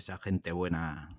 esa gente buena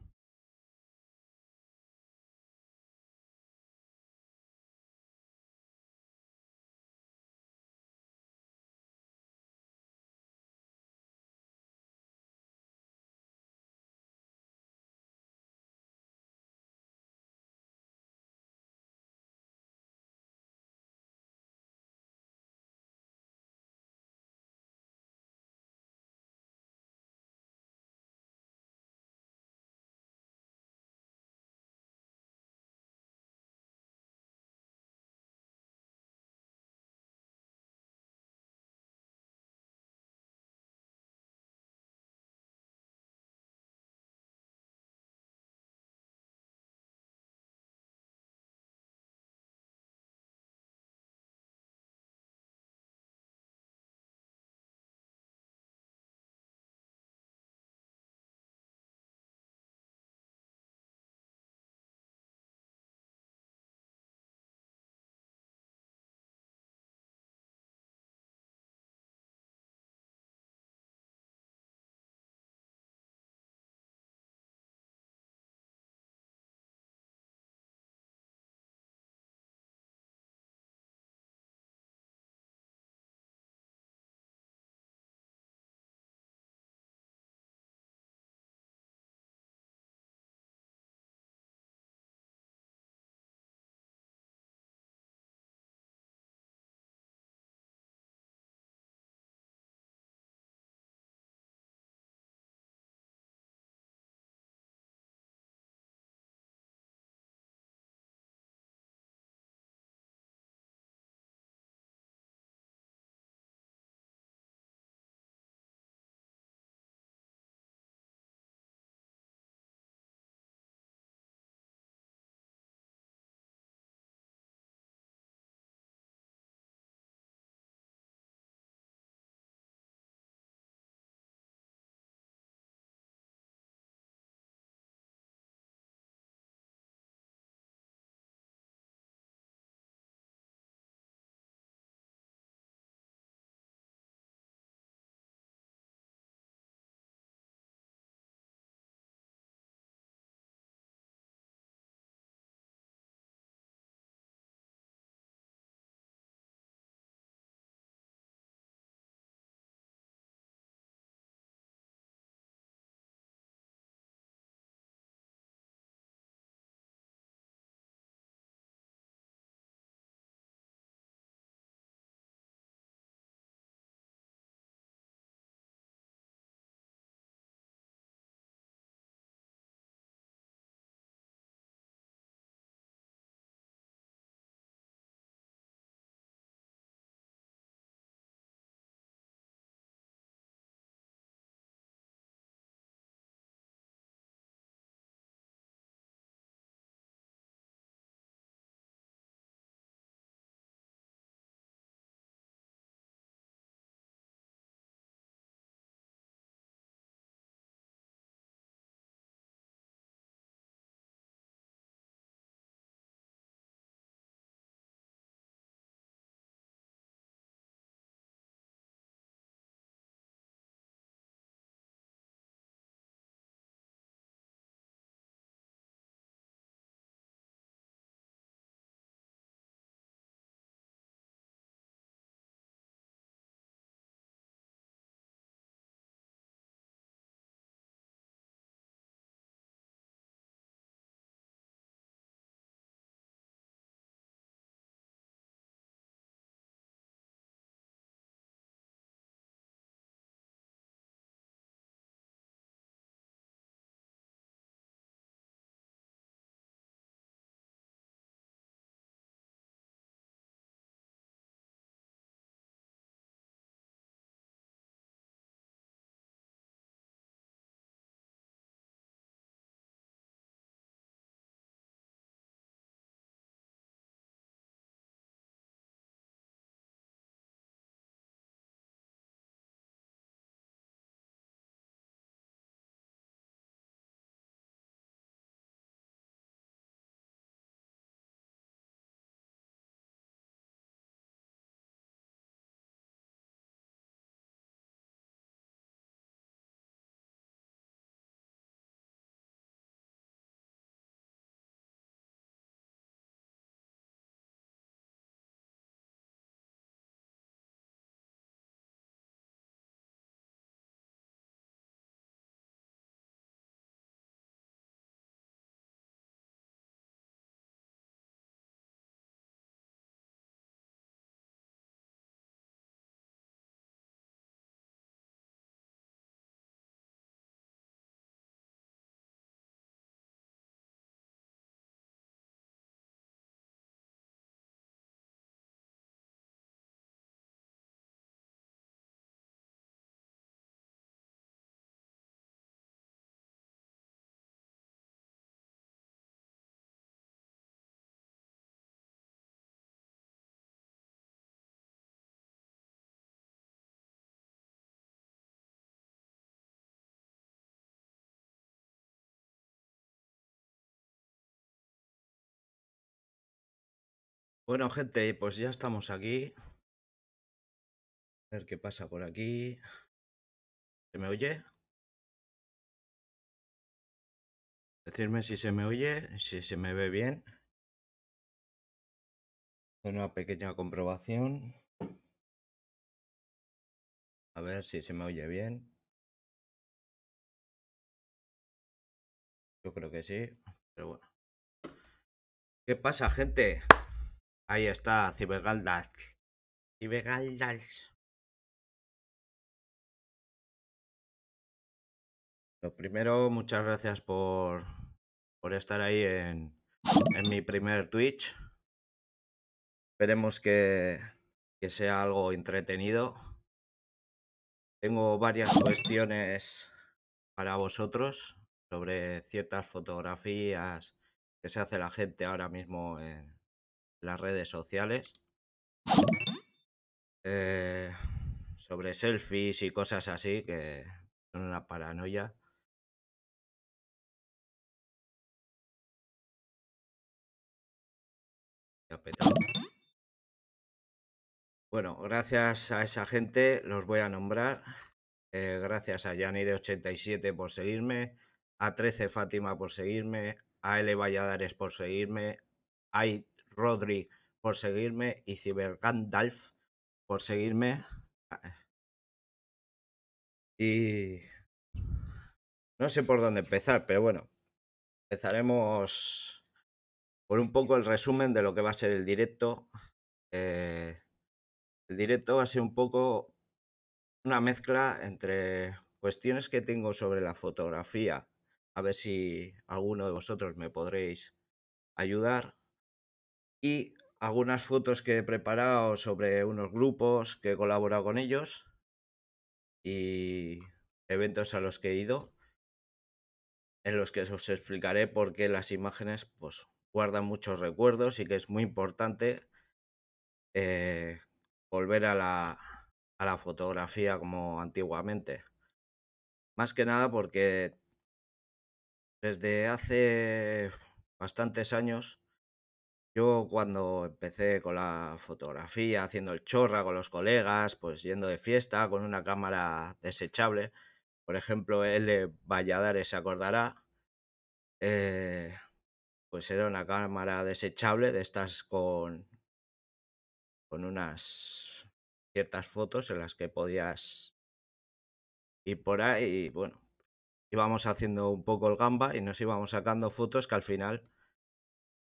Bueno, gente, pues ya estamos aquí. A ver qué pasa por aquí. ¿Se me oye? Decirme si se me oye, si se me ve bien. Una pequeña comprobación. A ver si se me oye bien. Yo creo que sí, pero bueno. ¿Qué pasa, gente? Ahí está, Cibergaldas. Cibergaldas. Lo primero, muchas gracias por, por estar ahí en, en mi primer Twitch. Esperemos que, que sea algo entretenido. Tengo varias cuestiones para vosotros sobre ciertas fotografías que se hace la gente ahora mismo en, las redes sociales. Eh, sobre selfies y cosas así que son una paranoia. Bueno, gracias a esa gente los voy a nombrar. Eh, gracias a Yanire87 por seguirme, a 13 Fátima por seguirme, a L Valladares por seguirme, a Rodri por seguirme y Cibergandalf por seguirme. Y no sé por dónde empezar, pero bueno, empezaremos por un poco el resumen de lo que va a ser el directo. Eh, el directo va a ser un poco una mezcla entre cuestiones que tengo sobre la fotografía, a ver si alguno de vosotros me podréis ayudar y algunas fotos que he preparado sobre unos grupos que he colaborado con ellos y eventos a los que he ido en los que os explicaré por qué las imágenes pues, guardan muchos recuerdos y que es muy importante eh, volver a la fotografía como antiguamente. Más que nada porque desde hace bastantes años yo cuando empecé con la fotografía, haciendo el chorra con los colegas, pues yendo de fiesta con una cámara desechable, por ejemplo, L. Valladares se acordará, eh, pues era una cámara desechable de estas con, con unas ciertas fotos en las que podías ir por ahí y bueno, íbamos haciendo un poco el gamba y nos íbamos sacando fotos que al final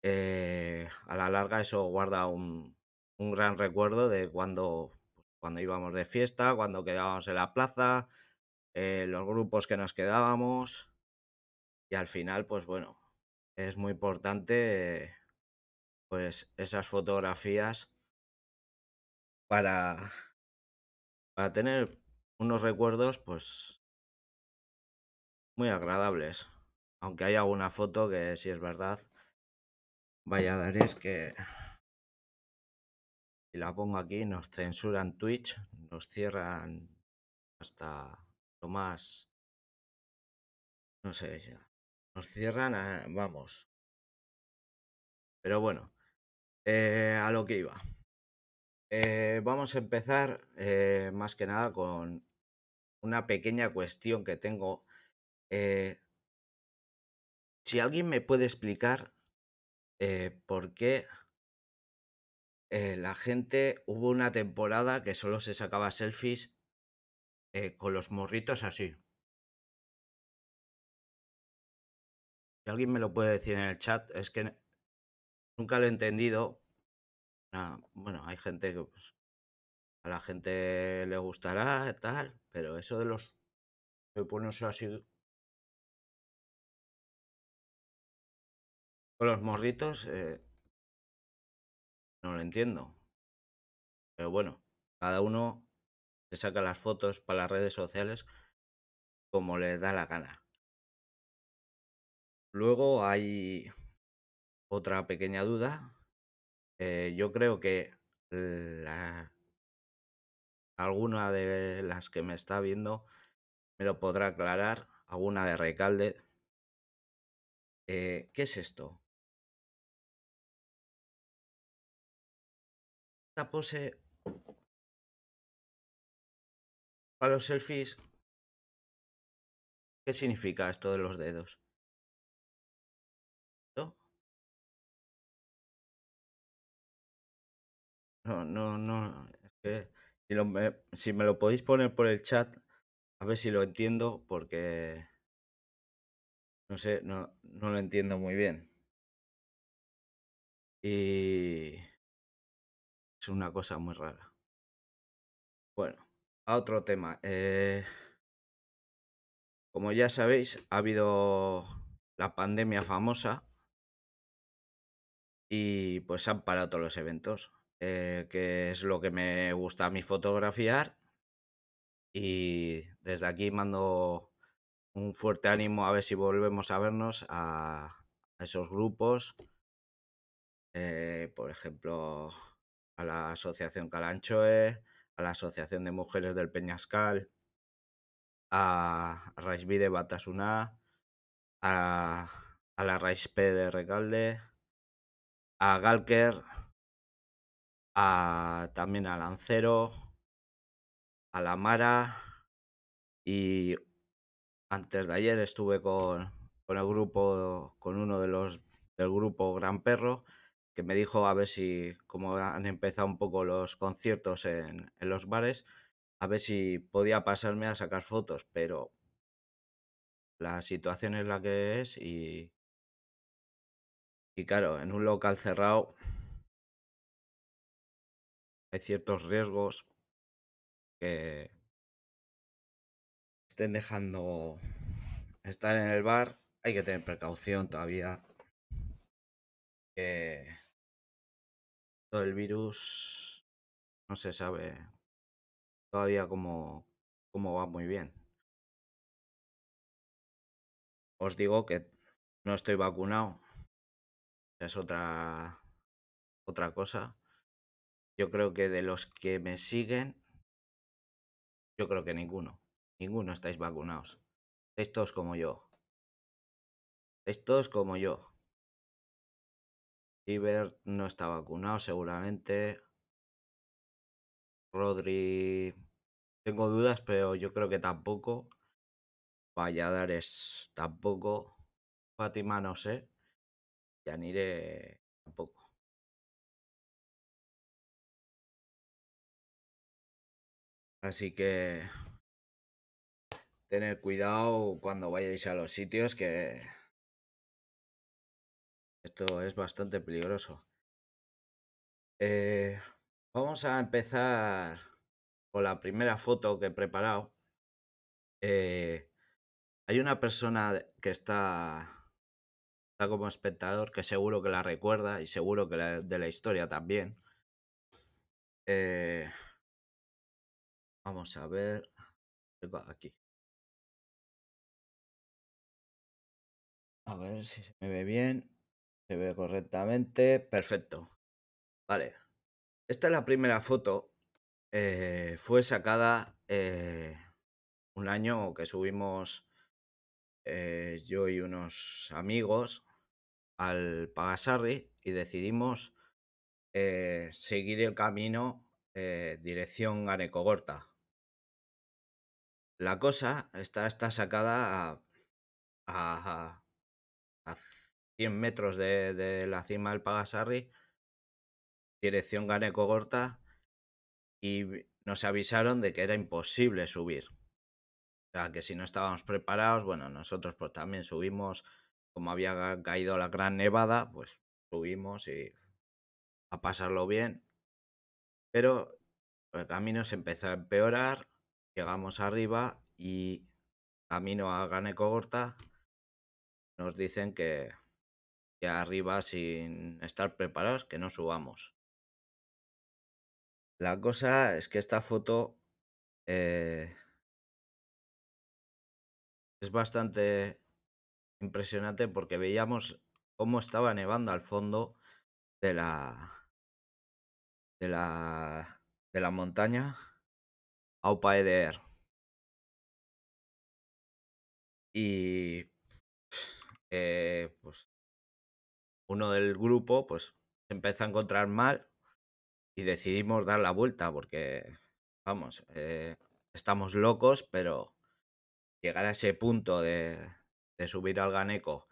eh, a la larga eso guarda un, gran recuerdo de cuando, cuando íbamos de fiesta, cuando quedábamos en la plaza, eh, los grupos que nos quedábamos. Y al final, pues bueno, es muy importante pues esas fotografías para, para tener unos recuerdos pues muy agradables. Aunque hay alguna foto que sí es verdad Vaya Valladares que si la pongo aquí nos censuran Twitch, nos cierran hasta lo más, no sé, ya. nos cierran, vamos. Pero bueno, eh, a lo que iba. Eh, vamos a empezar eh, más que nada con una pequeña cuestión que tengo. si alguien me puede explicar eh, Porque eh, la gente hubo una temporada que solo se sacaba selfies eh, con los morritos así. Si alguien me lo puede decir en el chat, es que nunca lo he entendido. Ah, bueno, hay gente que pues, a la gente le gustará, tal, pero eso de los que así Con los morritos, eh, no lo entiendo. Pero bueno, cada uno se saca las fotos para las redes sociales como le da la gana. Luego hay otra pequeña duda. Eh, yo creo que alguna de las que me está viendo me lo podrá aclarar. Alguna de Recalde. Eh, ¿Qué es esto? esta pose para los selfies, ¿qué significa esto de los dedos? ¿No? No, no, no. que si, me, si me lo podéis poner por el chat, a ver si lo entiendo, porque no sé, no, no lo entiendo muy bien. Y una cosa muy rara. Bueno, a otro tema. Eh, como ya sabéis, ha habido la pandemia famosa y pues han parado todos los eventos, eh, que es lo que me gusta a mí fotografiar. Y desde aquí mando un fuerte ánimo a ver si volvemos a vernos a, esos grupos. Eh, por ejemplo, a la Asociación Calanchoe, a la Asociación de Mujeres del Peñascal, a B de Batasuna, a, la P de Recalde, a Galker, a, también a Lancero, a la Mara y antes de ayer estuve con, con el grupo, con uno de los del grupo Gran Perro que me dijo a ver si, como han empezado un poco los conciertos en, los bares, a ver si podía pasarme a sacar fotos, pero la situación es la que es y... Y claro, en un local cerrado hay ciertos riesgos que estén dejando estar en el bar. Hay que tener precaución todavía. Que el virus no se sabe todavía cómo, cómo va muy bien. Os digo que no estoy vacunado. Es otra, otra cosa. Yo creo que de los que me siguen, yo creo que ninguno. Ninguno estáis vacunados. Estáis todos como yo. Estáis todos como yo. Ibert no está vacunado seguramente. Rodri... Tengo dudas, pero yo creo que tampoco. Valladares tampoco. Fátima no sé. Yanire tampoco. Así que tener cuidado cuando vayáis a los sitios que esto es bastante peligroso. Eh, vamos a empezar con la primera foto que he preparado. Eh, hay una persona que está, está como espectador que seguro que la recuerda y seguro que la, de la historia también. Eh, vamos a ver. Aquí. A ver si se me ve bien. Se ve correctamente. Perfecto. Vale. Esta es la primera foto. Eh, fue sacada eh, un año que subimos eh, yo y unos amigos al Pagasarri y decidimos seguir el camino dirección Necogorta. La cosa está, está sacada a 100 metros de, la cima del Pagasarri, dirección Ganeco y nos avisaron de que era imposible subir. O sea, que si no estábamos preparados, bueno, nosotros pues también subimos, como había caído la gran nevada, pues subimos y a pasarlo bien. Pero el camino se empezó a empeorar, llegamos arriba y camino a Ganecogorta nos dicen que que arriba sin estar preparados, que no subamos. La cosa es que esta foto eh es bastante impresionante porque veíamos cómo estaba nevando al fondo de la de la de la montaña Aupa Eder. Y eh, pues uno del grupo pues empezó a encontrar mal y decidimos dar la vuelta porque, vamos, eh, estamos locos, pero llegar a ese punto de, subir al Ganeco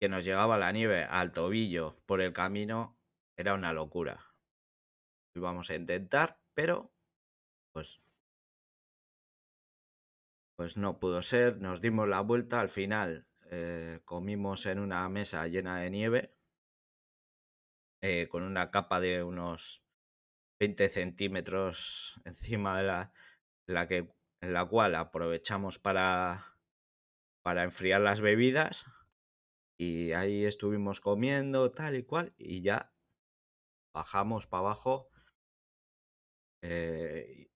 que nos llevaba la nieve al tobillo por el camino era una locura. Íbamos a intentar, pero pues pues no pudo ser, nos dimos la vuelta al final. Eh, comimos en una mesa llena de nieve, eh, con una capa de unos 20 centímetros encima de la, la, que, la cual aprovechamos para, para enfriar las bebidas. Y ahí estuvimos comiendo tal y cual y ya bajamos para abajo. Eh,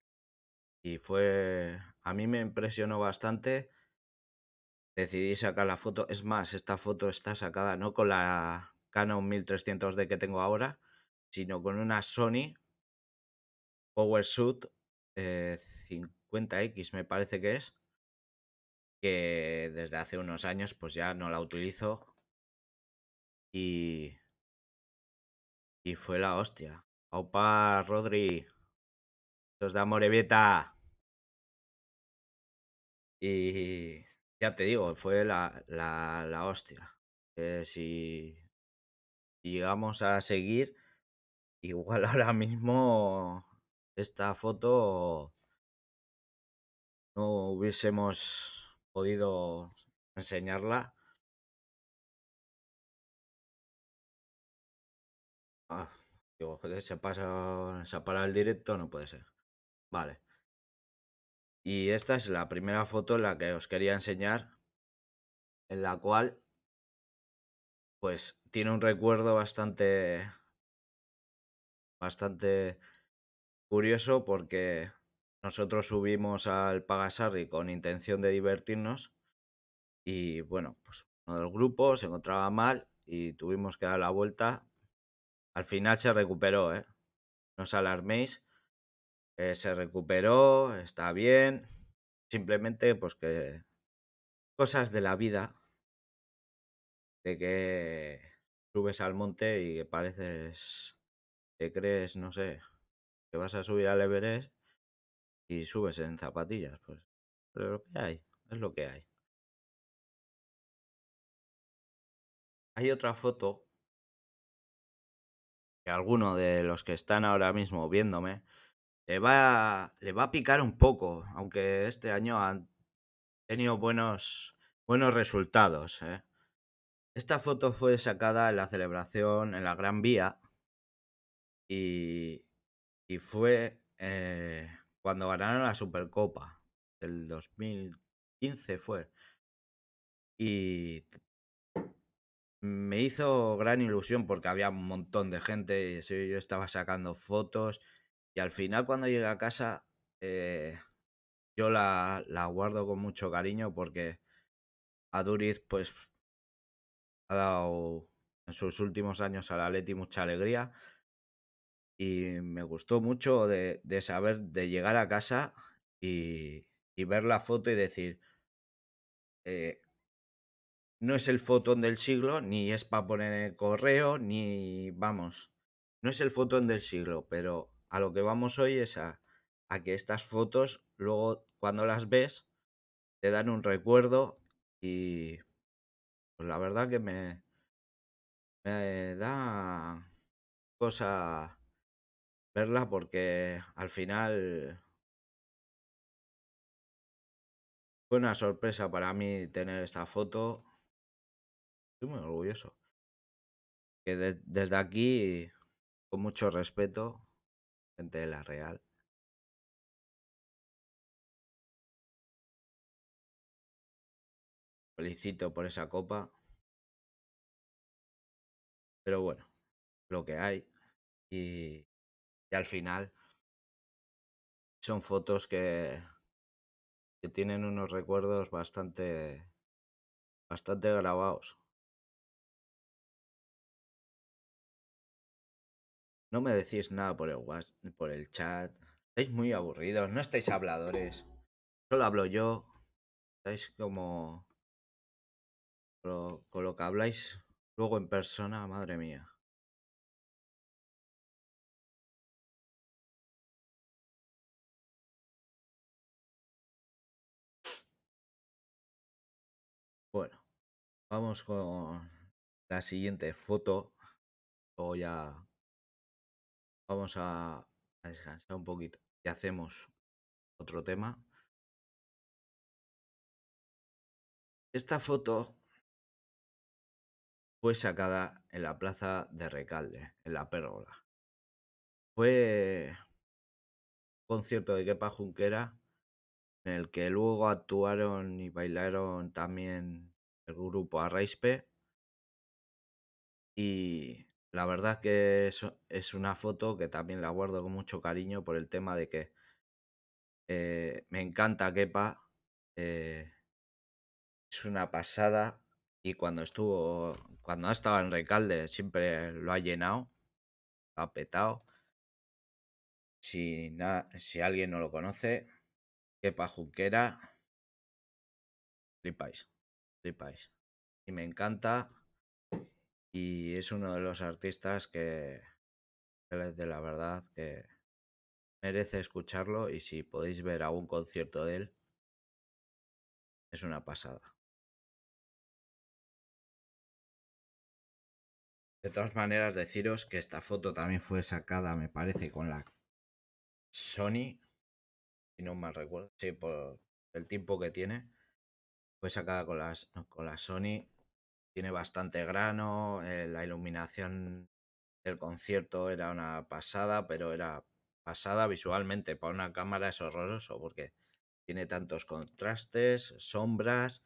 y fue... A mí me impresionó bastante decidí sacar la foto. Es más, esta foto está sacada no con la Canon 1300D que tengo ahora, sino con una Sony PowerSuit 50X, eh, me parece que es, que desde hace unos años pues ya no la utilizo y, y fue la hostia. Opa, Rodri, los da Morevieta. Y ya te digo, fue la, la, la hostia. Eh, si llegamos a seguir, igual ahora mismo esta foto no hubiésemos podido enseñarla. Ah, se pasa, se el directo, no puede ser. Vale. Y esta es la primera foto en la que os quería enseñar, en la cual pues tiene un recuerdo bastante bastante curioso porque nosotros subimos al Pagasarri con intención de divertirnos y bueno, pues uno del grupo se encontraba mal y tuvimos que dar la vuelta. Al final se recuperó, ¿eh? No os alarméis, eh, se recuperó, está bien. Simplemente, pues que cosas de la vida, de que subes al monte y pareces, que crees, no sé, que vas a subir al Everest y subes en zapatillas, pues. Pero lo que hay, es lo que hay. Hay otra foto que alguno de los que están ahora mismo viéndome le va, le va a picar un poco, aunque este año han tenido buenos, buenos resultados. ¿eh? Esta foto fue sacada en la celebración en la Gran Vía y, fue eh, cuando ganaron la Supercopa del 2015 fue. Y me hizo gran ilusión porque había un montón de gente y yo estaba sacando fotos y al final cuando llegué a casa, eh, yo la, guardo con mucho cariño porque a Duriz pues ha dado en sus últimos años a la Leti mucha alegría y me gustó mucho de, saber, de llegar a casa y, ver la foto y decir, eh, no es el fotón del siglo, ni es para poner el correo, ni vamos, no es el fotón del siglo, pero a lo que vamos hoy es a, que estas fotos, luego cuando las ves, te dan un recuerdo y pues la verdad que me, da cosa verla porque al final fue una sorpresa para mí tener esta foto. Estoy muy orgulloso. Que desde aquí, con mucho respeto, la real Felicito por esa copa. Pero bueno, lo que hay. Y, y al final son fotos que, que tienen unos recuerdos bastante, bastante grabados. No me decís nada por el, por el chat. Estáis muy aburridos, no estáis habladores. Solo hablo yo. Estáis como... Con lo que habláis luego en persona, madre mía. Bueno, vamos con la siguiente foto. Luego ya Vamos a, descansar un poquito y hacemos otro tema. Esta foto fue sacada en la plaza de Recalde, en la Pérgola. Fue un concierto de Kepa Junquera en el que luego actuaron y bailaron también el grupo Arraispe y la verdad que es, una foto que también la guardo con mucho cariño por el tema de que eh, me encanta Kepa. Eh, es una pasada. Y cuando estuvo, cuando ha estado en Recalde, siempre lo ha llenado, lo ha petado. Si, si alguien no lo conoce, Kepa Junquera, flipáis, flipáis. Y me encanta y es uno de los artistas que, de la verdad que merece escucharlo y si podéis ver algún concierto de él, es una pasada. De todas maneras, deciros que esta foto también fue sacada, me parece, con la Sony, si no mal recuerdo, sí, por el tiempo que tiene, fue sacada con, las, con la Sony tiene bastante grano, eh, la iluminación del concierto era una pasada, pero era pasada visualmente. Para una cámara es horroroso porque tiene tantos contrastes, sombras,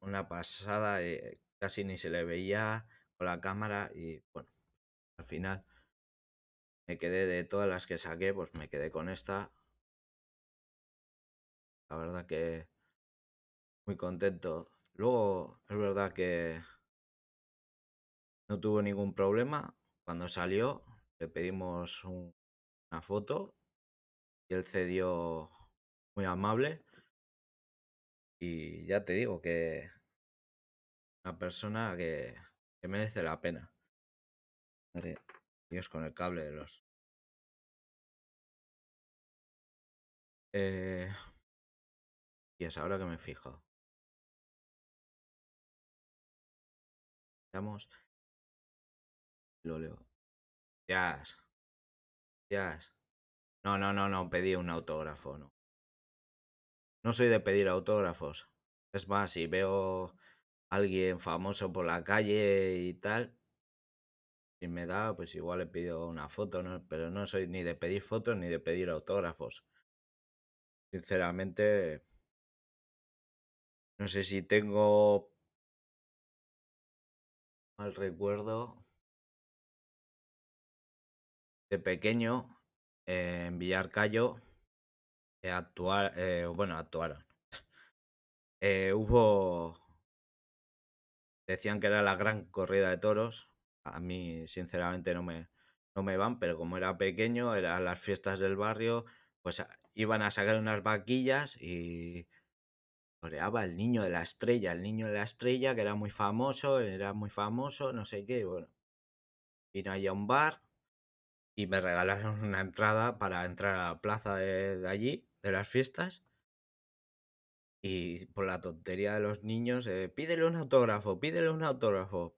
una pasada, eh, casi ni se le veía con la cámara y bueno, al final me quedé de todas las que saqué, pues me quedé con esta. La verdad que muy contento Luego, es verdad que no tuvo ningún problema. Cuando salió, le pedimos una foto y él cedió muy amable. Y ya te digo que una persona que, merece la pena. Dios, con el cable de los. Eh, y es ahora que me fijo. vamos lo leo ya ya No, no, no, no, pedí un autógrafo, no. No soy de pedir autógrafos. Es más, si veo a alguien famoso por la calle y tal, si me da, pues igual le pido una foto, pero no soy ni de pedir fotos ni de pedir autógrafos. Sinceramente, no sé si tengo recuerdo, de pequeño, eh, en Villarcayo, eh, actuar, eh, bueno, actuaron. hubo, decían que era la gran corrida de toros. A mí, sinceramente, no me, no me van, pero como era pequeño, eran las fiestas del barrio, pues ah, iban a sacar unas vaquillas y el niño de la estrella, el niño de la estrella que era muy famoso, era muy famoso, no sé qué, bueno. Vino allá a un bar y me regalaron una entrada para entrar a la plaza de, allí, de las fiestas. Y por la tontería de los niños, eh, pídele un autógrafo, pídele un autógrafo.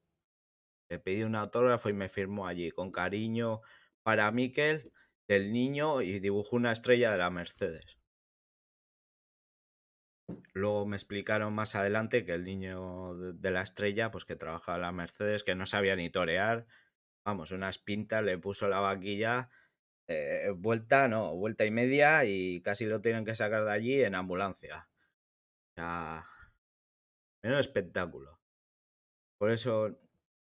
Le pedí un autógrafo y me firmó allí con cariño para Miquel del niño y dibujó una estrella de la Mercedes. Luego me explicaron más adelante que el niño de la estrella, pues que trabajaba en la Mercedes, que no sabía ni torear. Vamos, unas pintas, le puso la vaquilla, eh, vuelta, no, vuelta y media, y casi lo tienen que sacar de allí en ambulancia. O sea, menos espectáculo. Por eso,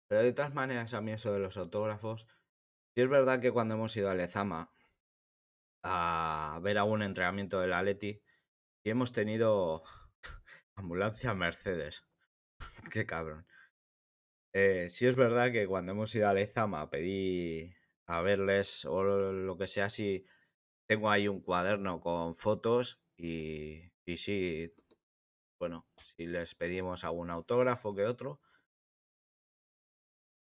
pero de todas maneras, a mí eso de los autógrafos, sí es verdad que cuando hemos ido a Lezama a ver algún entrenamiento del Leti. Y hemos tenido ambulancia Mercedes. Qué cabrón. Eh, sí es verdad que cuando hemos ido a Lezama pedí a verles o lo que sea, si tengo ahí un cuaderno con fotos y, y bueno, si les pedimos algún autógrafo que otro.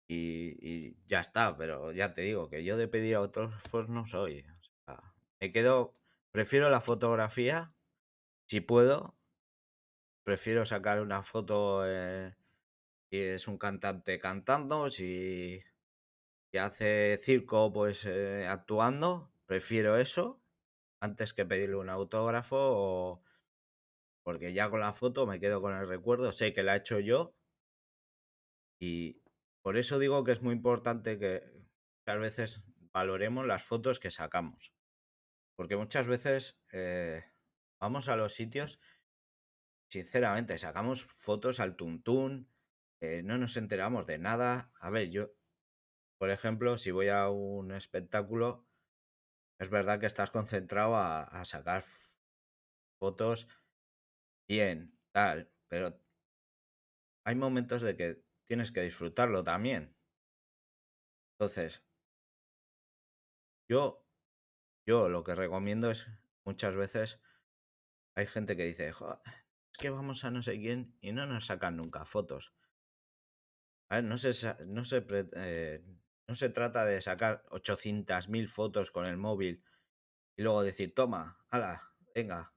Y, ya está, pero ya te digo que yo de pedir autógrafos no soy. O sea, me quedo, prefiero la fotografía si puedo, prefiero sacar una foto si eh, es un cantante cantando, si, hace circo, pues eh, actuando, prefiero eso antes que pedirle un autógrafo porque ya con la foto me quedo con el recuerdo, sé que la he hecho yo y por eso digo que es muy importante que muchas veces valoremos las fotos que sacamos, porque muchas veces... Eh, vamos a los sitios, sinceramente, sacamos fotos al tuntún, eh, no nos enteramos de nada. A ver, yo, por ejemplo, si voy a un espectáculo, es verdad que estás concentrado a, a sacar fotos bien, tal, pero hay momentos de que tienes que disfrutarlo también. Entonces, yo, yo lo que recomiendo es muchas veces hay gente que dice, es que vamos a no sé quién y no nos sacan nunca fotos. no se, no se, eh, no se trata de sacar 800.000 fotos con el móvil y luego decir, toma, ala, venga.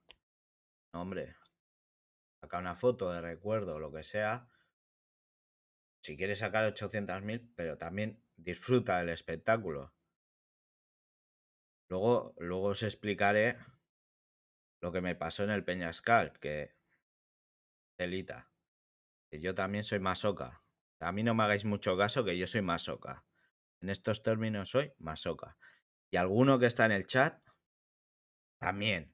No, hombre, saca una foto de recuerdo o lo que sea. Si quieres sacar 800.000, pero también disfruta del espectáculo. Luego, luego os explicaré lo que me pasó en el Peñascal, que... Celita, que yo también soy masoca. A mí no me hagáis mucho caso que yo soy masoca. En estos términos soy masoca. Y alguno que está en el chat, también.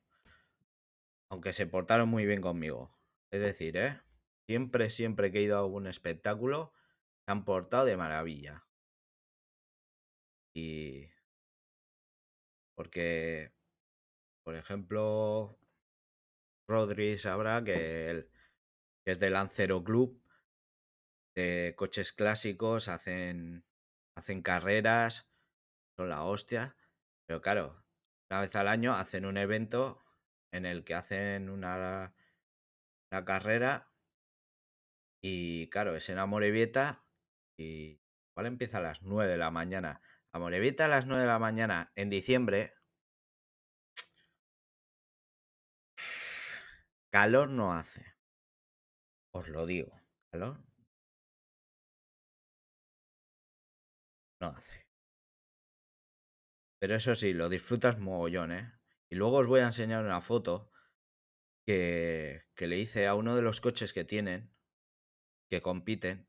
Aunque se portaron muy bien conmigo. Es decir, ¿eh? Siempre, siempre que he ido a algún espectáculo, se han portado de maravilla. Y... Porque por ejemplo, Rodri sabrá que, él es de Lancero Club, de eh, coches clásicos, hacen, hacen carreras, son la hostia. Pero claro, una vez al año hacen un evento en el que hacen una, carrera y claro, es en Amorebieta y empieza a las 9 de la mañana. Amorebieta a las 9 de la mañana en diciembre Calor no hace. Os lo digo. Calor no hace. Pero eso sí, lo disfrutas mogollón, ¿eh? Y luego os voy a enseñar una foto que, que le hice a uno de los coches que tienen, que compiten.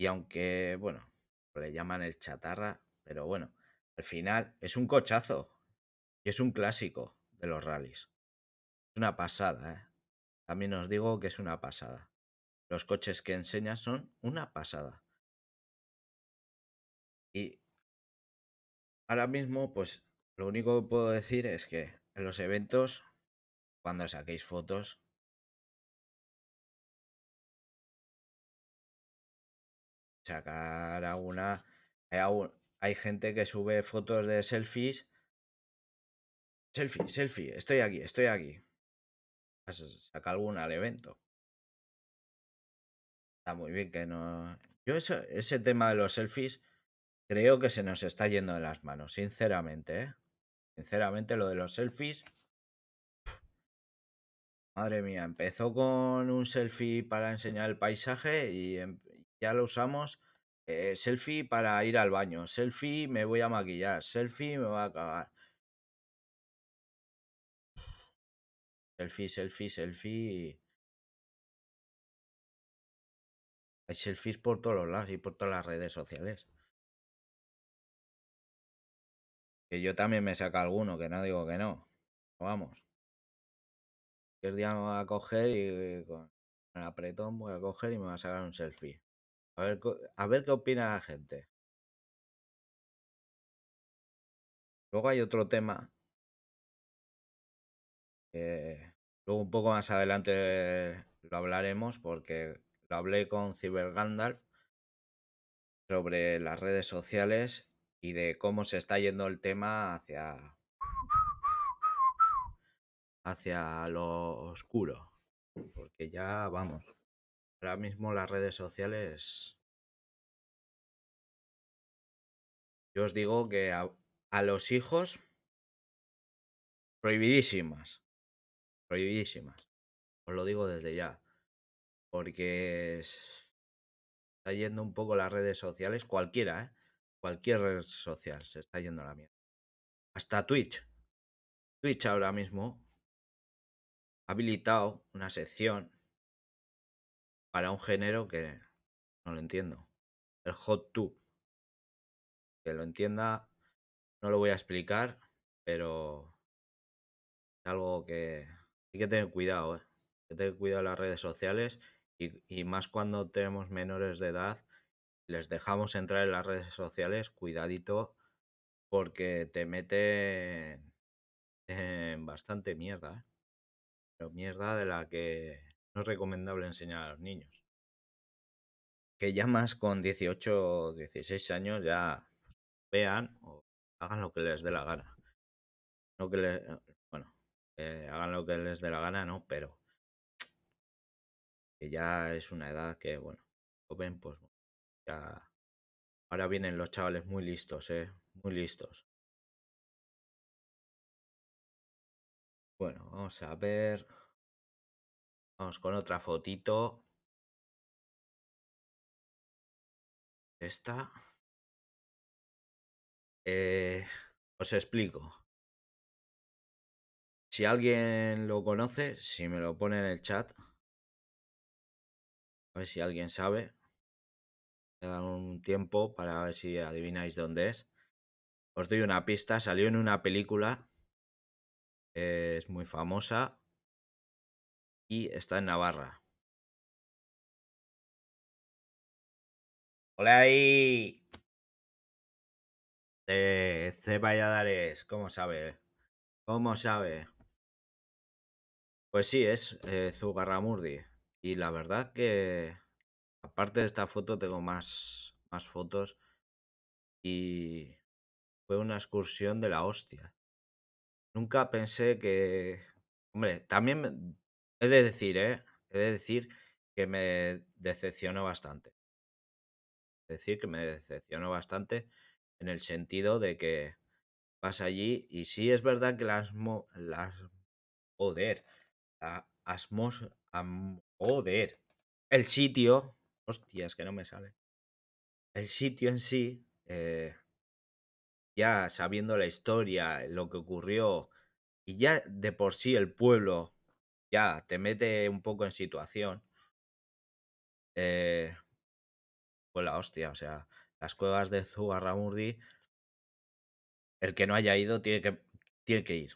Y aunque, bueno, le llaman el chatarra, pero bueno, al final es un cochazo. Y es un clásico de los rallies una pasada, ¿eh? También os digo que es una pasada. Los coches que enseña son una pasada. Y ahora mismo, pues lo único que puedo decir es que en los eventos, cuando saquéis fotos, sacar alguna... Hay, hay gente que sube fotos de selfies. Selfie, selfie, estoy aquí, estoy aquí saca alguna al evento. Está muy bien que no. Yo ese tema de los selfies creo que se nos está yendo de las manos, sinceramente. ¿eh? Sinceramente, lo de los selfies. madre mía, empezó con un selfie para enseñar el paisaje y em, ya lo usamos. Eh, selfie para ir al baño, selfie me voy a maquillar, selfie me voy a acabar. Selfie, selfie, selfie. Hay selfies por todos los lados y por todas las redes sociales. Que yo también me saca alguno, que no digo que no. Vamos. El día me voy a coger y con el apretón voy a coger y me va a sacar un selfie. A ver, a ver qué opina la gente. Luego hay otro tema. Eh, Luego un poco más adelante lo hablaremos porque lo hablé con Ciber Gandalf sobre las redes sociales y de cómo se está yendo el tema hacia hacia lo oscuro, porque ya vamos. Ahora mismo las redes sociales yo os digo que a los hijos prohibidísimas prohibidísimas. Os lo digo desde ya. Porque está yendo un poco las redes sociales, cualquiera, ¿eh? cualquier red social se está yendo a la mierda. Hasta Twitch. Twitch ahora mismo ha habilitado una sección para un género que no lo entiendo. El hot tub. Que lo entienda, no lo voy a explicar, pero es algo que hay que tener cuidado, ¿eh? Hay que tener cuidado las redes sociales y, más cuando tenemos menores de edad, les dejamos entrar en las redes sociales, cuidadito, porque te mete en bastante mierda, ¿eh? Pero mierda de la que no es recomendable enseñar a los niños. Que ya más con 18 o 16 años ya vean o hagan lo que les dé la gana. No que les, eh, hagan lo que les dé la gana, ¿no? Pero que ya es una edad que, bueno, joven, pues ya... Ahora vienen los chavales muy listos, ¿eh? Muy listos. Bueno, vamos a ver. Vamos con otra fotito. Esta. Eh, os explico. Si alguien lo conoce, si me lo pone en el chat. A ver si alguien sabe. me dan un tiempo para ver si adivináis dónde es. Os doy una pista. Salió en una película. Eh, es muy famosa. Y está en Navarra. Hola ahí. De eh, Valladares. ¿Cómo sabe? ¿Cómo sabe? Pues sí, es eh, Zugarramurdi. Y la verdad que, aparte de esta foto, tengo más, más fotos. Y fue una excursión de la hostia. Nunca pensé que... Hombre, también he de decir, ¿eh? He de decir que me decepcionó bastante. Es decir, que me decepcionó bastante en el sentido de que vas allí y sí es verdad que las... las... Joder, a Asmos. El sitio. Hostias, que no me sale. El sitio en sí. Eh, ya sabiendo la historia, lo que ocurrió. Y ya de por sí el pueblo. Ya te mete un poco en situación. Eh, pues la hostia, o sea, las cuevas de Zugarramurdi, el que no haya ido tiene que, tiene que ir,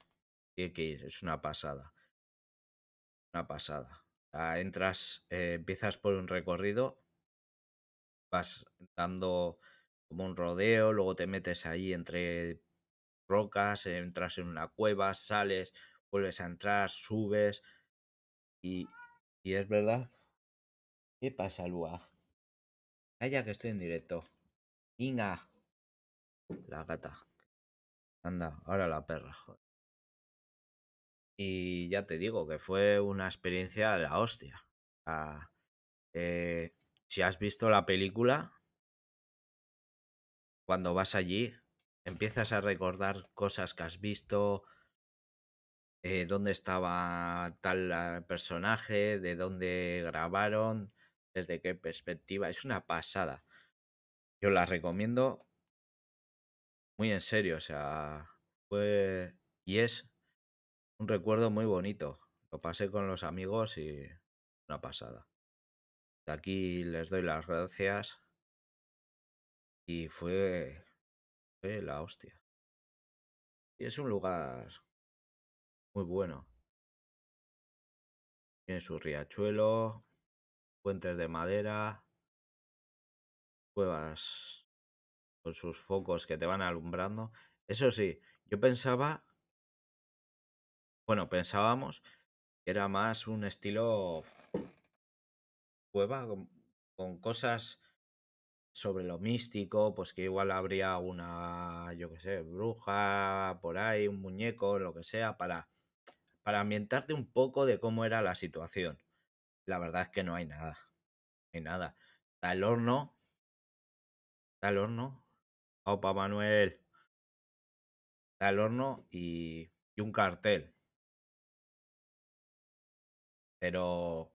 tiene que ir, es una pasada una pasada. entras, eh, empiezas por un recorrido, vas dando como un rodeo, luego te metes ahí entre rocas, entras en una cueva, sales, vuelves a entrar, subes. Y, es verdad. ¿Qué pasa, Lua? Calla que estoy en directo. ¡Inga! La gata. Anda, ahora la perra, y ya te digo que fue una experiencia de la hostia. Ah, eh, si has visto la película, cuando vas allí, empiezas a recordar cosas que has visto, eh, dónde estaba tal ah, personaje, de dónde grabaron, desde qué perspectiva. Es una pasada. Yo la recomiendo muy en serio, o sea, fue y es un recuerdo muy bonito. Lo pasé con los amigos y una pasada. De aquí les doy las gracias. Y fue, fue la hostia. Y es un lugar muy bueno. Tiene su riachuelo, puentes de madera, cuevas con sus focos que te van alumbrando. Eso sí, yo pensaba bueno, pensábamos que era más un estilo cueva con, cosas sobre lo místico, pues que igual habría una, yo qué sé, bruja por ahí, un muñeco, lo que sea, para, para ambientarte un poco de cómo era la situación. La verdad es que no hay nada. No hay nada. Está el horno. Está el horno. Opa, Manuel. Está el horno y un cartel. Pero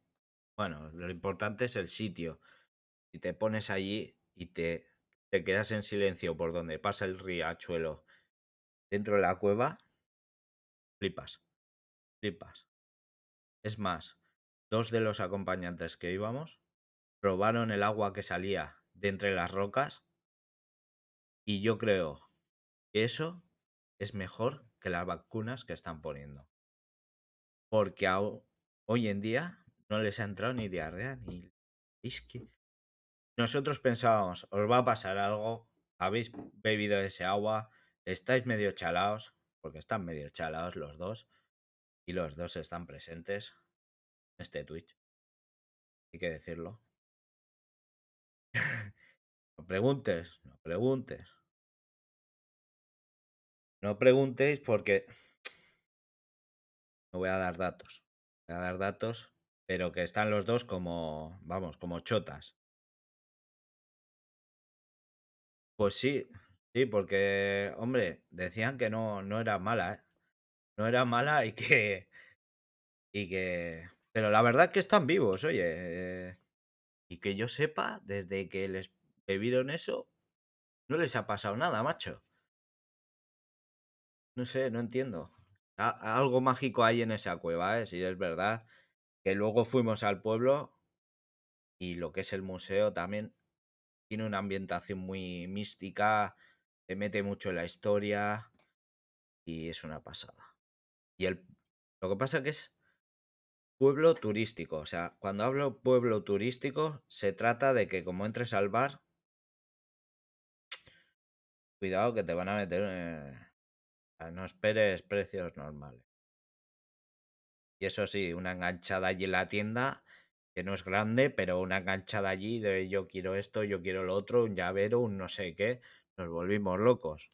bueno, lo importante es el sitio. Si te pones allí y te, quedas en silencio por donde pasa el riachuelo dentro de la cueva, flipas, flipas. Es más, dos de los acompañantes que íbamos probaron el agua que salía de entre las rocas y yo creo que eso es mejor que las vacunas que están poniendo. Porque hoy en día no les ha entrado ni diarrea ni whisky. Nosotros pensábamos, os va a pasar algo, habéis bebido ese agua, estáis medio chalaos, porque están medio chalaos los dos, y los dos están presentes en este Twitch. Hay que decirlo. no preguntes, no preguntes. No preguntéis porque no voy a dar datos a dar datos, pero que están los dos como, vamos, como chotas. Pues sí, sí, porque, hombre, decían que no, no era mala, ¿eh? No era mala y que. Y que. Pero la verdad que están vivos, oye. Eh, y que yo sepa, desde que les bebieron eso, no les ha pasado nada, macho. No sé, no entiendo algo mágico hay en esa cueva, ¿eh? si es verdad. Que luego fuimos al pueblo y lo que es el museo también tiene una ambientación muy mística, te mete mucho en la historia y es una pasada. Y el, lo que pasa que es pueblo turístico, o sea, cuando hablo pueblo turístico se trata de que como entres al bar, cuidado que te van a meter... Eh, no esperes precios normales. Y eso sí, una enganchada allí en la tienda, que no es grande, pero una enganchada allí de yo quiero esto, yo quiero lo otro, un llavero, un no sé qué, nos volvimos locos.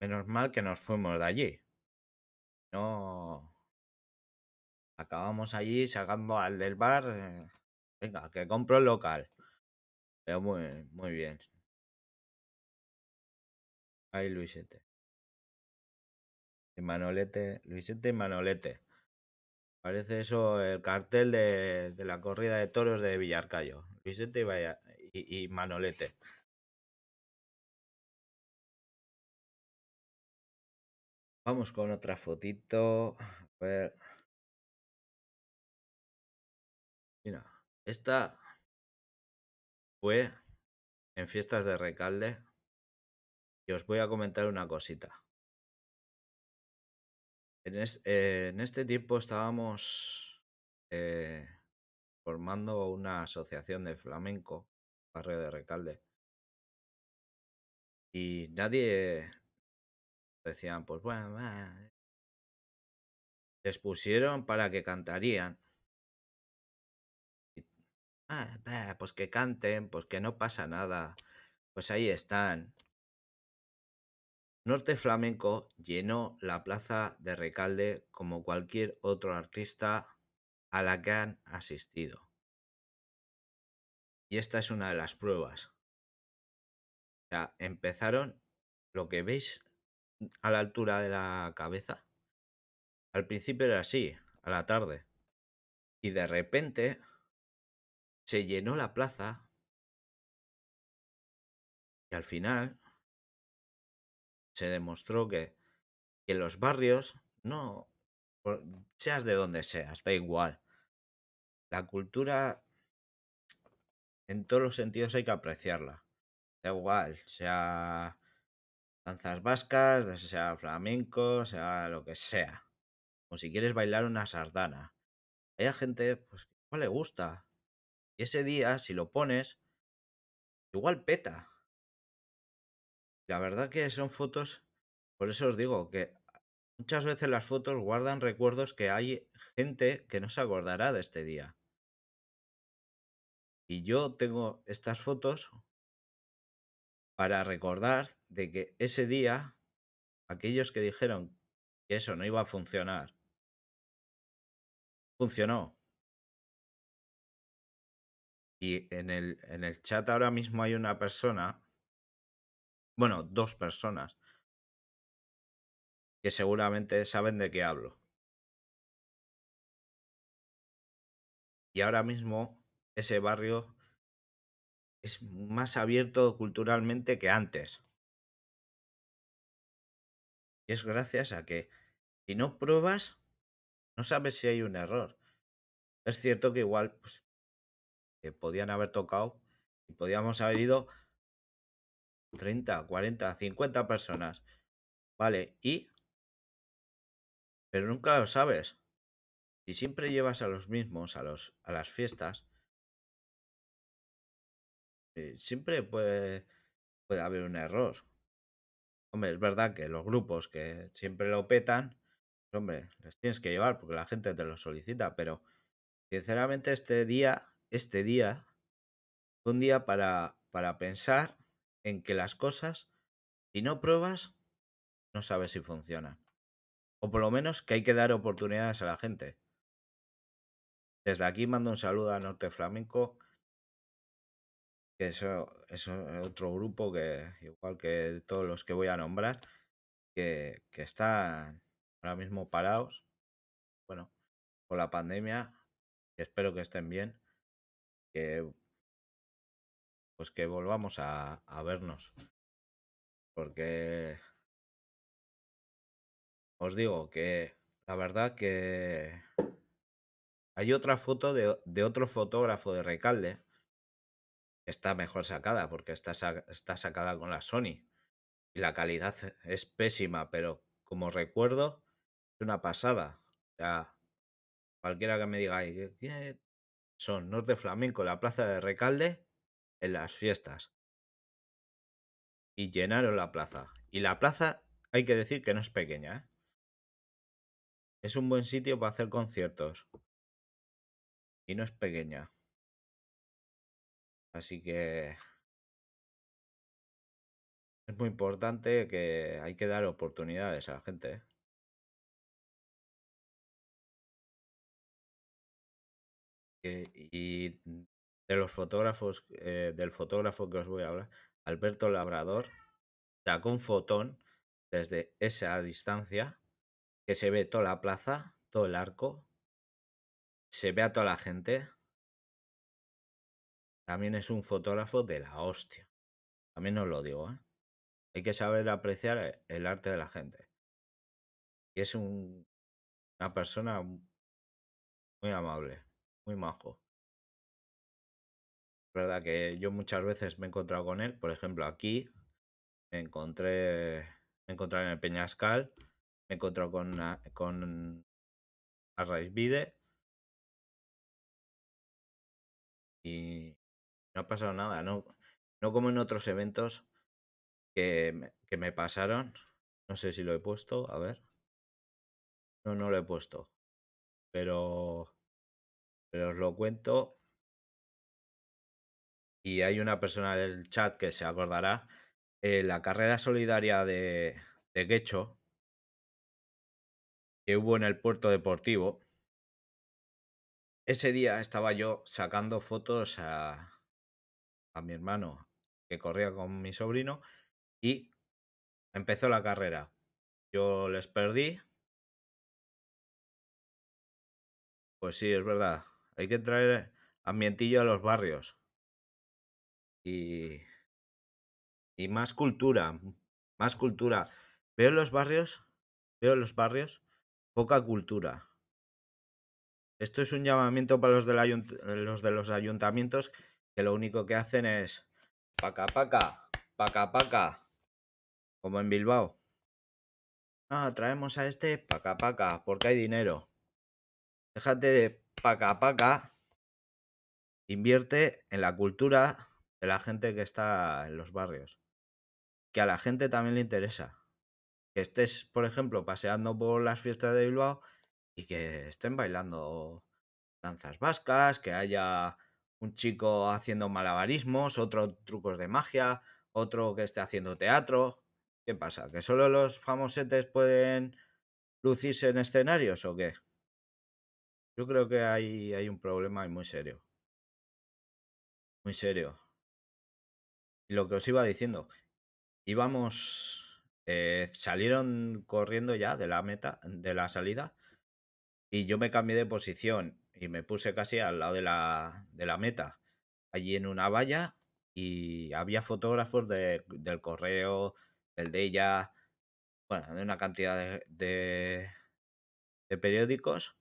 Menos mal que nos fuimos de allí. No. Acabamos allí sacando al del bar. Eh, venga, que compro el local. Pero muy, muy bien. Ahí Luisete. Manolete, Luisete Manolete. Parece eso el cartel de, la corrida de toros de Villarcayo. Luisete y, y, y Manolete. Vamos con otra fotito. A ver. Mira, esta fue en fiestas de Recalde. Y os voy a comentar una cosita. Eh, en, este tiempo estábamos eh, formando una asociación de flamenco, barrio de Recalde. Y nadie decían, pues bueno, les pusieron para que cantarían. ah, pues que canten, pues que no pasa nada. Pues ahí están. Norte Flamenco llenó la plaza de Recalde como cualquier otro artista a la que han asistido. Y esta es una de las pruebas. O empezaron lo que veis a la altura de la cabeza. Al principio era así, a la tarde. Y de repente se llenó la plaza. Y al final se demostró que, en los barrios, no, seas de donde seas, da igual. La cultura, en todos los sentidos hay que apreciarla. Da igual, sea danzas vascas, sea flamenco, sea lo que sea. O si quieres bailar una sardana. Hay gente pues, que no le gusta. Y ese día, si lo pones, igual peta. La verdad que son fotos, por eso os digo que muchas veces las fotos guardan recuerdos que hay gente que no se acordará de este día. Y yo tengo estas fotos para recordar de que ese día aquellos que dijeron que eso no iba a funcionar, funcionó. Y en el, en el chat ahora mismo hay una persona bueno, dos personas que seguramente saben de qué hablo. Y ahora mismo ese barrio es más abierto culturalmente que antes. Y es gracias a que si no pruebas, no sabes si hay un error. Es cierto que igual pues, podían haber tocado y podíamos haber ido 30, 40, 50 personas. Vale, y... Pero nunca lo sabes. Si siempre llevas a los mismos a, los, a las fiestas, eh, siempre puede, puede haber un error. Hombre, es verdad que los grupos que siempre lo petan, hombre, les tienes que llevar porque la gente te lo solicita, pero sinceramente este día, este día, un día para, para pensar en que las cosas, si no pruebas, no sabes si funciona. O por lo menos que hay que dar oportunidades a la gente. Desde aquí mando un saludo a Norte Flamenco, que eso, es otro grupo que, igual que todos los que voy a nombrar, que, que están ahora mismo parados, bueno, con la pandemia, espero que estén bien, que pues que volvamos a, vernos. Porque os digo que la verdad que hay otra foto de, otro fotógrafo de Recalde. Está mejor sacada porque está, está, sacada con la Sony. Y la calidad es pésima, pero como recuerdo, es una pasada. O cualquiera que me diga, ¿qué son? Norte Flamenco, la plaza de Recalde en las fiestas. Y llenaron la plaza. Y la plaza, hay que decir que no es pequeña. ¿eh? Es un buen sitio para hacer conciertos. Y no es pequeña. Así que es muy importante que hay que dar oportunidades a la gente. ¿eh? y de los fotógrafos, eh, del fotógrafo que os voy a hablar, Alberto Labrador, sacó un fotón desde esa distancia que se ve toda la plaza, todo el arco, se ve a toda la gente. También es un fotógrafo de la hostia. También os lo digo, ¿eh? Hay que saber apreciar eh, el arte de la gente. Y es una persona muy amable, muy majo verdad que yo muchas veces me he encontrado con él. Por ejemplo, aquí me encontré, me encontré en el Peñascal, me he encontrado con, con Y no ha pasado nada, no, no como en otros eventos que que me pasaron. No sé si lo he puesto, a ver. No, no lo he puesto. Pero, pero os lo cuento y hay una persona del chat que se acordará, eh, la carrera solidaria de, Quecho que hubo en el puerto deportivo, ese día estaba yo sacando fotos a, a mi hermano que corría con mi sobrino y empezó la carrera. Yo les perdí. Pues sí, es verdad. Hay que traer ambientillo a los barrios y, más cultura, mm, más cultura. Veo los barrios, veo los barrios poca cultura. Esto es un llamamiento para los, los de los ayuntamientos que lo único que hacen es paca paca, paca paca, como en Bilbao. Ah, traemos a este paca paca, porque hay dinero. Déjate de paca paca, invierte en la cultura de la gente que está en los barrios. Que a la gente también le interesa. Que estés, por ejemplo, paseando por las fiestas de Bilbao y que estén bailando danzas vascas, que haya un chico haciendo malabarismos, otro trucos de magia, otro que esté haciendo teatro. ¿Qué pasa? ¿Que solo los famosetes pueden lucirse en escenarios o qué? Yo creo que hay, hay un problema muy serio. Muy serio lo que os iba diciendo, íbamos, eh, salieron corriendo ya de la meta, de la salida, y yo me cambié de posición y me puse casi al lado de la, de la meta, allí en una valla, y había fotógrafos de, del correo, del de ella, bueno, de una cantidad de, de, de periódicos.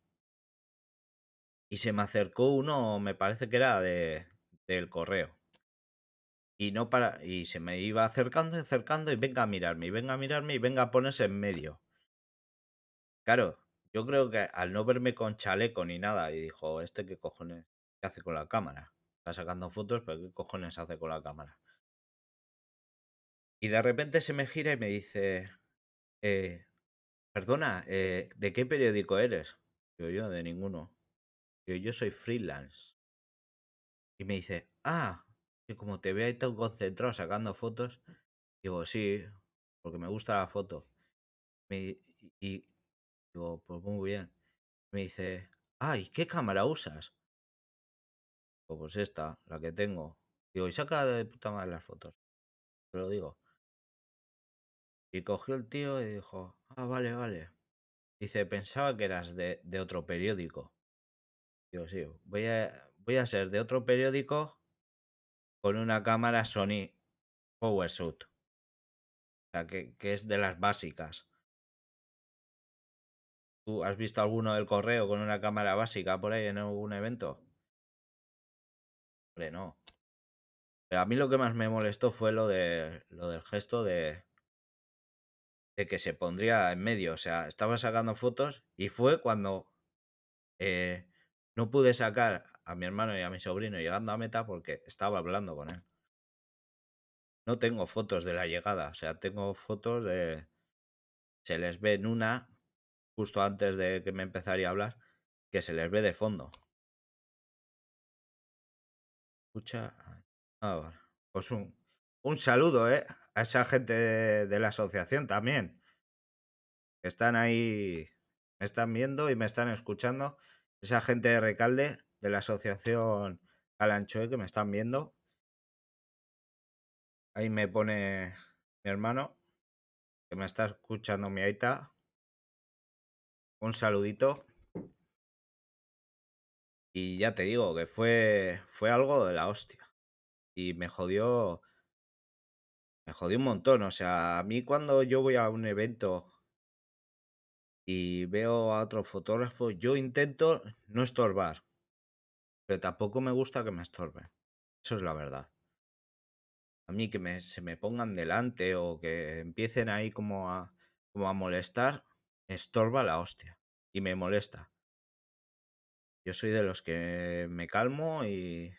Y se me acercó uno, me parece que era de, del correo y no para y se me iba acercando y acercando y venga a mirarme y venga a mirarme y venga a ponerse en medio claro yo creo que al no verme con chaleco ni nada y dijo este qué cojones hace con la cámara está sacando fotos pero qué cojones hace con la cámara y de repente se me gira y me dice eh, perdona eh, de qué periódico eres yo yo de ninguno yo yo soy freelance y me dice ah y como te veo ahí tan concentrado sacando fotos, digo, sí, porque me gusta la foto. y digo, pues muy bien. Me dice, ay, ¿qué cámara usas? Digo, pues esta, la que tengo. Digo, y saca de puta madre las fotos. Te lo digo. Y cogió el tío y dijo, ah, vale, vale. Dice, pensaba que eras de, otro periódico. Digo, sí, voy voy a ser de otro periódico con una cámara Sony PowerShot. O sea, que, es de las básicas. ¿Tú has visto alguno del correo con una cámara básica por ahí en algún evento? no. Pero a mí lo que más me molestó fue lo, de, lo del gesto de, de que se pondría en medio. O sea, estaba sacando fotos y fue cuando eh, no pude sacar a mi hermano y a mi sobrino llegando a meta porque estaba hablando con él. No tengo fotos de la llegada, o sea, tengo fotos de... Se les ve en una, justo antes de que me empezaría a hablar, que se les ve de fondo. Escucha... pues un, saludo, ¿eh? A esa gente de, la asociación también. están ahí, me están viendo y me están escuchando esa gente de Recalde, de la asociación Calanchoe que me están viendo. Ahí me pone mi hermano, que me está escuchando mi aita. Un saludito. Y ya te digo que fue, fue algo de la hostia. Y me jodió. Me jodió un montón. O sea, a mí cuando yo voy a un evento y veo a otro fotógrafo, yo intento no estorbar, pero tampoco me gusta que me estorben. Eso es la verdad. A mí que se me pongan delante o que empiecen ahí como a, como a molestar, me estorba la hostia y me molesta. Yo soy de los que me calmo y,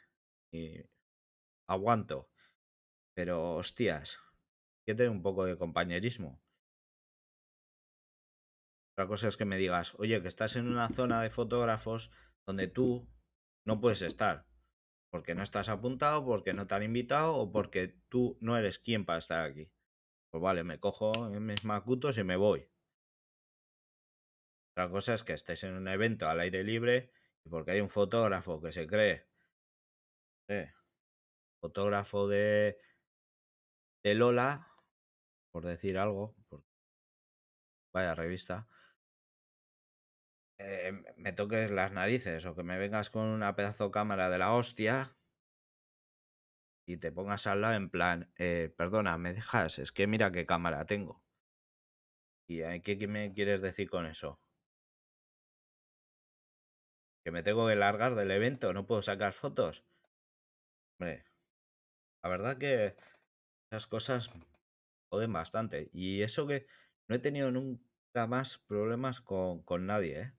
aguanto. Pero hostias, hay que tener un poco de compañerismo. Otra cosa es que me digas, oye, que estás en una zona de fotógrafos donde tú no puedes estar. Porque no estás apuntado, porque no te han invitado o porque tú no eres quien para estar aquí. Pues vale, me cojo mis macutos y me voy. Otra cosa es que estés en un evento al aire libre y porque hay un fotógrafo que se cree eh, fotógrafo de, de Lola, por decir algo, vaya revista, eh, em, me toques las narices o que me vengas con una pedazo cámara de la hostia y te pongas al lado en plan, eh, perdona, me dejas, es que mira qué cámara tengo. ¿Y qué, qué me quieres decir con eso? ¿Que me tengo que largar del evento? ¿No puedo sacar fotos? la verdad que esas cosas joden bastante. Y eso que no he tenido nunca más problemas con, con nadie, ¿eh?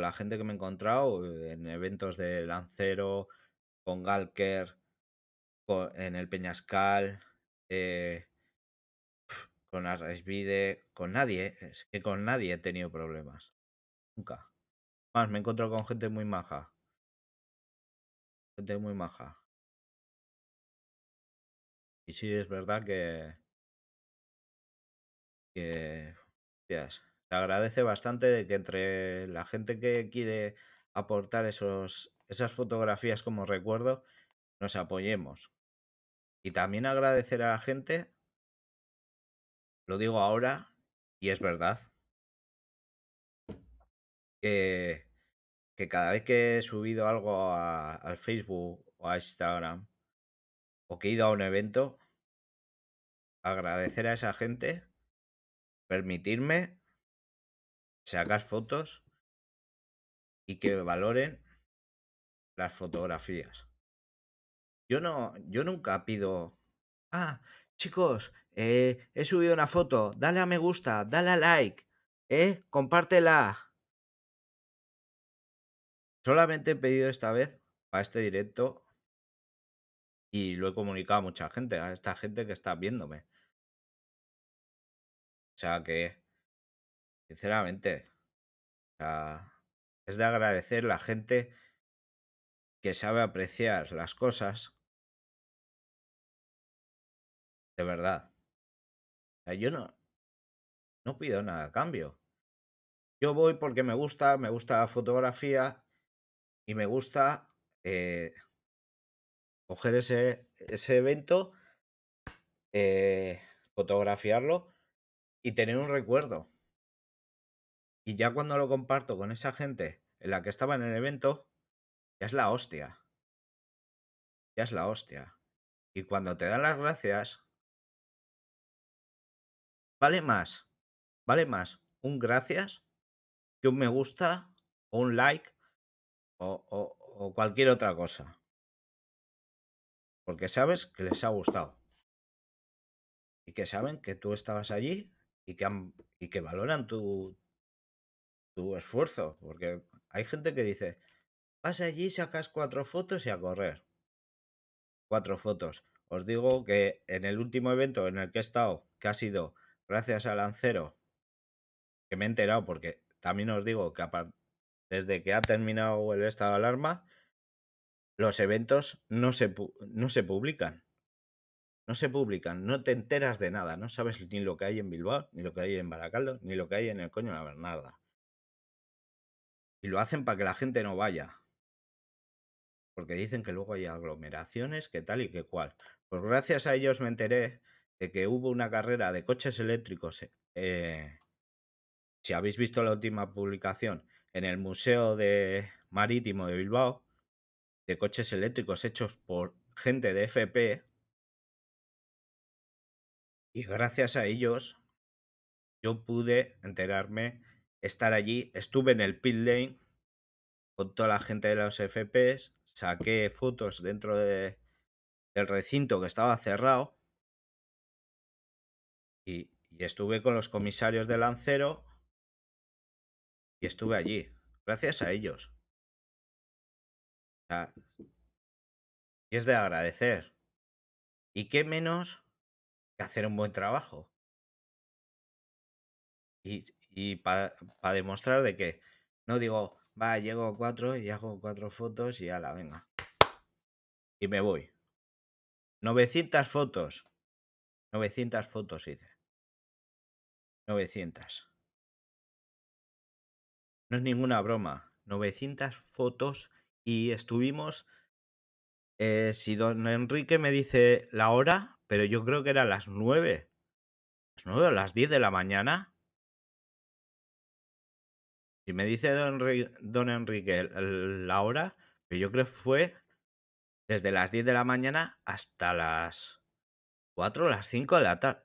la gente que me he encontrado eh, en eventos de Lancero, con Galker, en el Peñascal, eh, con Arresvide, con nadie, es que con nadie he tenido problemas. Nunca. Más, me he encontrado con gente muy maja. Gente muy maja. Y sí, es verdad que... Que agradece bastante de que entre la gente que quiere aportar esos, esas fotografías como recuerdo, nos apoyemos. Y también agradecer a la gente, lo digo ahora, y es verdad, que, que cada vez que he subido algo al Facebook o a Instagram, o que he ido a un evento, agradecer a esa gente, permitirme sacas fotos y que valoren las fotografías. Yo no, yo nunca pido, ah, chicos, eh, he subido una foto, dale a me gusta, dale a like, eh, compártela. Solamente he pedido esta vez a este directo y lo he comunicado a mucha gente, a esta gente que está viéndome. O sea que Sinceramente. Ah, es de agradecer la gente que sabe apreciar las cosas. De verdad. yo no, no pido nada a cambio. Yo voy porque me gusta, me gusta la fotografía y me gusta eh, coger ese, ese evento, eh, fotografiarlo y tener un recuerdo. Y ya cuando lo comparto con esa gente en la que estaba en el evento, ya es la hostia. Ya es la hostia. Y cuando te dan las gracias, vale más, vale más un gracias que un me gusta o un like o, cualquier otra cosa. Porque sabes que les ha gustado. Y que saben que tú estabas allí y y que valoran tu, tu esfuerzo, porque hay gente que dice, vas allí, sacas cuatro fotos y a correr. Cuatro fotos. Os digo que en el último evento en el que he estado, que ha sido gracias a Lancero, que me he enterado, porque también os digo que desde que ha terminado el estado de alarma, los eventos no se, no se publican. No se publican, no te enteras de nada, no sabes ni lo que hay en Bilbao, ni lo que hay en Baracaldo, ni lo que hay en el coño de la Bernarda. Y lo hacen para que la gente no vaya. Porque dicen que luego hay aglomeraciones, que tal y que cual. Pues gracias a ellos me enteré de que hubo una carrera de coches eléctricos. Eh, eh, si habéis visto la última publicación, en el Museo de Marítimo de Bilbao, de coches eléctricos hechos por gente de FP. Y gracias a ellos yo pude enterarme estar allí. Estuve en el pit lane con toda la gente de los FPS, saqué fotos dentro de, del recinto que estaba cerrado y, estuve con los comisarios de Lancero y estuve allí, gracias a ellos. y es de agradecer. ¿Y qué menos que hacer un buen trabajo? Y, y para demostrar de que no digo, va, llego a cuatro y hago cuatro fotos y la venga. Y me voy. 900 fotos. 900 fotos hice. 900. No es ninguna broma. 900 fotos y estuvimos... Eh, si don Enrique me dice la hora, pero yo creo que era las nueve... Las nueve o las diez de la mañana. Si me dice don, Enrique la hora, que yo creo que fue desde las 10 de la mañana hasta las 4, las 5 de la tarde.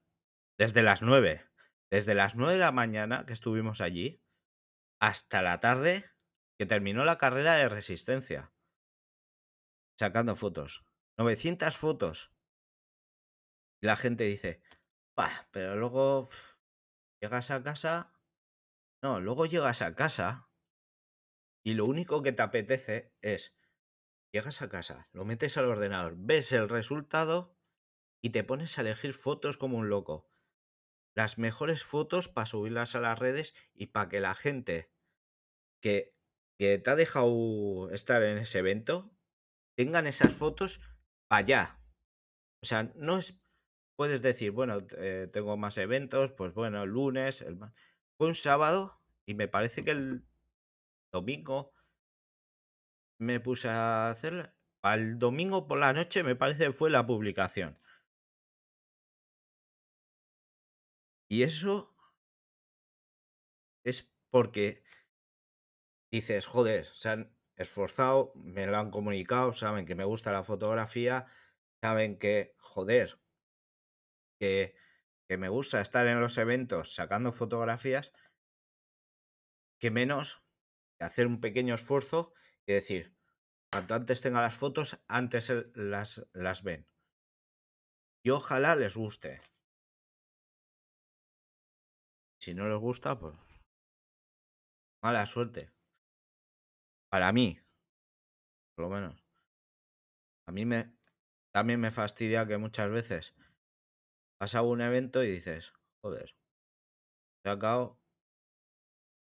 Desde las 9. Desde las 9 de la mañana que estuvimos allí hasta la tarde que terminó la carrera de resistencia. Sacando fotos. 900 fotos. Y la gente dice, pero luego llegas a casa no, luego llegas a casa y lo único que te apetece es, llegas a casa, lo metes al ordenador, ves el resultado y te pones a elegir fotos como un loco. Las mejores fotos para subirlas a las redes y para que la gente que, que te ha dejado estar en ese evento tengan esas fotos para allá. O sea, no es... Puedes decir, bueno, eh, tengo más eventos, pues bueno, el lunes, el fue un sábado y me parece que el domingo me puse a hacer... Al domingo por la noche me parece que fue la publicación. Y eso es porque dices, joder, se han esforzado, me lo han comunicado, saben que me gusta la fotografía, saben que, joder, que que me gusta estar en los eventos sacando fotografías, que menos que hacer un pequeño esfuerzo y decir, cuanto antes tenga las fotos, antes las, las ven. Y ojalá les guste. Si no les gusta, pues mala suerte. Para mí, por lo menos. A mí me, también me fastidia que muchas veces Vas a un evento y dices, joder, he sacado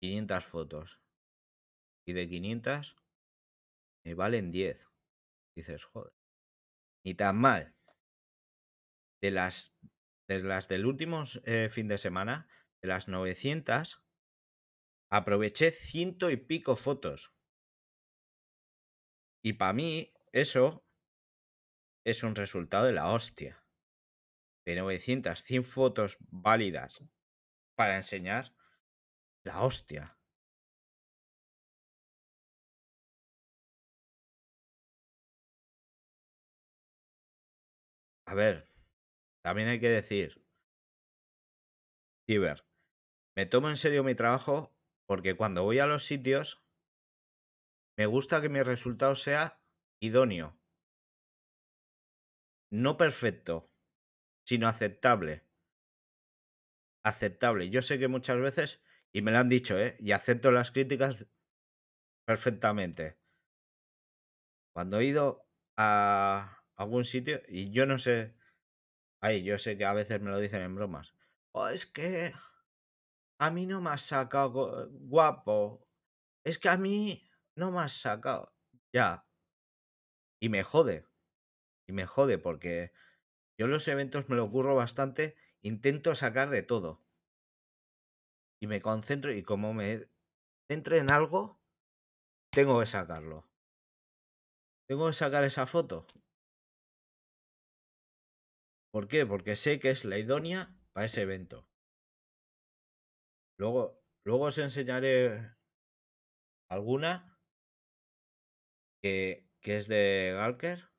500 fotos. Y de 500 me valen 10. Dices, joder, ni tan mal. De las, las del último eh, fin de semana, de las 900, aproveché ciento y pico fotos. Y para mí, eso es un resultado de la hostia de 900, 100 fotos válidas para enseñar, la hostia. A ver, también hay que decir, Tiber, me tomo en serio mi trabajo porque cuando voy a los sitios, me gusta que mi resultado sea idóneo, no perfecto sino aceptable. Aceptable. Yo sé que muchas veces, y me lo han dicho, ¿eh? y acepto las críticas perfectamente. Cuando he ido a algún sitio, y yo no sé, ahí yo sé que a veces me lo dicen en bromas, oh, es que a mí no me has sacado guapo, es que a mí no me has sacado, ya, y me jode, y me jode porque yo en los eventos me lo ocurro bastante, intento sacar de todo. Y me concentro y como me centro en algo, tengo que sacarlo. Tengo que sacar esa foto. ¿Por qué? Porque sé que es la idónea para ese evento. Luego, luego os enseñaré alguna que, que es de Galker.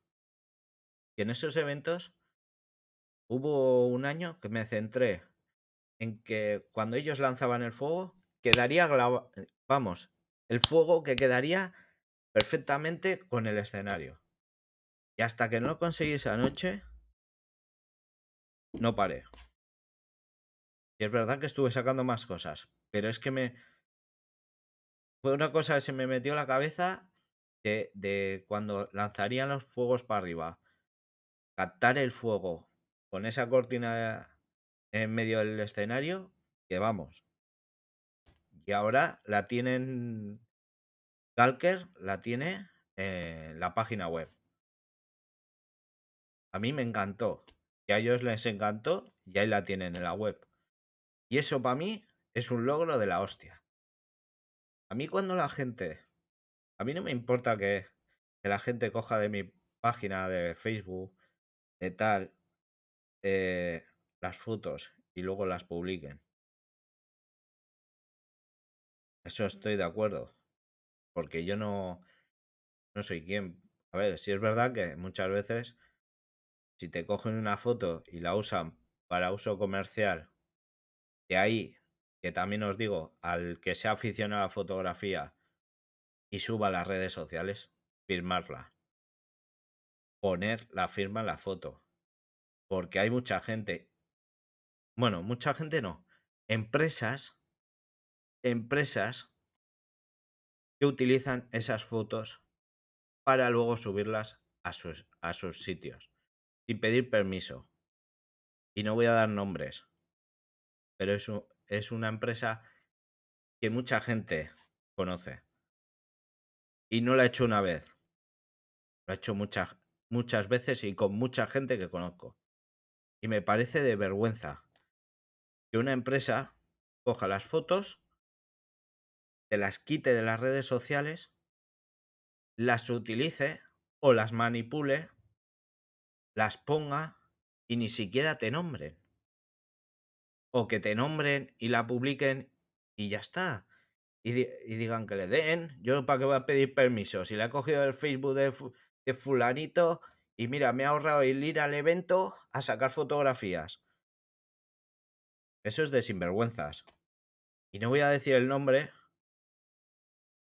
Que en esos eventos hubo un año que me centré en que cuando ellos lanzaban el fuego, quedaría eh, vamos, el fuego que quedaría perfectamente con el escenario. Y hasta que no conseguí esa noche, no paré. Y es verdad que estuve sacando más cosas, pero es que me... Fue una cosa que se me metió la cabeza de, de cuando lanzarían los fuegos para arriba. Captar el fuego, con esa cortina en medio del escenario, que vamos. Y ahora la tienen. Calker la tiene en la página web. A mí me encantó. Y a ellos les encantó. Y ahí la tienen en la web. Y eso para mí es un logro de la hostia. A mí cuando la gente... A mí no me importa que, que la gente coja de mi página de Facebook, de tal, eh, las fotos y luego las publiquen. Eso estoy de acuerdo. Porque yo no, no soy quien. A ver, si es verdad que muchas veces, si te cogen una foto y la usan para uso comercial, de ahí, que también os digo, al que se aficionado a la fotografía y suba a las redes sociales, firmarla. Poner la firma en la foto porque hay mucha gente, bueno, mucha gente no, empresas, empresas que utilizan esas fotos para luego subirlas a sus, a sus sitios, sin pedir permiso. Y no voy a dar nombres, pero es, es una empresa que mucha gente conoce. Y no la he hecho una vez. Lo he hecho muchas veces y con mucha gente que conozco. Y me parece de vergüenza que una empresa coja las fotos, se las quite de las redes sociales, las utilice o las manipule, las ponga y ni siquiera te nombren. O que te nombren y la publiquen y ya está. Y, digan que le den. Yo para qué voy a pedir permiso. Si la he cogido el Facebook de fulanito, y mira, me ha ahorrado el ir al evento a sacar fotografías. Eso es de sinvergüenzas. Y no voy a decir el nombre.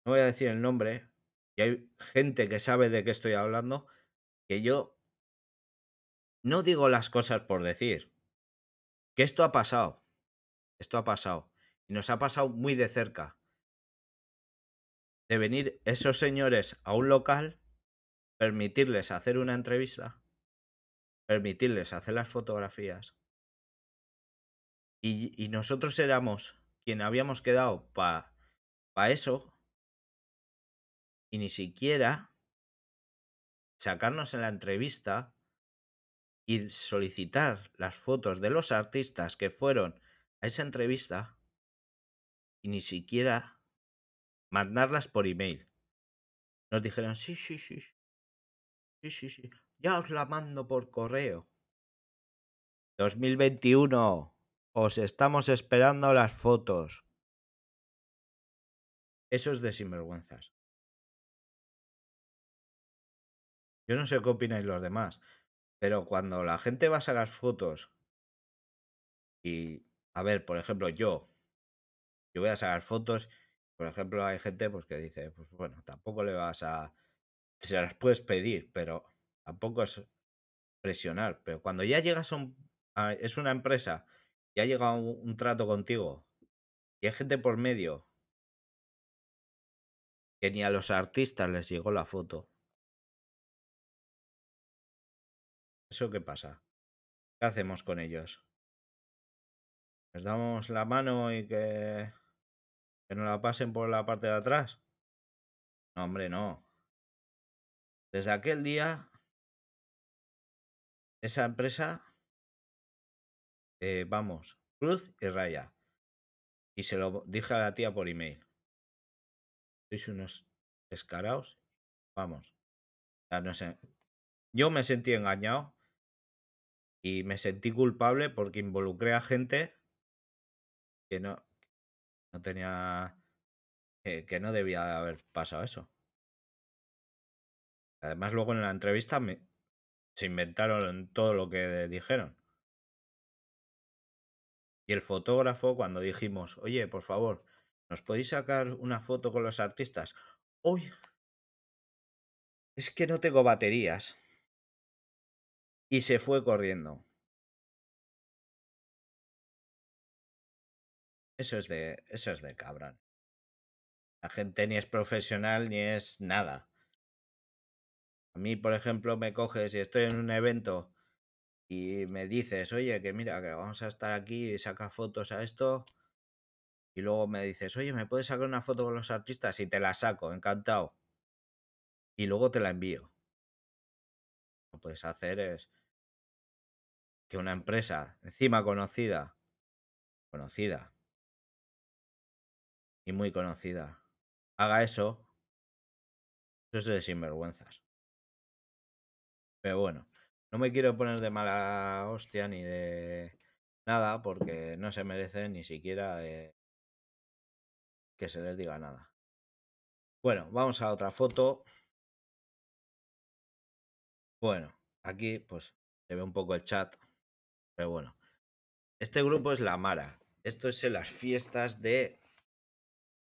No voy a decir el nombre. Y hay gente que sabe de qué estoy hablando. Que yo no digo las cosas por decir. Que esto ha pasado. Esto ha pasado. Y nos ha pasado muy de cerca. De venir esos señores a un local permitirles hacer una entrevista, permitirles hacer las fotografías. Y, nosotros éramos quien habíamos quedado para pa eso y ni siquiera sacarnos en la entrevista y solicitar las fotos de los artistas que fueron a esa entrevista y ni siquiera mandarlas por email. Nos dijeron, sí, sí, sí, Sí, sí, sí. Ya os la mando por correo. 2021. Os estamos esperando las fotos. Eso es de sinvergüenzas. Yo no sé qué opináis los demás, pero cuando la gente va a sacar fotos y, a ver, por ejemplo, yo, yo voy a sacar fotos, por ejemplo, hay gente pues, que dice, pues bueno, tampoco le vas a, se las puedes pedir, pero tampoco es presionar. Pero cuando ya llegas a, es una empresa, ya ha llegado un, trato contigo y hay gente por medio que ni a los artistas les llegó la foto. ¿Eso qué pasa? ¿Qué hacemos con ellos? ¿Les damos la mano y que, que nos la pasen por la parte de atrás? No, hombre, no. Desde aquel día, esa empresa, eh, vamos, cruz y raya. Y se lo dije a la tía por email. Sois unos descarados. Vamos. Yo me sentí engañado y me sentí culpable porque involucré a gente que no, no tenía. que no debía haber pasado eso. Además, luego en la entrevista se inventaron todo lo que dijeron. Y el fotógrafo, cuando dijimos, oye, por favor, ¿nos podéis sacar una foto con los artistas? Uy, es que no tengo baterías. Y se fue corriendo. Eso es de, eso es de cabrón. La gente ni es profesional ni es nada. A mí, por ejemplo, me coges y estoy en un evento y me dices, oye, que mira, que vamos a estar aquí y saca fotos a esto. Y luego me dices, oye, ¿me puedes sacar una foto con los artistas? Y te la saco, encantado. Y luego te la envío. Lo que puedes hacer es que una empresa, encima conocida, conocida y muy conocida, haga eso. Eso es de sinvergüenzas. Pero bueno, no me quiero poner de mala hostia ni de nada porque no se merece ni siquiera eh, que se les diga nada. Bueno, vamos a otra foto. Bueno, aquí pues se ve un poco el chat, pero bueno. Este grupo es La Mara. Esto es en las fiestas de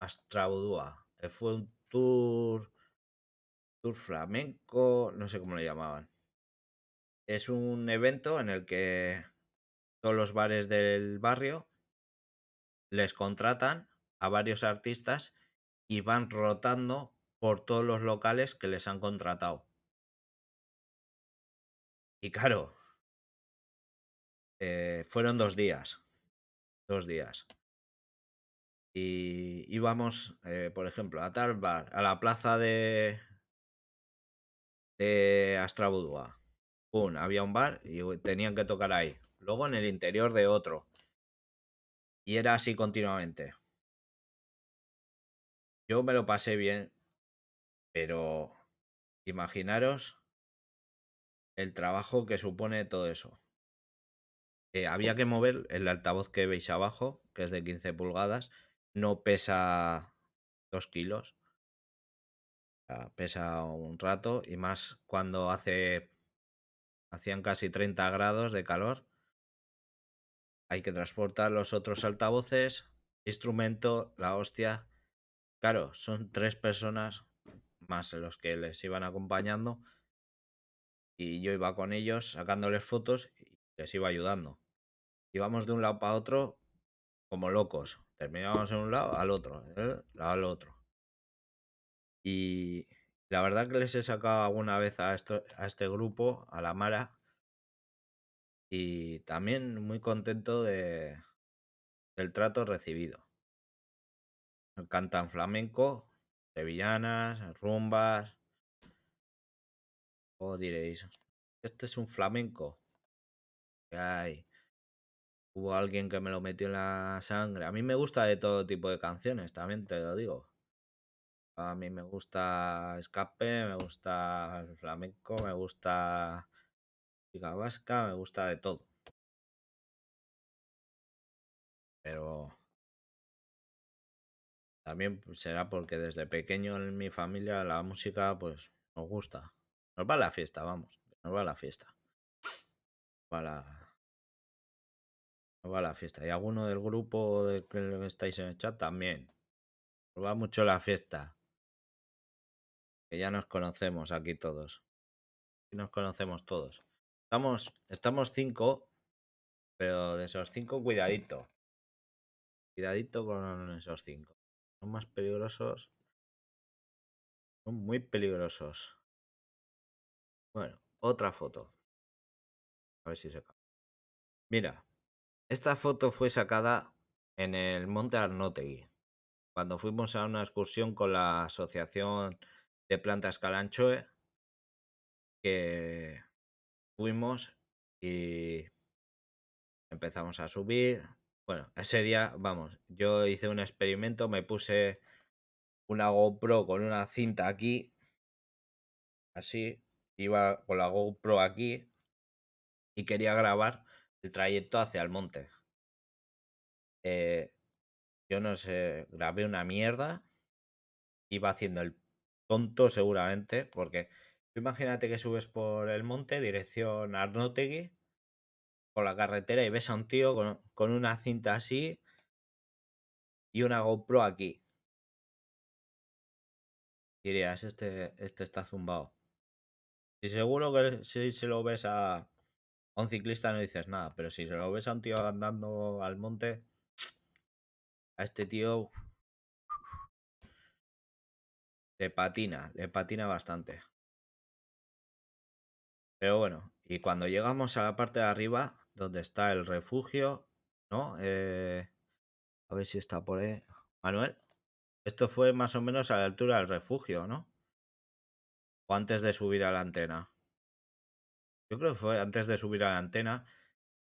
Astraudúa. Eh, fue un tour, tour flamenco, no sé cómo le llamaban. Es un evento en el que todos los bares del barrio les contratan a varios artistas y van rotando por todos los locales que les han contratado. Y claro, eh, fueron dos días. Dos días. Y íbamos, eh, por ejemplo, a tal bar, a la plaza de, de había un bar y tenían que tocar ahí. Luego en el interior de otro. Y era así continuamente. Yo me lo pasé bien, pero imaginaros el trabajo que supone todo eso. había que mover el altavoz que veis abajo, que es de 15 pulgadas, no pesa dos kilos, pesa un rato y más cuando hace Hacían casi 30 grados de calor. Hay que transportar los otros altavoces, instrumento, la hostia. Claro, son tres personas más los que les iban acompañando. Y yo iba con ellos sacándoles fotos y les iba ayudando. Íbamos de un lado para otro como locos. Terminábamos en un lado al otro, eh, al otro. Y la verdad que les he sacado alguna vez a, a este grupo, a la Mara. Y también muy contento de, del trato recibido. Cantan flamenco, sevillanas, rumbas. O diréis, este es un flamenco. hay? hubo alguien que me lo metió en la sangre. A mí me gusta de todo tipo de canciones, también te lo digo. A mí me gusta escape, me gusta flamenco, me gusta música vasca, me gusta de todo. Pero también pues, será porque desde pequeño en mi familia la música pues nos gusta. Nos va a la fiesta, vamos. Nos va a la fiesta. Nos va la, nos va la fiesta. Y alguno del grupo de que estáis en el chat también. Nos va mucho la fiesta ya nos conocemos aquí todos. Nos conocemos todos. Estamos, estamos cinco, pero de esos cinco, cuidadito. Cuidadito con esos cinco. Son más peligrosos. Son muy peligrosos. Bueno, otra foto. A ver si se acaba. Mira, esta foto fue sacada en el Monte Arnotegui, cuando fuimos a una excursión con la asociación de planta escalanchoe que fuimos y empezamos a subir. Bueno, ese día, vamos, yo hice un experimento, me puse una GoPro con una cinta aquí, así, iba con la GoPro aquí y quería grabar el trayecto hacia el monte. Eh, yo no sé, grabé una mierda, iba haciendo el tonto seguramente, porque imagínate que subes por el monte, dirección Arnotegui, por la carretera y ves a un tío con, una cinta así y una GoPro aquí. Dirías, este, este está zumbado. Y seguro que si se lo ves a un ciclista no dices nada, pero si se lo ves a un tío andando al monte, a este tío le patina, le patina bastante. Pero bueno, y cuando llegamos a la parte de arriba, donde está el refugio, ¿no? Eh, a ver si está por ahí. Manuel, esto fue más o menos a la altura del refugio, ¿no? O antes de subir a la antena. Yo creo que fue antes de subir a la antena,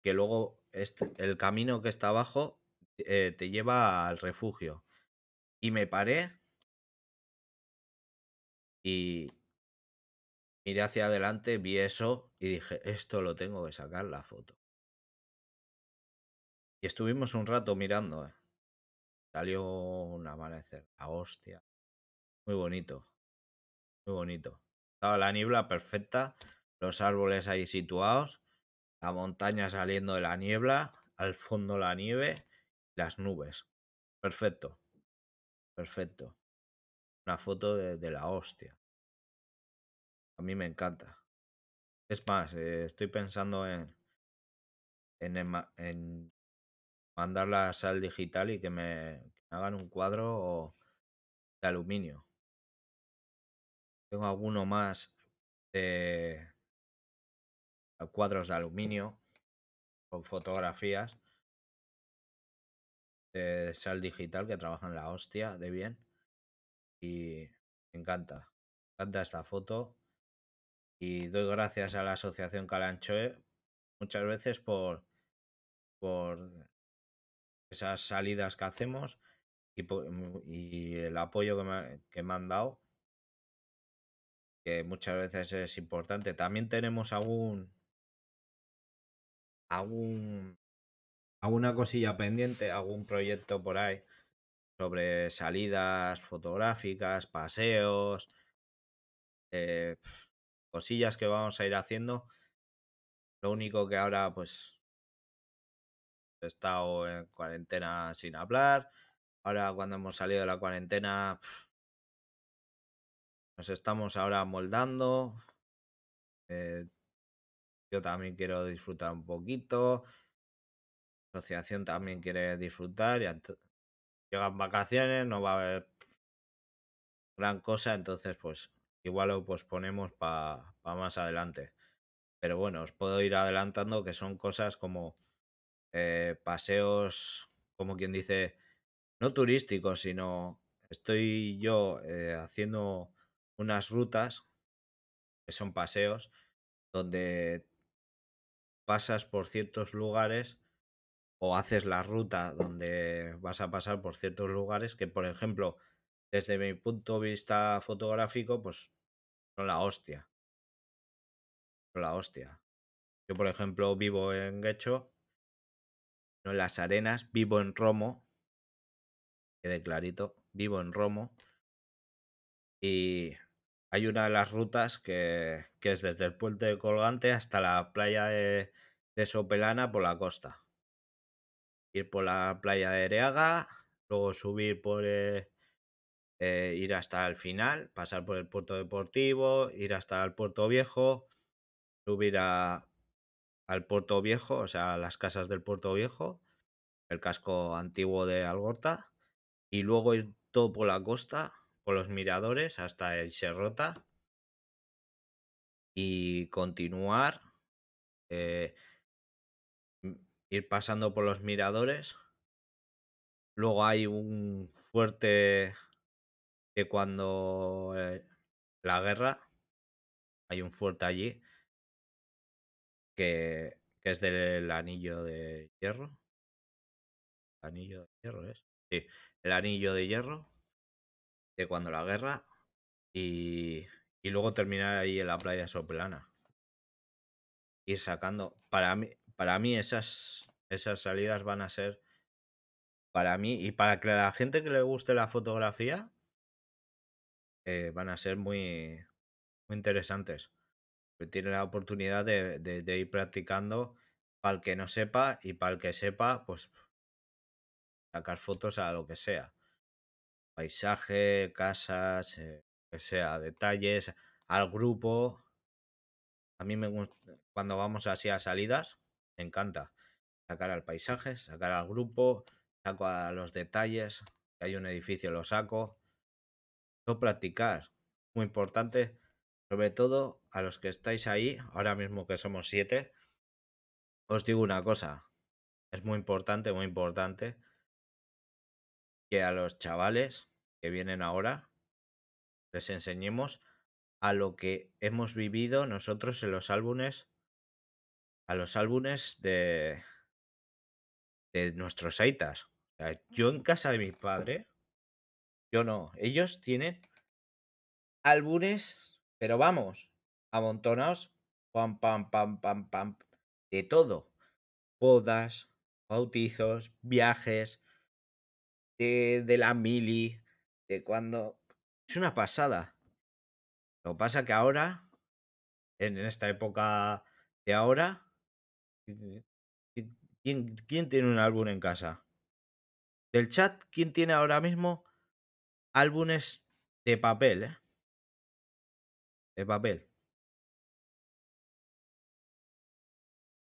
que luego este, el camino que está abajo eh, te lleva al refugio. Y me paré y miré hacia adelante, vi eso y dije, esto lo tengo que sacar la foto. Y estuvimos un rato mirando. ¿eh? Salió un amanecer, a hostia. Muy bonito. Muy bonito. Estaba la niebla perfecta, los árboles ahí situados, la montaña saliendo de la niebla, al fondo la nieve, las nubes. Perfecto. Perfecto una foto de, la hostia. A mí me encanta. Es más, eh, estoy pensando en, en, en mandarla a sal digital y que me, que me, hagan un cuadro de aluminio. Tengo alguno más de cuadros de aluminio con fotografías de sal digital que trabajan la hostia de bien y me encanta, encanta esta foto y doy gracias a la asociación Calanchoe muchas veces por, por esas salidas que hacemos mm, y, el apoyo que me, que me han dado que muchas veces es importante. También tenemos algún algún alguna cosilla pendiente, algún proyecto por ahí sobre salidas fotográficas, paseos, eh, cosillas que vamos a ir haciendo. Lo único que ahora, pues, he estado en cuarentena sin hablar. Ahora, cuando hemos salido de la cuarentena, nos estamos ahora moldando. Eh, yo también quiero disfrutar un poquito. La asociación también quiere disfrutar. Y llegan vacaciones, no va a haber gran cosa, entonces pues igual lo posponemos para más adelante. Pero bueno, os puedo ir adelantando que son cosas como eh, paseos, como quien dice, no turísticos, sino estoy yo eh, haciendo unas rutas, que son paseos, donde pasas por ciertos lugares o haces la ruta donde vas a pasar por ciertos lugares que, por ejemplo, desde mi punto de vista fotográfico, pues son la hostia. Son la hostia. Yo, por ejemplo, vivo en Guecho, no en las arenas, vivo en Romo, quede clarito, vivo en Romo, y hay una de las rutas que, es desde el puente Colgante hasta la playa de Sopelana por la costa ir por la playa de Ereaga, luego subir por eh, eh, ir hasta el final, pasar por el puerto deportivo, ir hasta el puerto viejo, subir a, al puerto viejo, o sea, a las casas del puerto viejo, el casco antiguo de Algorta, y luego ir todo por la costa, por los miradores hasta el Cerrota y continuar. Eh, ir pasando por los miradores. Luego hay un fuerte Que cuando eh, la guerra, hay un fuerte allí que, es del anillo de hierro. Anillo de hierro es. Sí, el anillo de hierro de cuando la guerra y, y luego terminar ahí en la playa soplana. Ir sacando. Para mí, para mí esas, esas salidas van a ser, para mí y para que la gente que le guste la fotografía, eh, van a ser muy, muy interesantes. Pues tiene la oportunidad de, ir practicando para el que no sepa y para el que sepa, pues sacar fotos a lo que sea. Paisaje, casas, eh, que sea, detalles, al grupo. A mí me gusta, cuando vamos así a salidas, me encanta sacar al paisaje, sacar al grupo, saco a los detalles, si hay un edificio lo saco. Todo practicar, muy importante, sobre todo a los que estáis ahí, ahora mismo que somos siete, os digo una cosa, es muy importante, muy importante que a los chavales que vienen ahora les enseñemos a lo que hemos vivido nosotros en los álbumes los álbumes de, de nuestros aitas. yo en casa de mi padre, yo no, ellos tienen álbumes, pero vamos, amontonados, pam, pam, pam, pam, pam, de todo. Bodas, bautizos, viajes, de, eh, de la mili, de cuando... Es una pasada. Lo pasa que ahora, en esta época de ahora, ¿Quién, tiene un álbum en casa? Del chat, ¿quién tiene ahora mismo álbumes de papel? Eh? De papel.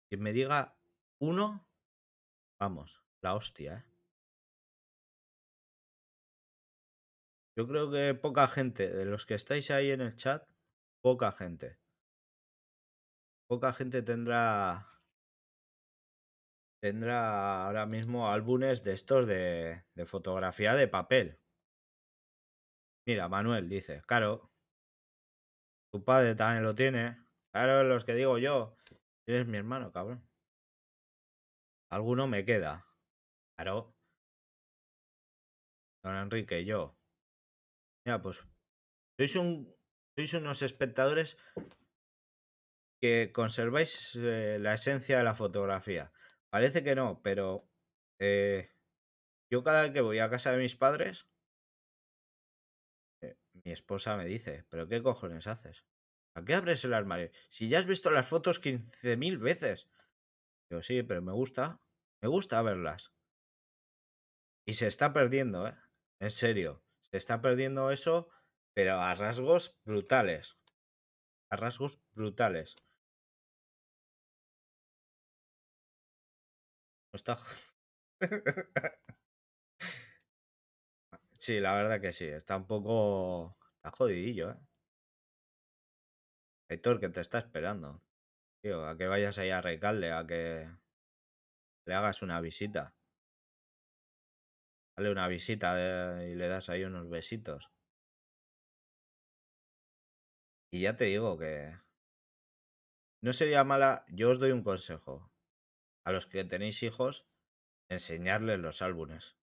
Quien me diga uno, vamos, la hostia, eh. Yo creo que poca gente, de los que estáis ahí en el chat, poca gente. Poca gente tendrá tendrá ahora mismo álbumes de estos de, fotografía de papel. Mira, Manuel dice, claro, tu padre también lo tiene. Claro, los que digo yo, eres mi hermano, cabrón. Alguno me queda. Claro. Don Enrique y yo. Mira, pues sois, un, sois unos espectadores que conserváis eh, la esencia de la fotografía. Parece que no, pero eh, yo cada vez que voy a casa de mis padres, eh, mi esposa me dice, pero ¿qué cojones haces? ¿A qué abres el armario? Si ya has visto las fotos 15.000 veces. Yo sí, pero me gusta, me gusta verlas. Y se está perdiendo, ¿eh? En serio, se está perdiendo eso, pero a rasgos brutales. A rasgos brutales. está. sí, la verdad que sí. Está un poco. Está jodidillo, ¿eh? Héctor, que te está esperando. Tío, a que vayas ahí a Recalde, a que le hagas una visita. Dale una visita eh, y le das ahí unos besitos. Y ya te digo que. No sería mala. Yo os doy un consejo a los que tenéis hijos, enseñarles los álbumes.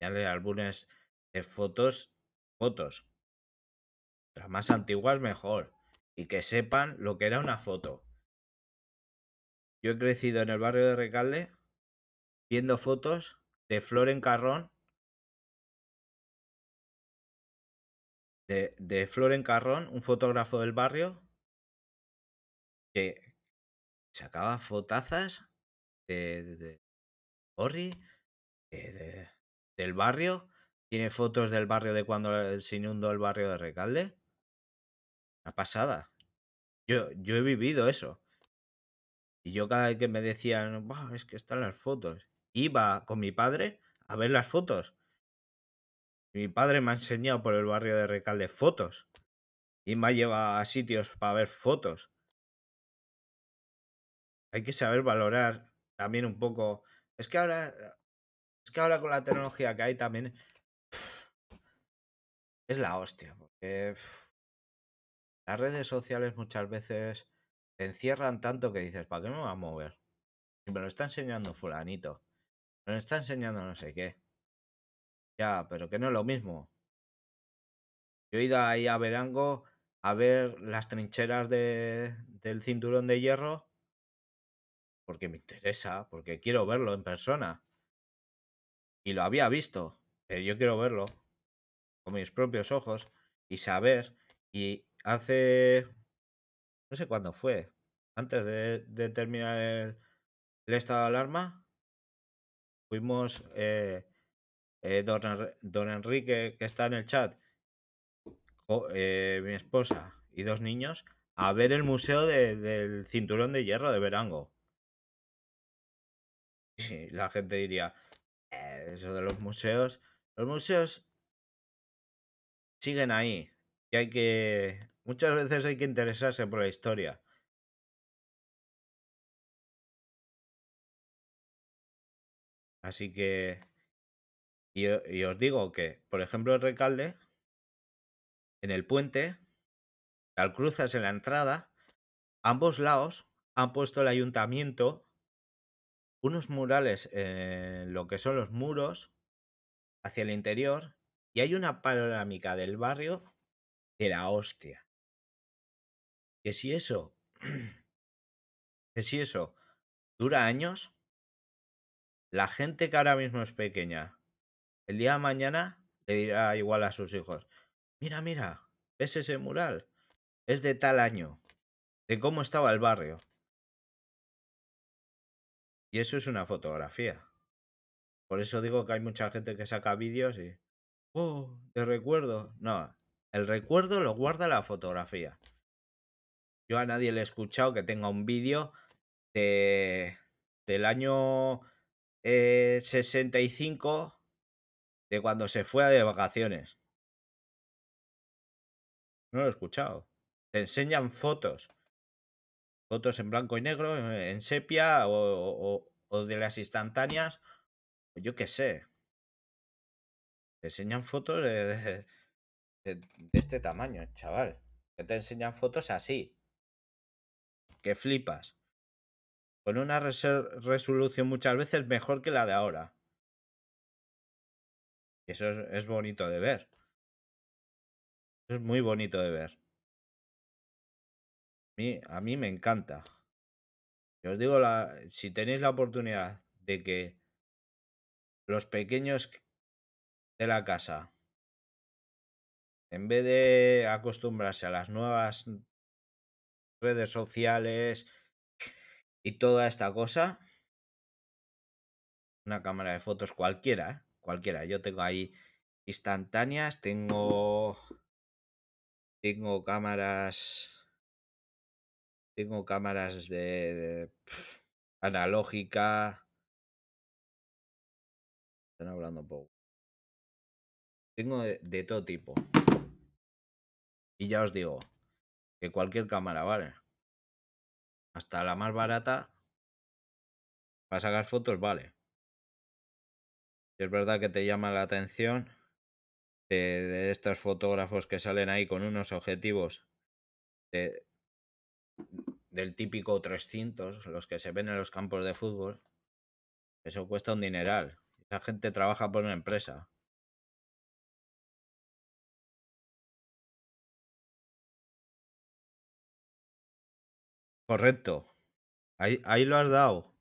Enseñarles álbumes de fotos, fotos. Las más antiguas mejor. Y que sepan lo que era una foto. Yo he crecido en el barrio de Recalde viendo fotos de Floren Carrón. De, de Floren Carrón, un fotógrafo del barrio, que sacaba fotazas de, eh, de del barrio. Tiene fotos del barrio de cuando eh, se inundó el barrio de Recalde. Una pasada. Yo, yo he vivido eso. Y yo cada vez que me decían, es que están las fotos, iba con mi padre a ver las fotos. Mi padre me ha enseñado por el barrio de Recalde fotos. Y me ha llevado a sitios para ver fotos. Hay que saber valorar también un poco. Es que ahora. Eh, es que ahora con la tecnología que hay también. Es la hostia. Porque. Las redes sociales muchas veces te encierran tanto que dices, ¿para qué me voy a mover? y me lo está enseñando fulanito. Me lo está enseñando no sé qué. Ya, pero que no es lo mismo. Yo he ido ahí a Verango a ver las trincheras de, del cinturón de hierro porque me interesa, porque quiero verlo en persona. Y lo había visto, pero yo quiero verlo con mis propios ojos y saber. Y hace, no sé cuándo fue, antes de, terminar el, estado de alarma, fuimos, eh, eh, don, Enrique, que está en el chat, eh, mi esposa y dos niños, a ver el museo del cinturón de hierro de Verango. la gente diría, eh, eso de los museos, los museos siguen ahí y hay que, muchas veces hay que interesarse por la historia. Así que, y, os digo que, por ejemplo, el recalde, en el puente, al cruzarse en la entrada, ambos lados han puesto el ayuntamiento unos murales en eh, lo que son los muros hacia el interior y hay una panorámica del barrio de la hostia. Que si eso, que si eso dura años, la gente que ahora mismo es pequeña, el día de mañana le dirá igual a sus hijos, mira, mira, es ese mural? Es de tal año, de cómo estaba el barrio. Y eso es una fotografía. Por eso digo que hay mucha gente que saca vídeos y. ¡Oh! De recuerdo. No, el recuerdo lo guarda la fotografía. Yo a nadie le he escuchado que tenga un vídeo de, del año eh, 65 de cuando se fue de vacaciones. No lo he escuchado. Te enseñan fotos. Fotos en blanco y negro, eh, en sepia o, de las instantáneas, yo qué sé. Te enseñan fotos de, este tamaño, chaval. te enseñan fotos así. Que flipas. Con una resolución muchas veces mejor que la de ahora. eso es, bonito de ver. es muy bonito de ver a mí me encanta. Yo os digo, la, si tenéis la oportunidad de que los pequeños de la casa, en vez de acostumbrarse a las nuevas redes sociales y toda esta cosa, una cámara de fotos cualquiera, cualquiera. Yo tengo ahí instantáneas, tengo tengo cámaras tengo cámaras de, analógica. Están hablando un poco. Tengo de, todo tipo. Y ya os digo, que cualquier cámara, ¿vale? Hasta la más barata, para sacar fotos, vale. es verdad que te llama la atención eh, de, estos fotógrafos que salen ahí con unos objetivos eh, del típico 300, los que se ven en los campos de fútbol, eso cuesta un dineral. Esa gente trabaja por una empresa. Correcto. Ahí, lo has dado.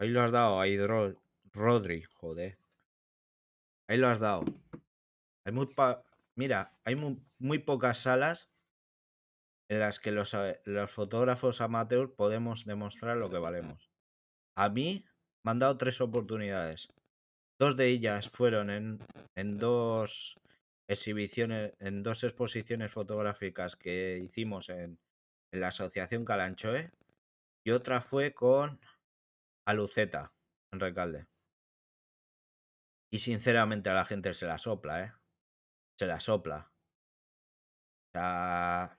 Ahí lo has dado, ahí Rodri, joder. Ahí lo has dado. Hay muy Mira, hay muy pocas salas en las que los, eh, fotógrafos amateurs podemos demostrar lo que valemos. A mí me han dado tres oportunidades. Dos de ellas fueron en, dos exhibiciones, en dos exposiciones fotográficas que hicimos en, en la Asociación Calanchoe y otra fue con Aluceta en Recalde. Y sinceramente a la gente se la sopla, ¿eh? Se la sopla. O sea,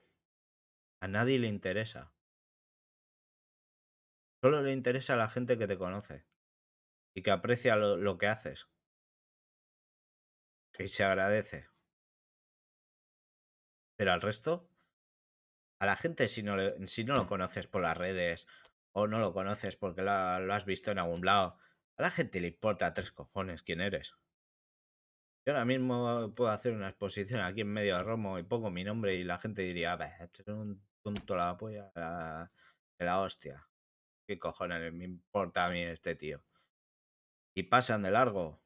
a nadie le interesa. Solo le interesa a la gente que te conoce y que aprecia lo, que haces. Que se agradece. Pero al resto, a la gente si no, si no lo conoces por las redes o no lo conoces porque lo, has visto en algún lado, a la gente le importa tres cojones quién eres. Yo ahora mismo puedo hacer una exposición aquí en medio de Romo y pongo mi nombre y la gente diría, es un pues, la polla de la hostia. ¿Qué cojones me importa a mí este tío? Y pasan de largo.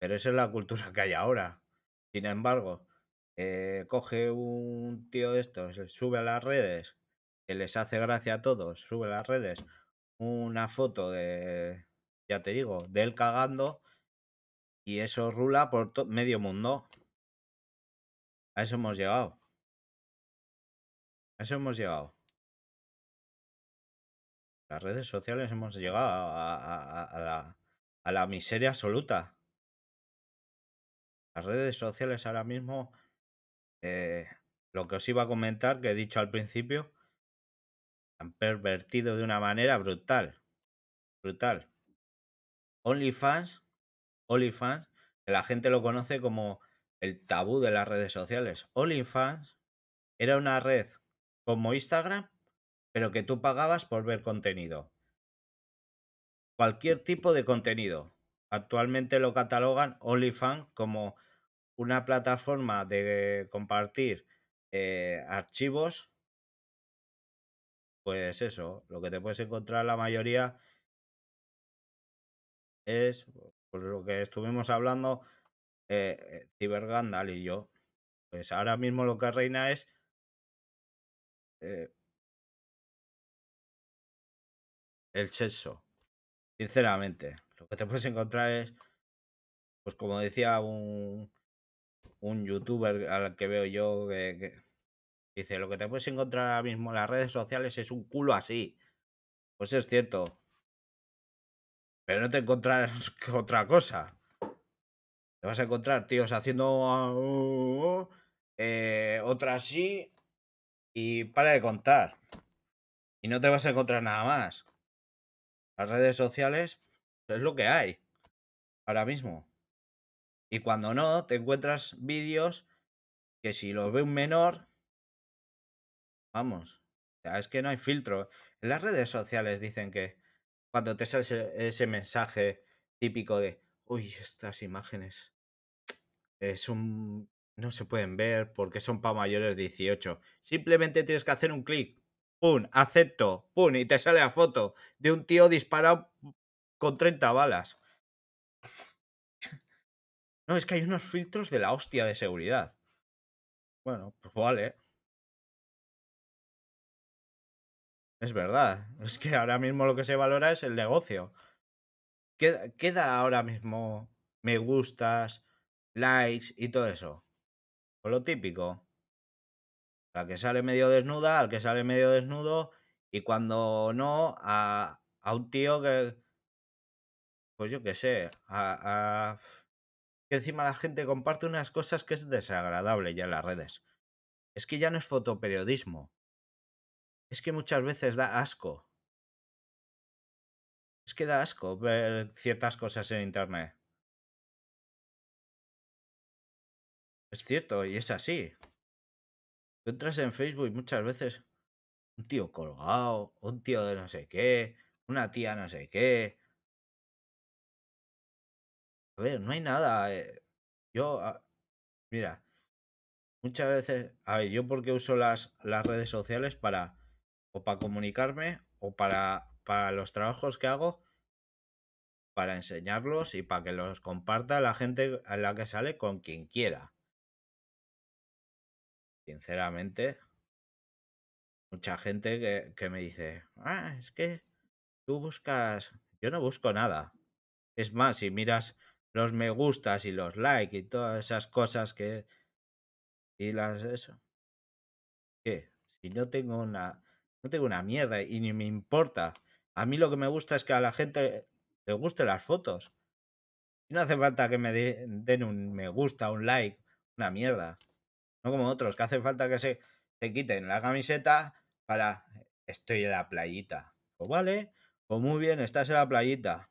Pero esa es la cultura que hay ahora. Sin embargo, eh, coge un tío de estos, sube a las redes, que les hace gracia a todos, sube a las redes una foto de, ya te digo, de él cagando y eso rula por medio mundo. A eso hemos llegado eso hemos llegado. Las redes sociales hemos llegado a, la, miseria absoluta. Las redes sociales ahora mismo, eh, lo que os iba a comentar, que he dicho al principio, han pervertido de una manera brutal. Brutal. OnlyFans, OnlyFans, que la gente lo conoce como el tabú de las redes sociales. OnlyFans era una red como Instagram, pero que tú pagabas por ver contenido. Cualquier tipo de contenido. Actualmente lo catalogan OnlyFans como una plataforma de compartir eh, archivos. Pues eso, lo que te puedes encontrar la mayoría es por lo que estuvimos hablando eh, eh Cibergandal y yo. Pues ahora mismo lo que reina es eh, el sexo. Sinceramente, lo que te puedes encontrar es, pues como decía un, un youtuber al que veo yo, que, dice, lo que te puedes encontrar ahora mismo en las redes sociales es un culo así. Pues es cierto. Pero no te encontrarás otra cosa. Te vas a encontrar tíos haciendo eh, otra así y para de contar. Y no te vas a encontrar nada más. Las redes sociales es lo que hay ahora mismo. Y cuando no, te encuentras vídeos que si los ve un menor, vamos, es que no hay filtro. En las redes sociales dicen que cuando te sale ese, mensaje típico de, uy, estas imágenes es un no se pueden ver porque son para mayores de 18. Simplemente tienes que hacer un clic, pum, acepto, pum, y te sale la foto de un tío disparado con 30 balas. No, es que hay unos filtros de la hostia de seguridad. Bueno, pues vale. Es verdad. Es que ahora mismo lo que se valora es el negocio. Queda, queda ahora mismo me gustas, likes y todo eso lo típico. La que sale medio desnuda, al que sale medio desnudo, y cuando no, a, un tío que. Pues yo qué sé, a, que encima la gente comparte unas cosas que es desagradable ya en las redes. Es que ya no es fotoperiodismo. Es que muchas veces da asco. Es que da asco ver ciertas cosas en internet. Es cierto, y es así. Tú entras en Facebook muchas veces un tío colgado, un tío de no sé qué, una tía no sé qué. A ver, no hay nada. Eh, yo, ah, mira, muchas veces, a ver, yo porque uso las, las redes sociales para, o para comunicarme, o para, para los trabajos que hago, para enseñarlos y para que los comparta la gente a la que sale con quien quiera sinceramente, mucha gente que, me dice, ah, es que tú buscas, yo no busco nada. Es más, si miras los me gustas y los like y todas esas cosas que... Y las... Eso. ¿Qué? Si no tengo una... No tengo una mierda y ni me importa. A mí lo que me gusta es que a la gente le guste las fotos. Y no hace falta que me den un me gusta, un like, una mierda. No como otros, que hace falta que se, quiten la camiseta para estoy en la playita. Pues vale, pues muy bien, estás en la playita.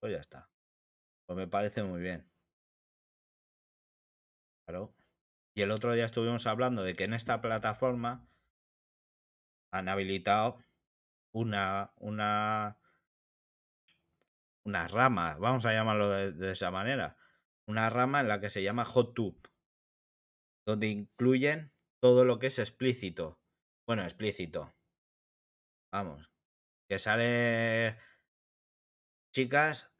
Pues ya está. Pues me parece muy bien. Y el otro día estuvimos hablando de que en esta plataforma han habilitado una, una, una rama, vamos a llamarlo de, esa manera, una rama en la que se llama Hot donde incluyen todo lo que es explícito. Bueno, explícito. Vamos, que sale chicas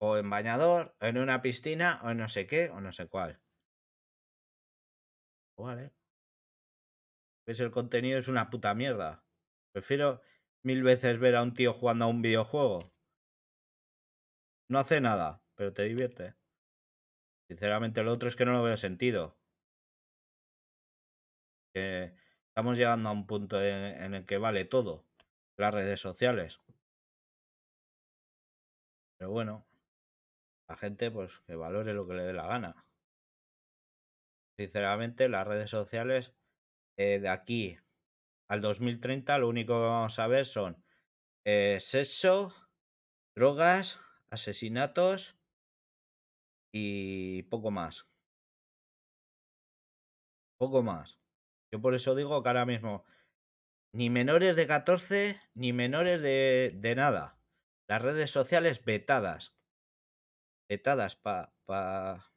o en bañador, o en una piscina, o en no sé qué, o no sé cuál. Eh. Vale. Pues el contenido es una puta mierda. Prefiero mil veces ver a un tío jugando a un videojuego. No hace nada, pero te divierte. Sinceramente, lo otro es que no lo veo sentido estamos llegando a un punto en, el que vale todo, las redes sociales. Pero bueno, la gente pues que valore lo que le dé la gana. Sinceramente, las redes sociales eh, de aquí al 2030 lo único que vamos a ver son eh, sexo, drogas, asesinatos y poco más. Poco más. Yo por eso digo que ahora mismo, ni menores de 14, ni menores de, de nada. Las redes sociales vetadas. Vetadas para pa,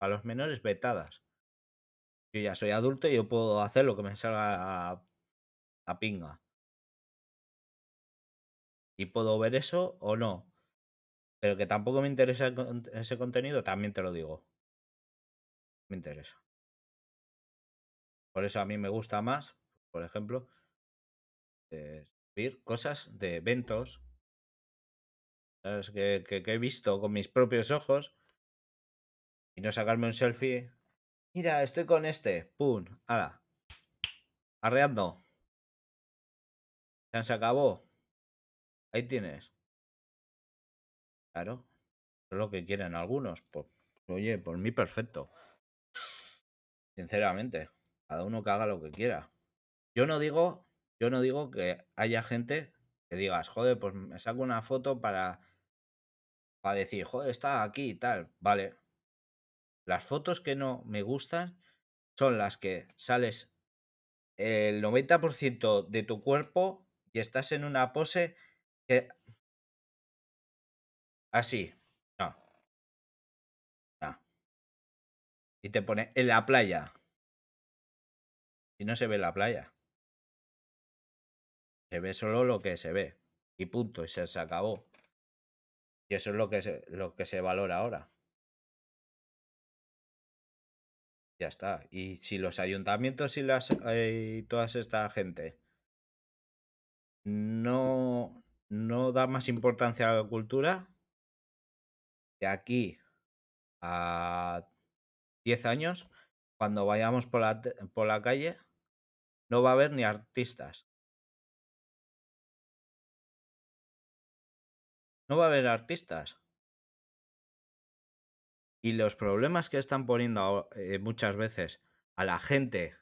a los menores, vetadas. Yo ya soy adulto y yo puedo hacer lo que me salga a, a pinga. Y puedo ver eso o no. Pero que tampoco me interesa ese contenido, también te lo digo. Me interesa. Por eso a mí me gusta más, por ejemplo, eh, cosas de eventos que, he visto con mis propios ojos y no sacarme un selfie. Mira, estoy con este. ¡Pum! ¡Hala! Arreando. Se acabó. Ahí tienes. Claro. Es lo que quieren algunos. oye, por mí perfecto. Sinceramente cada uno que haga lo que quiera. Yo no digo, yo no digo que haya gente que digas, joder, pues me saco una foto para, para decir, joder, está aquí y tal. Vale. Las fotos que no me gustan son las que sales el 90% de tu cuerpo y estás en una pose que... Así. No. Y te pone en la playa. Y no se ve la playa. Se ve solo lo que se ve. Y punto. Y se, acabó. Y eso es lo que se, lo que se valora ahora. Ya está. Y si los ayuntamientos y las y eh, toda esta gente no, no da más importancia a la cultura, de aquí a 10 años cuando vayamos por la, calle, no va a haber ni artistas. No va a haber artistas. Y los problemas que están poniendo eh, muchas veces a la gente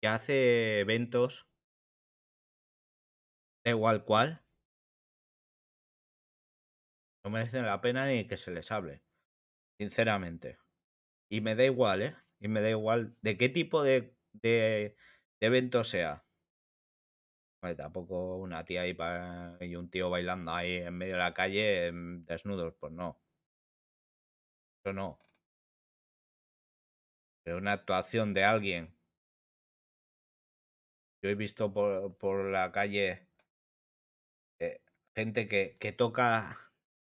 que hace eventos, da igual cual, no merecen la pena ni que se les hable, sinceramente. Y me da igual, ¿eh? y me da igual de qué tipo de, de, evento sea. tampoco una tía y un tío bailando ahí en medio de la calle em, desnudos, pues no. Eso no. Pero una actuación de alguien. Yo he visto por, por la calle eh, gente que, que toca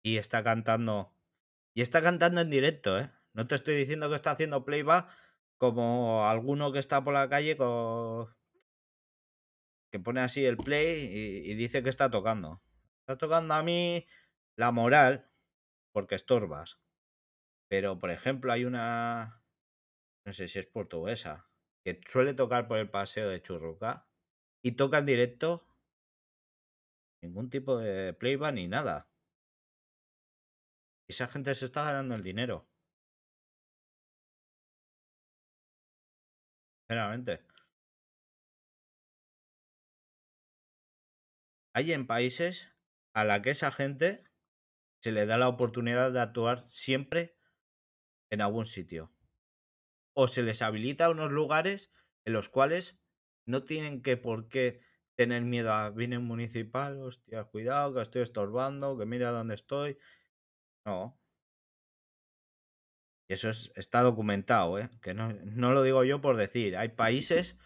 y está cantando. Y está cantando en directo, ¿eh? No te estoy diciendo que está haciendo playback como alguno que está por la calle que pone así el play y, y dice que está tocando. Está tocando a mí la moral porque estorbas. Pero, por ejemplo, hay una... No sé si es portuguesa, que suele tocar por el paseo de Churruca y toca en directo ningún tipo de playback ni nada. Esa gente se está ganando el dinero. Hay en países a la que esa gente se le da la oportunidad de actuar siempre en algún sitio. O se les habilita unos lugares en los cuales no tienen que por qué tener miedo a viene un municipal, hostia, cuidado, que estoy estorbando, que mira dónde estoy. No, y eso está documentado, ¿eh? que no, no lo digo yo por decir. Hay países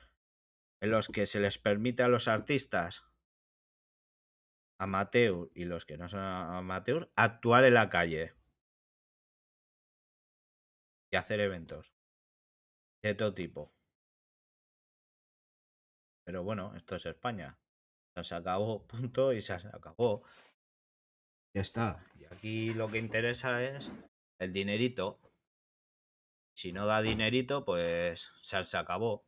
en los que se les permite a los artistas amateur y los que no son amateur actuar en la calle y hacer eventos de todo tipo. Pero bueno, esto es España. Se acabó, punto, y se acabó. Ya está. Y aquí lo que interesa es el dinerito. Si no da dinerito, pues se acabó.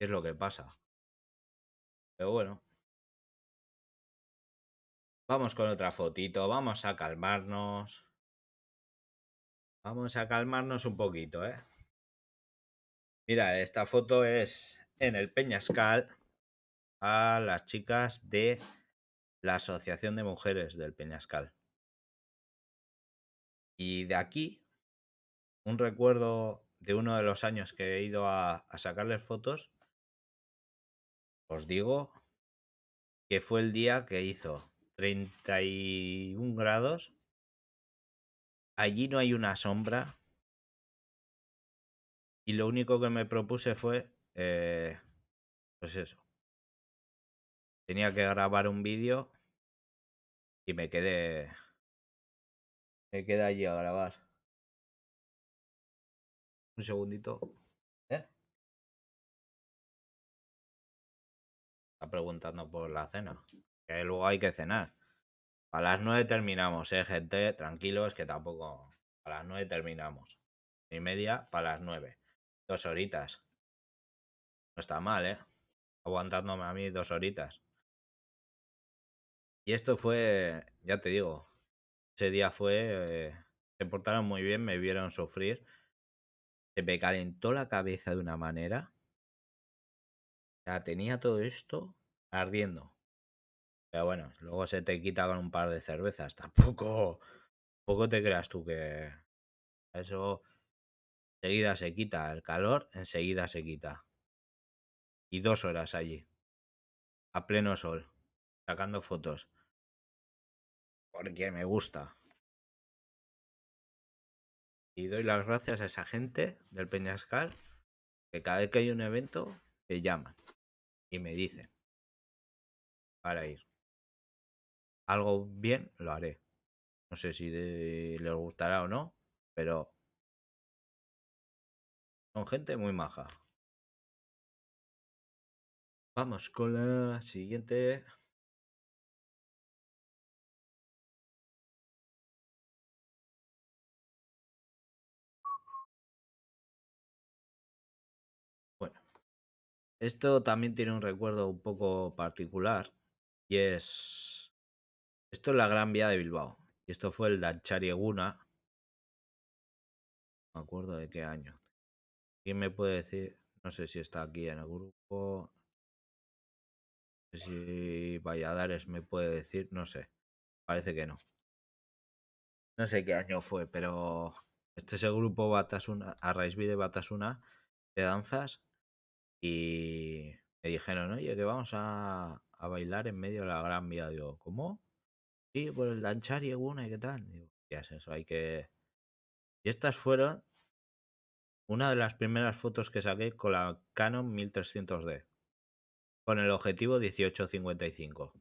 Es lo que pasa. Pero bueno. Vamos con otra fotito, vamos a calmarnos. Vamos a calmarnos un poquito, ¿eh? Mira, esta foto es en el Peñascal a las chicas de la Asociación de Mujeres del Peñascal. Y de aquí, un recuerdo de uno de los años que he ido a, sacarles fotos, os digo que fue el día que hizo 31 grados. Allí no hay una sombra. Y lo único que me propuse fue, eh, pues eso. Tenía que grabar un vídeo y me quedé me queda allí a grabar. Un segundito. ¿Eh? Está preguntando por la cena. Que luego hay que cenar. A las nueve terminamos, eh, gente. Tranquilos, que tampoco. A las nueve terminamos. Y media para las nueve. Dos horitas. No está mal, ¿eh? Aguantándome a mí dos horitas. Y esto fue, ya te digo, ese día fue. Eh, se portaron muy bien, me vieron sufrir. Se me calentó la cabeza de una manera. Ya tenía todo esto ardiendo. Pero bueno, luego se te quita con un par de cervezas. Tampoco, tampoco te creas tú que eso enseguida se quita. El calor enseguida se quita. Y dos horas allí, a pleno sol, sacando fotos. Porque me gusta. Y doy las gracias a esa gente del Peñascal que cada vez que hay un evento me llaman y me dicen para ir. Algo bien lo haré. No sé si les gustará o no, pero son gente muy maja. Vamos con la siguiente. Esto también tiene un recuerdo un poco particular y es... Esto es la Gran Vía de Bilbao y esto fue el Danchari No me acuerdo de qué año. ¿Quién me puede decir? No sé si está aquí en el grupo. No sé si Valladares me puede decir. No sé. Parece que no. No sé qué año fue, pero este es el grupo Batasuna, raíz de Batasuna de danzas y me dijeron, oye, que vamos a, bailar en medio de la Gran Vía. Digo, ¿cómo? Sí, por el y una y qué tal. Digo, ¿qué eso? Hay que... Y estas fueron una de las primeras fotos que saqué con la Canon 1300D, con el objetivo 1855.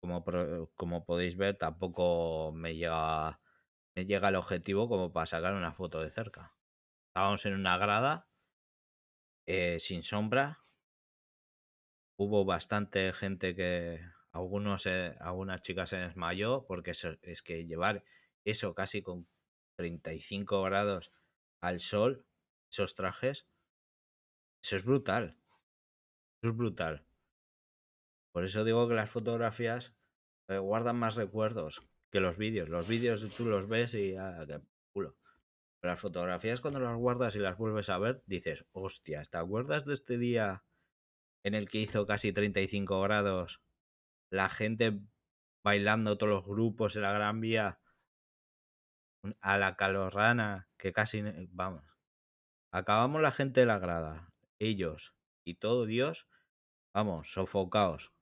Como, como podéis ver, tampoco me llega, me llega el objetivo como para sacar una foto de cerca. Estábamos en una grada eh, sin sombra. Hubo bastante gente que, algunos, eh, algunas chicas se desmayó porque es que llevar eso casi con 35 grados al sol, esos trajes, eso es brutal. Eso es brutal. Por eso digo que las fotografías eh, guardan más recuerdos que los vídeos. Los vídeos tú los ves y ah, culo. Las fotografías cuando las guardas y las vuelves a ver, dices, hostia, ¿te acuerdas de este día en el que hizo casi 35 grados? La gente bailando todos los grupos en la Gran Vía a la calorrana, que casi... Vamos. Acabamos la gente de la grada, ellos y todo Dios, vamos, sofocaos.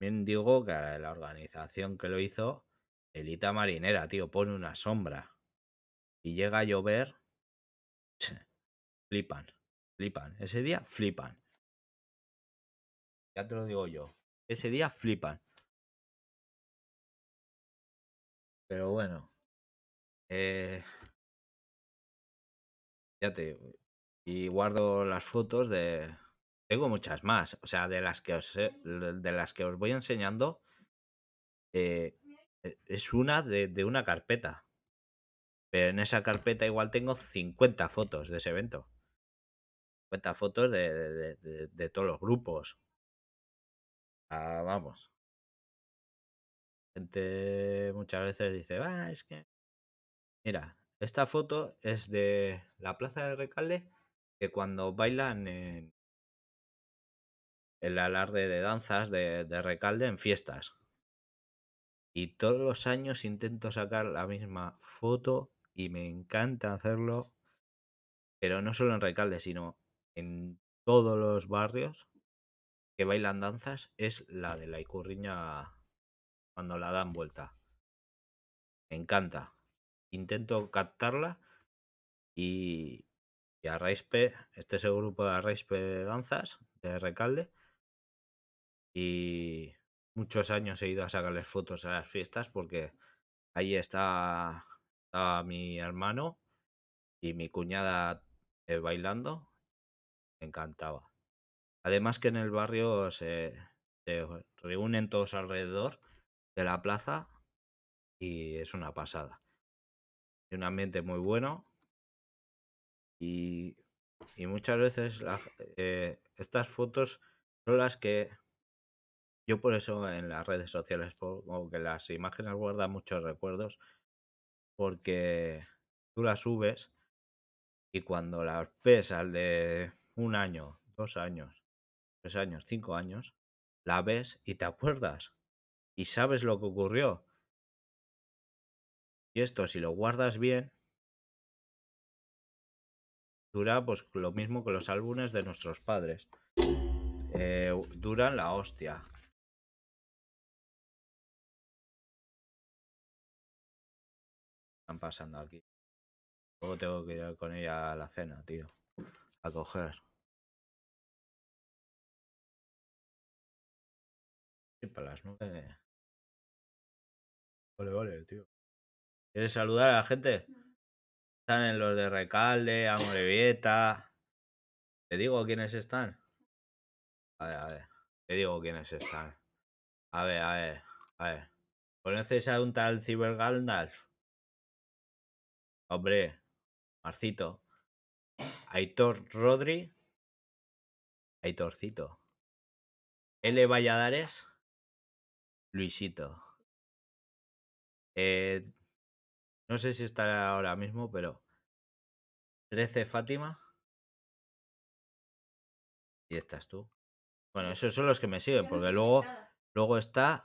Bien digo que la organización que lo hizo, Elita Marinera, tío, pone una sombra y llega a llover, flipan, flipan. Ese día flipan. Ya te lo digo yo. Ese día flipan. Pero bueno. Eh, ya te Y guardo las fotos de. Tengo muchas más. O sea, de las que os, de las que os voy enseñando. Eh, e, es una de una carpeta. Pero en esa carpeta igual tengo 50 fotos de ese evento. 50 fotos de, todos los grupos. Ah, vamos. Gente muchas veces dice, va, ah, es que... Mira, esta foto es de la Plaza de Recalde, que cuando bailan en el alarde de danzas de Recalde en fiestas. Y todos los años intento sacar la misma foto y me encanta hacerlo, pero no solo en Recalde, sino en todos los barrios que bailan danzas, es la de la Icurriña cuando la dan vuelta. Me encanta. Intento captarla y, y a este es el grupo de Raispe de Danzas de Recalde. Y muchos años he ido a sacarles fotos a las fiestas porque ahí está estaba mi hermano y mi cuñada eh, bailando. Me encantaba. Además que en el barrio se, reúnen todos alrededor de la plaza y es una pasada. Es un ambiente muy bueno y, muchas veces eh, estas fotos son las que yo por eso en las redes sociales pongo que las imágenes guardan muchos recuerdos porque tú las subes y cuando las ves al de un año, dos años, tres años, cinco años, la ves y te acuerdas y sabes lo que ocurrió. Y esto, si lo guardas bien, dura pues lo mismo que los álbumes de nuestros padres. Eh, duran la hostia. pasando aquí. Luego tengo que ir con ella a la cena, tío. A coger. Y para las nueve. Vale, vale, tío. ¿Quieres saludar a la gente? Están en los de Recalde, Amorevieta. ¿Te digo quiénes están? A ver, a ver. Te digo quiénes están. A ver, a ver, a ver. ¿Conoces a un tal Cibergal? Hombre, Marcito. Aitor Rodri. Aitorcito. L. Valladares. Luisito. Eh, no sé si estará ahora mismo, pero 13 Fátima. Y estás tú. Bueno, esos son los que me siguen, porque luego, luego está.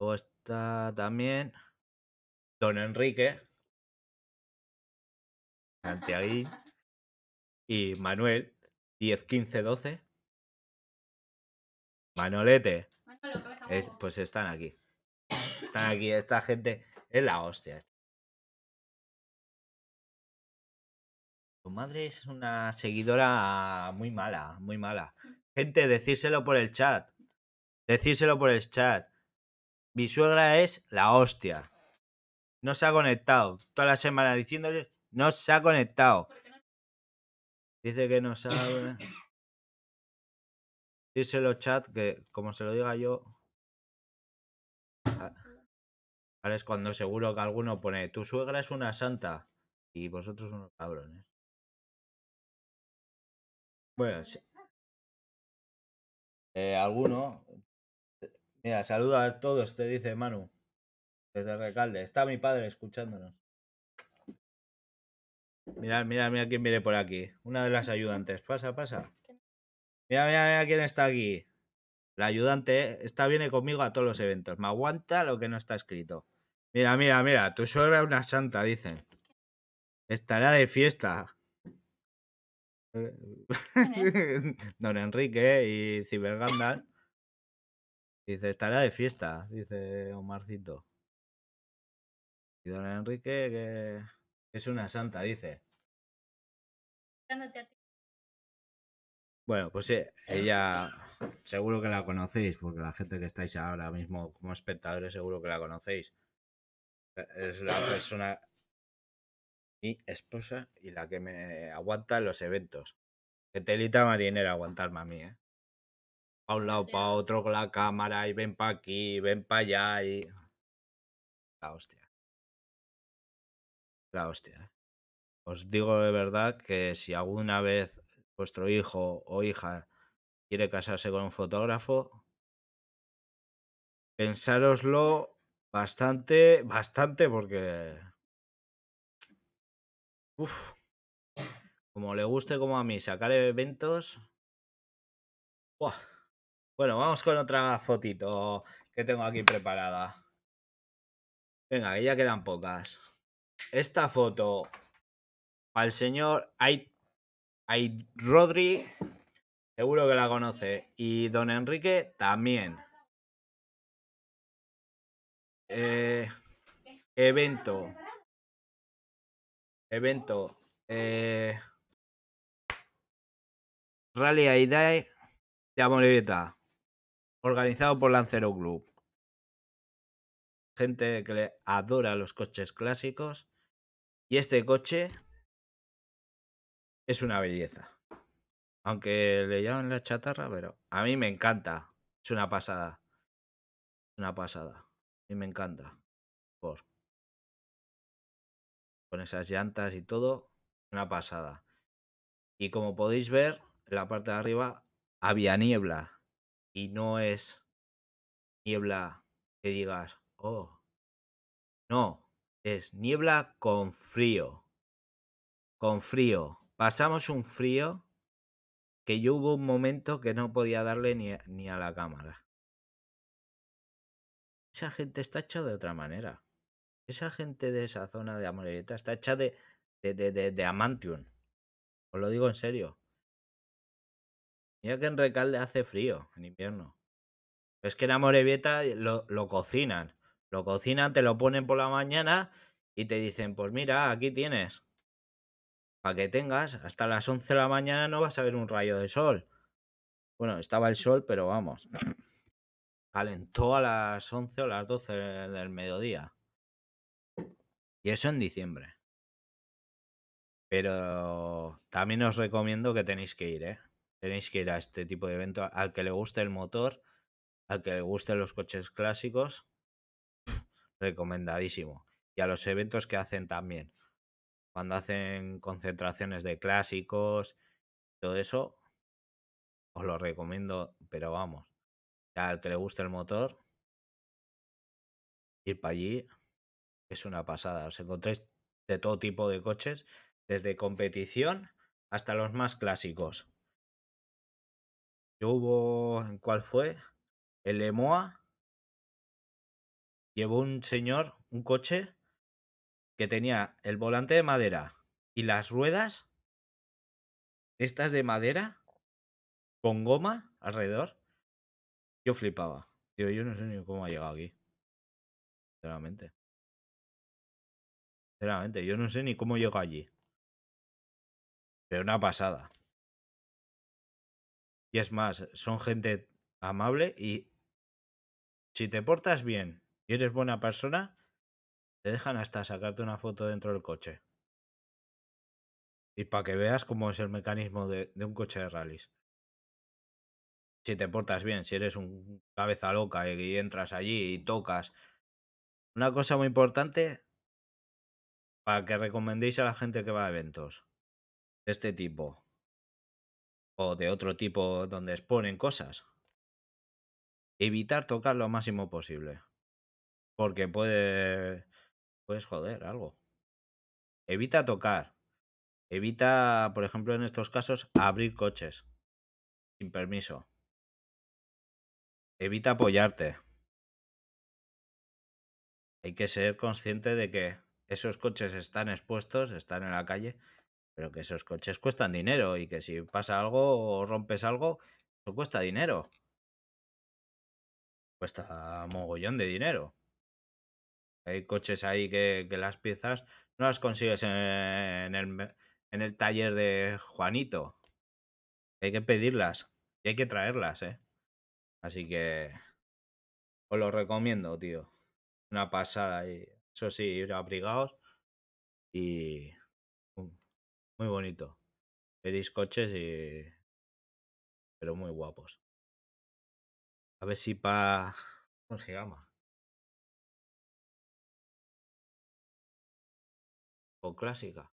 Luego está también Don Enrique. Santiago Y Manuel, 10, 15, 12. Manolete. pues están aquí. Están aquí, esta gente es la hostia. Tu madre es una seguidora muy mala, muy mala. Mm. Gente, decírselo por el chat. Decírselo por el chat. Mi suegra es la hostia. No se ha conectado. Toda la semana diciéndole no se ha conectado. Dice que no sabe. Díselo chat que como se lo diga yo. Ah, ahora es cuando seguro que alguno pone tu suegra es una santa y vosotros unos cabrones. Bueno, sí. Eh, alguno. Eh, mira, saluda a todos, te dice Manu. Desde Recalde. Está mi padre escuchándonos. Mira, mira, mira quién viene por aquí. Una de las ayudantes. Pasa, pasa. Mira, mira, mira quién está aquí. La ayudante está, viene conmigo a todos los eventos. Me aguanta lo que no está escrito. Mira, mira, mira. Tu suegra es una santa, dicen. Estará de fiesta. Don Enrique y Cibergandal. Dice, estará de fiesta, dice Omarcito. Y don Enrique que es una santa, dice. Bueno, pues eh, ella seguro que la conocéis, porque la gente que estáis ahora mismo como espectadores seguro que la conocéis. E-, es la persona, mi esposa, y la que me aguanta en los eventos. Que telita marinera a mí, ¿eh? A un lado, pa' otro con la cámara, y ven pa' aquí, ven para allá, y... La hostia la hostia. ¿eh? Os digo de verdad que si alguna vez vuestro hijo o hija quiere casarse con un fotógrafo, pensároslo bastante, bastante, porque. Como le guste como a mí sacar eventos. Bueno, vamos con otra fotito que tengo aquí preparada. Venga, que ya quedan pocas esta foto al señor hay Rodri, seguro que la conoce, y don Enrique también. Eh, evento. Evento. Eh, Rally Aidae de Amoliveta, organizado por Lancero Club gente que le adora los coches clásicos. Y este coche es una belleza. Aunque le llaman la chatarra, pero a mí me encanta. Es una pasada. Una pasada. A mí me encanta. Por. Con esas llantas y todo. Una pasada. Y como podéis ver, en la parte de arriba había niebla. Y no es niebla que digas, Oh. No, es niebla con frío. Con frío. Pasamos un frío que yo hubo un momento que no podía darle ni a, la cámara. Esa gente está hecha de otra manera. Esa gente de esa zona de Amorevieta está hecha de, de, de, de, Amantium. Os lo digo en serio. Mira que en Recalde hace frío en invierno. Es que en Amorebieta lo cocinan. Lo cocinan, te lo ponen por la mañana y te dicen, pues mira, aquí tienes. Para que tengas, hasta las 11 de la mañana no vas a ver un rayo de sol. Bueno, estaba el sol, pero vamos. Calentó a las 11 o las 12 del mediodía. Y eso en diciembre. Pero también os recomiendo que tenéis que ir, ¿eh? Tenéis que ir a este tipo de evento. Al que le guste el motor, al que le gusten los coches clásicos, recomendadísimo. Y a los eventos que hacen también. Cuando hacen concentraciones de clásicos, todo eso, os lo recomiendo, pero vamos. Al que le guste el motor, ir para allí es una pasada. Os encontréis de todo tipo de coches, desde competición hasta los más clásicos. Yo hubo, ¿cuál fue? El Emoa llevó un señor un coche que tenía el volante de madera y las ruedas, estas de madera, con goma alrededor. Yo flipaba. yo no sé ni cómo ha llegado aquí. Sinceramente. Sinceramente, yo no sé ni cómo llegó allí. Pero una pasada. Y es más, son gente amable y si te portas bien si eres buena persona, te dejan hasta sacarte una foto dentro del coche. Y para que veas cómo es el mecanismo de, un coche de rallies. Si te portas bien, si eres un cabeza loca y, y entras allí y tocas. Una cosa muy importante para que recomendéis a la gente que va a eventos de este tipo o de otro tipo donde exponen cosas. Evitar tocar lo máximo posible. Porque puede, puedes joder algo. Evita tocar. Evita, por ejemplo, en estos casos, abrir coches sin permiso. Evita apoyarte. Hay que ser consciente de que esos coches están expuestos, están en la calle, pero que esos coches cuestan dinero y que si pasa algo o rompes algo, eso cuesta dinero. Cuesta mogollón de dinero. Hay coches ahí que, las piezas no las consigues en, el, en el taller de Juanito. Hay que pedirlas y hay que traerlas, ¿eh? Así que os lo recomiendo, tío. Una pasada. Y, eso sí, ir abrigados y muy bonito. Veréis coches y... Pero muy guapos. A ver si para... ¿Cómo se llama? clásica.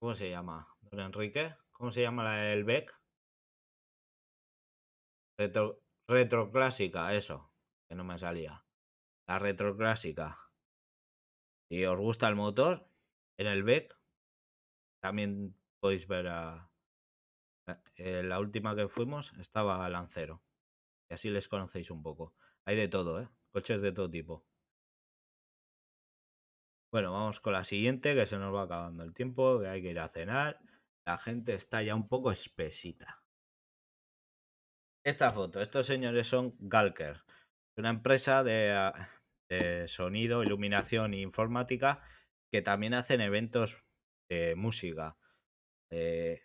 ¿Cómo se llama? Don Enrique. ¿Cómo se llama la del Retro, retroclásica, eso. Que no me salía. La retroclásica. Si os gusta el motor, en el BEC. también podéis ver a... Eh, la última que fuimos estaba Lancero. Y así les conocéis un poco. Hay de todo, ¿eh? Coches de todo tipo. Bueno, vamos con la siguiente, que se nos va acabando el tiempo, que hay que ir a cenar. La gente está ya un poco espesita. Esta foto, estos señores son Galker, una empresa de, ah, sonido, iluminación e informática que también hacen eventos de música. Eh,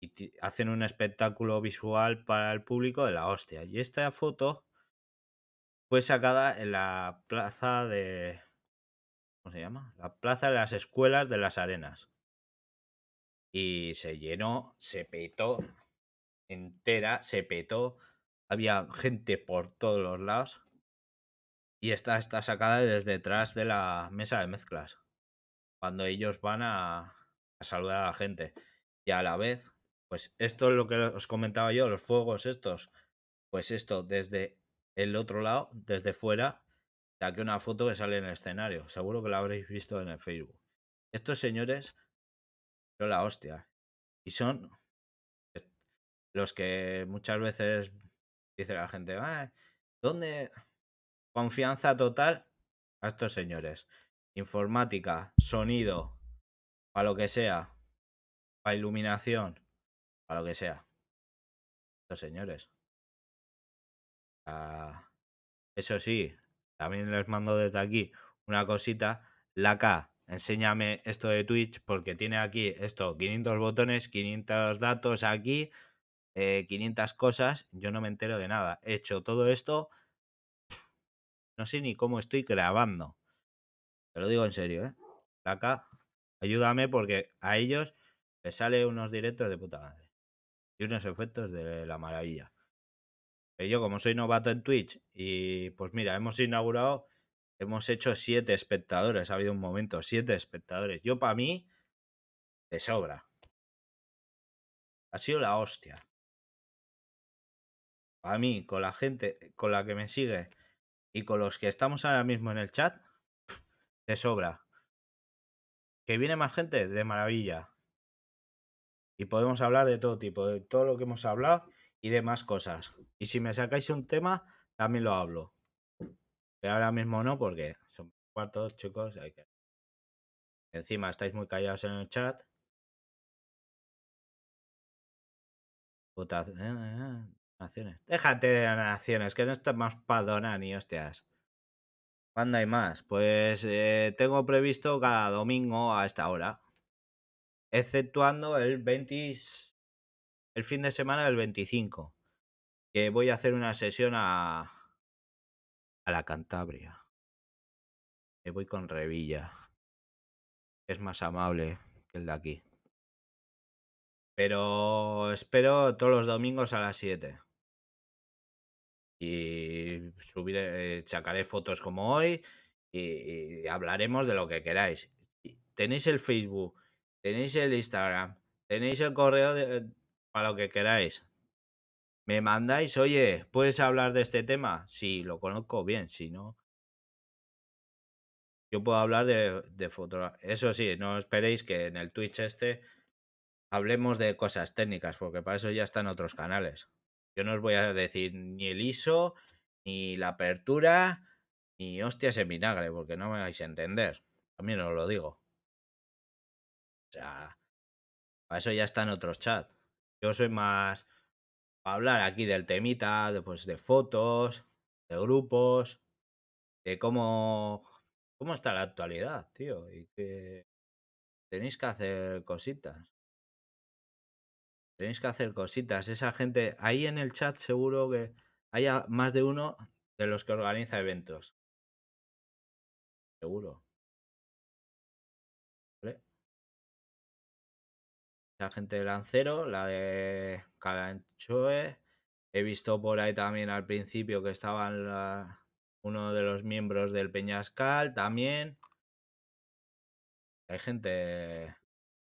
y hacen un espectáculo visual para el público de la hostia. Y esta foto fue sacada en la plaza de ¿Cómo se llama? La Plaza de las Escuelas de las Arenas. Y se llenó, se petó entera, se petó. Había gente por todos los lados. Y esta está sacada desde detrás de la mesa de mezclas. Cuando ellos van a saludar a la gente. Y a la vez, pues esto es lo que os comentaba yo, los fuegos estos. Pues esto desde el otro lado, desde fuera, aquí una foto que sale en el escenario. Seguro que la habréis visto en el Facebook. Estos señores son la hostia. Y son los que muchas veces dice la gente, ¿dónde? Confianza total a estos señores. Informática, sonido, para lo que sea, para iluminación, para lo que sea. Estos señores. Ah, eso sí, también les mando desde aquí una cosita. La K, enséñame esto de Twitch porque tiene aquí esto, 500 botones, 500 datos aquí, 500 eh, cosas. Yo no me entero de nada. He hecho todo esto. No sé ni cómo estoy grabando. Te lo digo en serio, ¿eh? La K, ayúdame porque a ellos les sale unos directos de puta madre. Y unos efectos de la maravilla. Yo como soy novato en Twitch y pues mira, hemos inaugurado, hemos hecho siete espectadores, ha habido un momento, siete espectadores. Yo para mí, de sobra. Ha sido la hostia. Para mí, con la gente, con la que me sigue y con los que estamos ahora mismo en el chat, de sobra. Que viene más gente, de maravilla. Y podemos hablar de todo tipo, de todo lo que hemos hablado y demás cosas. Y si me sacáis un tema, también lo hablo. Pero ahora mismo no, porque son cuartos, chicos. Hay que... Encima estáis muy callados en el chat. Eh, eh, Déjate de naciones, que no estamos para donar ni hostias. ¿Cuándo hay más? Pues eh, tengo previsto cada domingo a esta hora. Exceptuando el 20 el fin de semana del 25, que voy a hacer una sesión a, a la Cantabria. Me voy con Revilla. Es más amable que el de aquí. Pero espero todos los domingos a las 7. Y subiré, sacaré fotos como hoy y hablaremos de lo que queráis. Tenéis el Facebook, tenéis el Instagram, tenéis el correo de, para lo que queráis. Me mandáis, oye, ¿puedes hablar de este tema? Si lo conozco bien, si no. Yo puedo hablar de, de Eso sí, no esperéis que en el Twitch este hablemos de cosas técnicas, porque para eso ya están otros canales. Yo no os voy a decir ni el ISO, ni la apertura, ni hostias en vinagre, porque no me vais a entender. También os lo digo. O sea, para eso ya están otros chats. Yo soy más para hablar aquí del temita, de, pues, de fotos, de grupos, de cómo, cómo está la actualidad, tío, y que tenéis que hacer cositas. Tenéis que hacer cositas. Esa gente, ahí en el chat seguro que haya más de uno de los que organiza eventos. Seguro. la gente de Lancero, la de Calanchoe. He visto por ahí también al principio que estaban uno de los miembros del Peñascal también. Hay gente,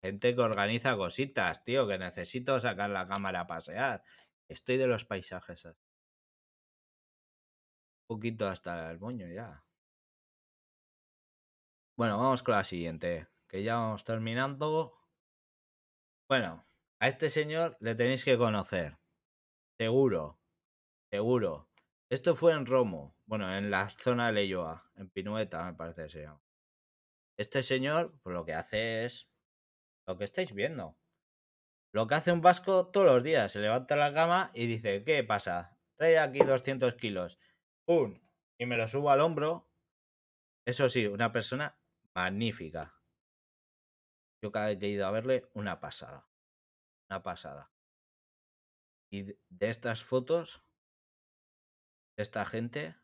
gente que organiza cositas, tío, que necesito sacar la cámara a pasear. Estoy de los paisajes. Un poquito hasta el moño ya. Bueno, vamos con la siguiente, que ya vamos terminando. Bueno, a este señor le tenéis que conocer. Seguro. Seguro. Esto fue en Romo. Bueno, en la zona de Leyoa. En Pinueta, me parece que se llama. Este señor, pues lo que hace es. Lo que estáis viendo. Lo que hace un vasco todos los días. Se levanta la cama y dice: ¿Qué pasa? Trae aquí 200 kilos. ¡Pum! Y me lo subo al hombro. Eso sí, una persona magnífica. Yo cada vez que he ido a verle, una pasada. Una pasada. Y de estas fotos, de esta gente,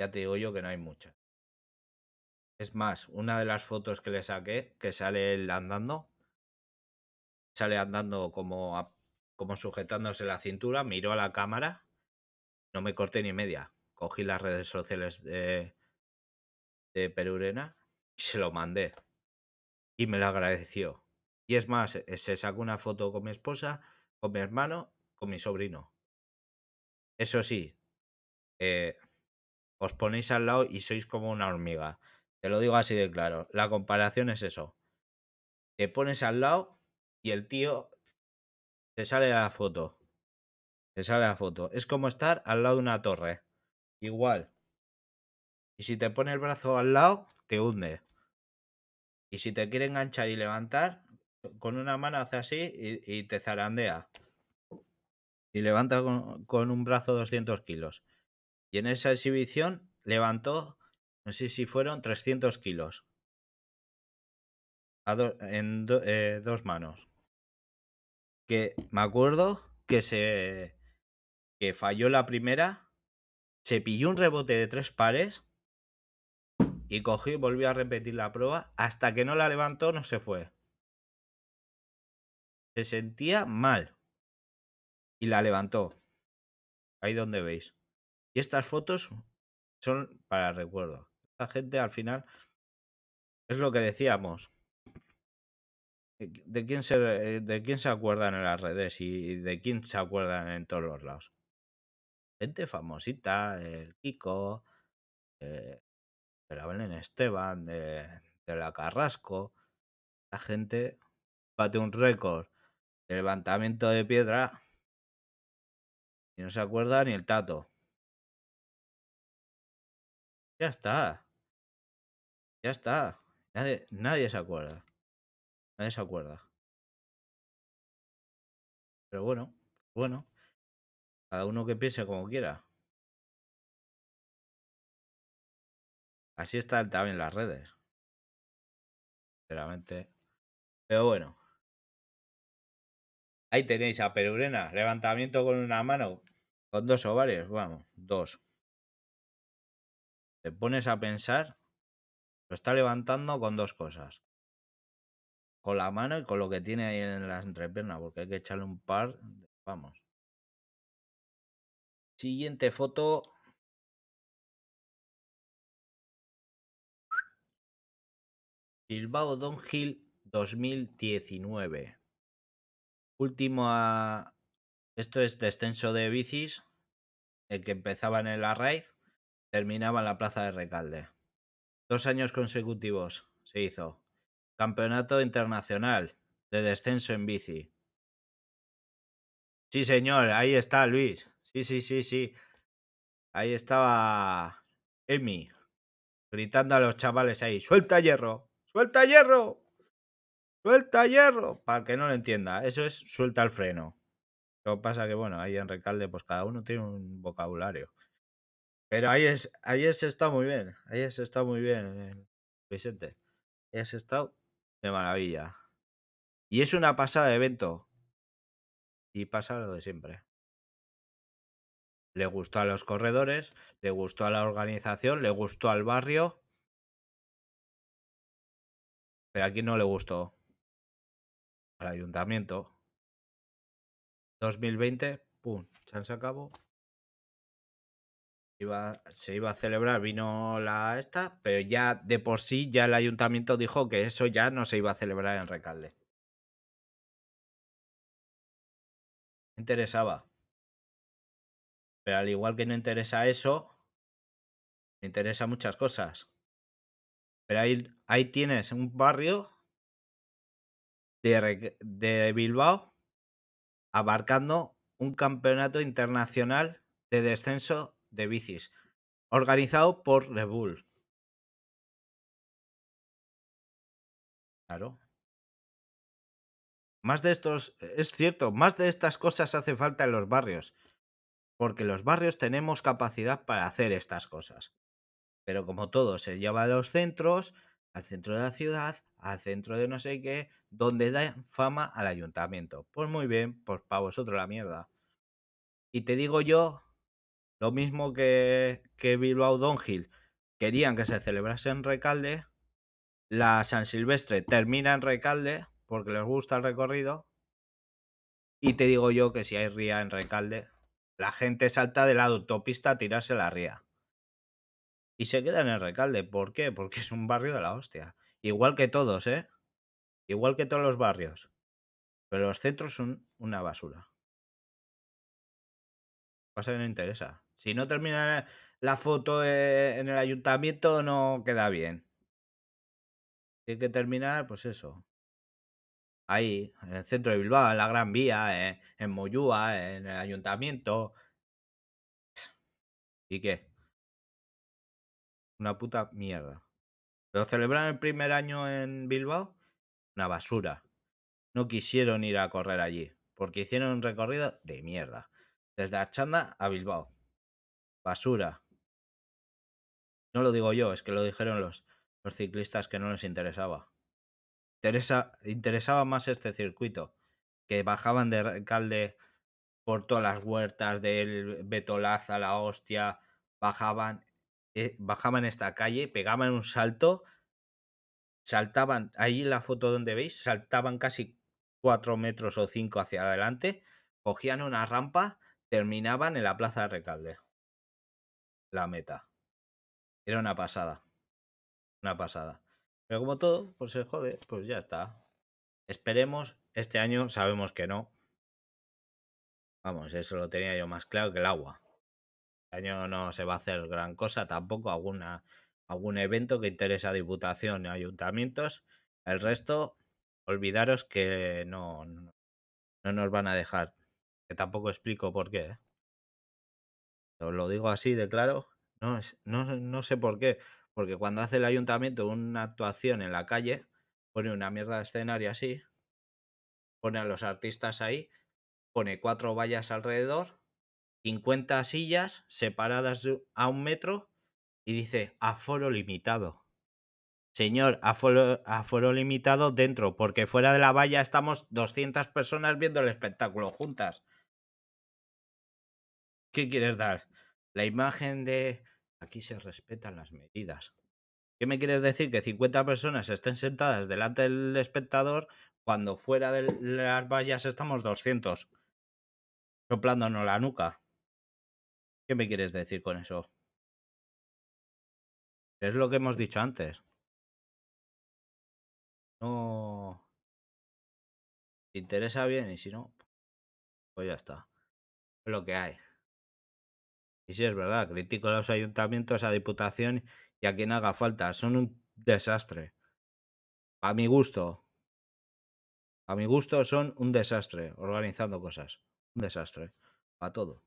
ya te digo yo que no hay muchas. Es más, una de las fotos que le saqué, que sale él andando, sale andando como, como sujetándose la cintura, miró a la cámara, no me corté ni media. Cogí las redes sociales de Perurena y se lo mandé y me lo agradeció. Y es más, eh, se sacó una foto con mi esposa, con mi hermano, con mi sobrino. Eso sí, eh, os ponéis al lado y sois como una hormiga. Te lo digo así de claro. La comparación es eso. Te pones al lado y el tío te sale de la foto. Se sale la foto. Es como estar al lado de una torre. Igual. Y si te pone el brazo al lado, te hunde. Y si te quiere enganchar y levantar, con una mano hace así y, te zarandea. Y levanta con, un brazo 200 kilos. Y en esa exhibición levantó, no sé si fueron 300 kilos. en eh, dos manos. Que me acuerdo que se. que falló la primera. Se pilló un rebote de tres pares y cogió y volvió a repetir la prueba. Hasta que no la levantó, no se fue. Se sentía mal. Y la levantó. Ahí donde veis. Y estas fotos son para recuerdo. Esta gente al final es lo que decíamos. ¿De quién, se, eh, ¿De quién se acuerdan en las redes y de quién se acuerdan en todos los lados? Gente famosita, el Kiko, eh, de la Belén Esteban, de, la Carrasco. La gente bate un récord de levantamiento de piedra y no se acuerda ni el tato. Ya está. Ya está. Nadie, nadie se acuerda. Nadie se acuerda. Pero bueno, bueno. Cada uno que piense como quiera. Así está está también las redes. Sinceramente. Pero bueno. Ahí tenéis a Perurena. Levantamiento con una mano. Con dos ovarios. Vamos, dos. Te pones a pensar. Lo está levantando con dos cosas. Con la mano y con lo que tiene ahí en las entrepiernas. Porque hay que echarle un par. Vamos. Siguiente foto. Bilbao Don Gil 2019. Último a... Esto es descenso de bicis, el eh, que empezaba en el Arraiz, terminaba en la Plaza de Recalde. Dos años consecutivos se hizo. Campeonato Internacional de Descenso en Bici. Sí, señor, ahí está Luis. Sí, sí, sí, sí. Ahí estaba Emi, gritando a los chavales ahí, suelta hierro. Suelta hierro. Suelta hierro. Para que no lo entienda, eso es suelta el freno. Lo que pasa que, bueno, ahí en Recalde, pues cada uno tiene un vocabulario. Pero ahí es, ahí se está muy bien. Ahí se está muy bien, Vicente. Ahí se está de maravilla. Y es una pasada de evento. Y pasa lo de siempre. Le gustó a los corredores, le gustó a la organización, le gustó al barrio pero aquí no le gustó al ayuntamiento. 2020, pum, Se acabó. Iba, se iba a celebrar, vino la esta, pero ya de por sí ya el ayuntamiento dijo que eso ya no se iba a celebrar en Recalde. Interesaba. Pero al igual que no interesa eso, me interesa muchas cosas. Pero ahí, tienes un barrio de, de Bilbao abarcando un campeonato internacional de descenso de bicis, organizado por Red Bull. Claro. Más de estos, es cierto, más de estas cosas hace falta en los barrios, porque los barrios tenemos capacidad para hacer estas cosas. Pero como todo se lleva a los centros, al centro de la ciudad, al centro de no sé qué, donde da fama al ayuntamiento. Pues muy bien, pues para vosotros la mierda. Y te digo yo, lo mismo que, que Bilbao Gil, querían que se celebrase en Recalde, la San Silvestre termina en Recalde, porque les gusta el recorrido, y te digo yo que si hay ría en Recalde, la gente salta de la autopista a tirarse la ría y se queda en el recalde. ¿Por qué? Porque es un barrio de la hostia. Igual que todos, ¿eh? Igual que todos los barrios. Pero los centros son una basura. Pasa que no interesa. Si no termina la foto eh, en el ayuntamiento, no queda bien. Tiene que terminar, pues eso. Ahí, en el centro de Bilbao, en la Gran Vía, en, eh, en Moyúa, en el ayuntamiento. ¿Y qué? Una puta mierda. Lo celebraron el primer año en Bilbao, una basura. No quisieron ir a correr allí, porque hicieron un recorrido de mierda. Desde Achanda a Bilbao. Basura. No lo digo yo, es que lo dijeron los, ciclistas que no les interesaba. interesaba más este circuito, que bajaban de calde por todas las huertas del Betolaz a la hostia, bajaban eh, bajaban esta calle, pegaban un salto, saltaban, ahí la foto donde veis, saltaban casi 4 metros o 5 hacia adelante, cogían una rampa, terminaban en la plaza de Recalde. La meta. Era una pasada. Una pasada. Pero como todo, pues se jode, pues ya está. Esperemos, este año sabemos que no. Vamos, eso lo tenía yo más claro que el agua año no se va a hacer gran cosa tampoco, alguna, algún evento que interesa a Diputación y ayuntamientos. El resto, olvidaros que no, no, nos van a dejar, que tampoco explico por qué. ¿eh? Os lo digo así de claro, no, no, no sé por qué, porque cuando hace el ayuntamiento una actuación en la calle, pone una mierda de escenario así, pone a los artistas ahí, pone cuatro vallas alrededor 50 sillas separadas a un metro y dice aforo limitado. Señor, aforo, limitado dentro, porque fuera de la valla estamos 200 personas viendo el espectáculo juntas. ¿Qué quieres dar? La imagen de aquí se respetan las medidas. ¿Qué me quieres decir? Que 50 personas estén sentadas delante del espectador cuando fuera de las vallas estamos 200 soplándonos la nuca. ¿Qué me quieres decir con eso? Es lo que hemos dicho antes. No. Te interesa bien y si no, pues ya está. Es lo que hay. Y si es verdad, critico a los ayuntamientos, a Diputación y a quien haga falta. Son un desastre. A mi gusto. A mi gusto son un desastre organizando cosas. Un desastre. Para todo.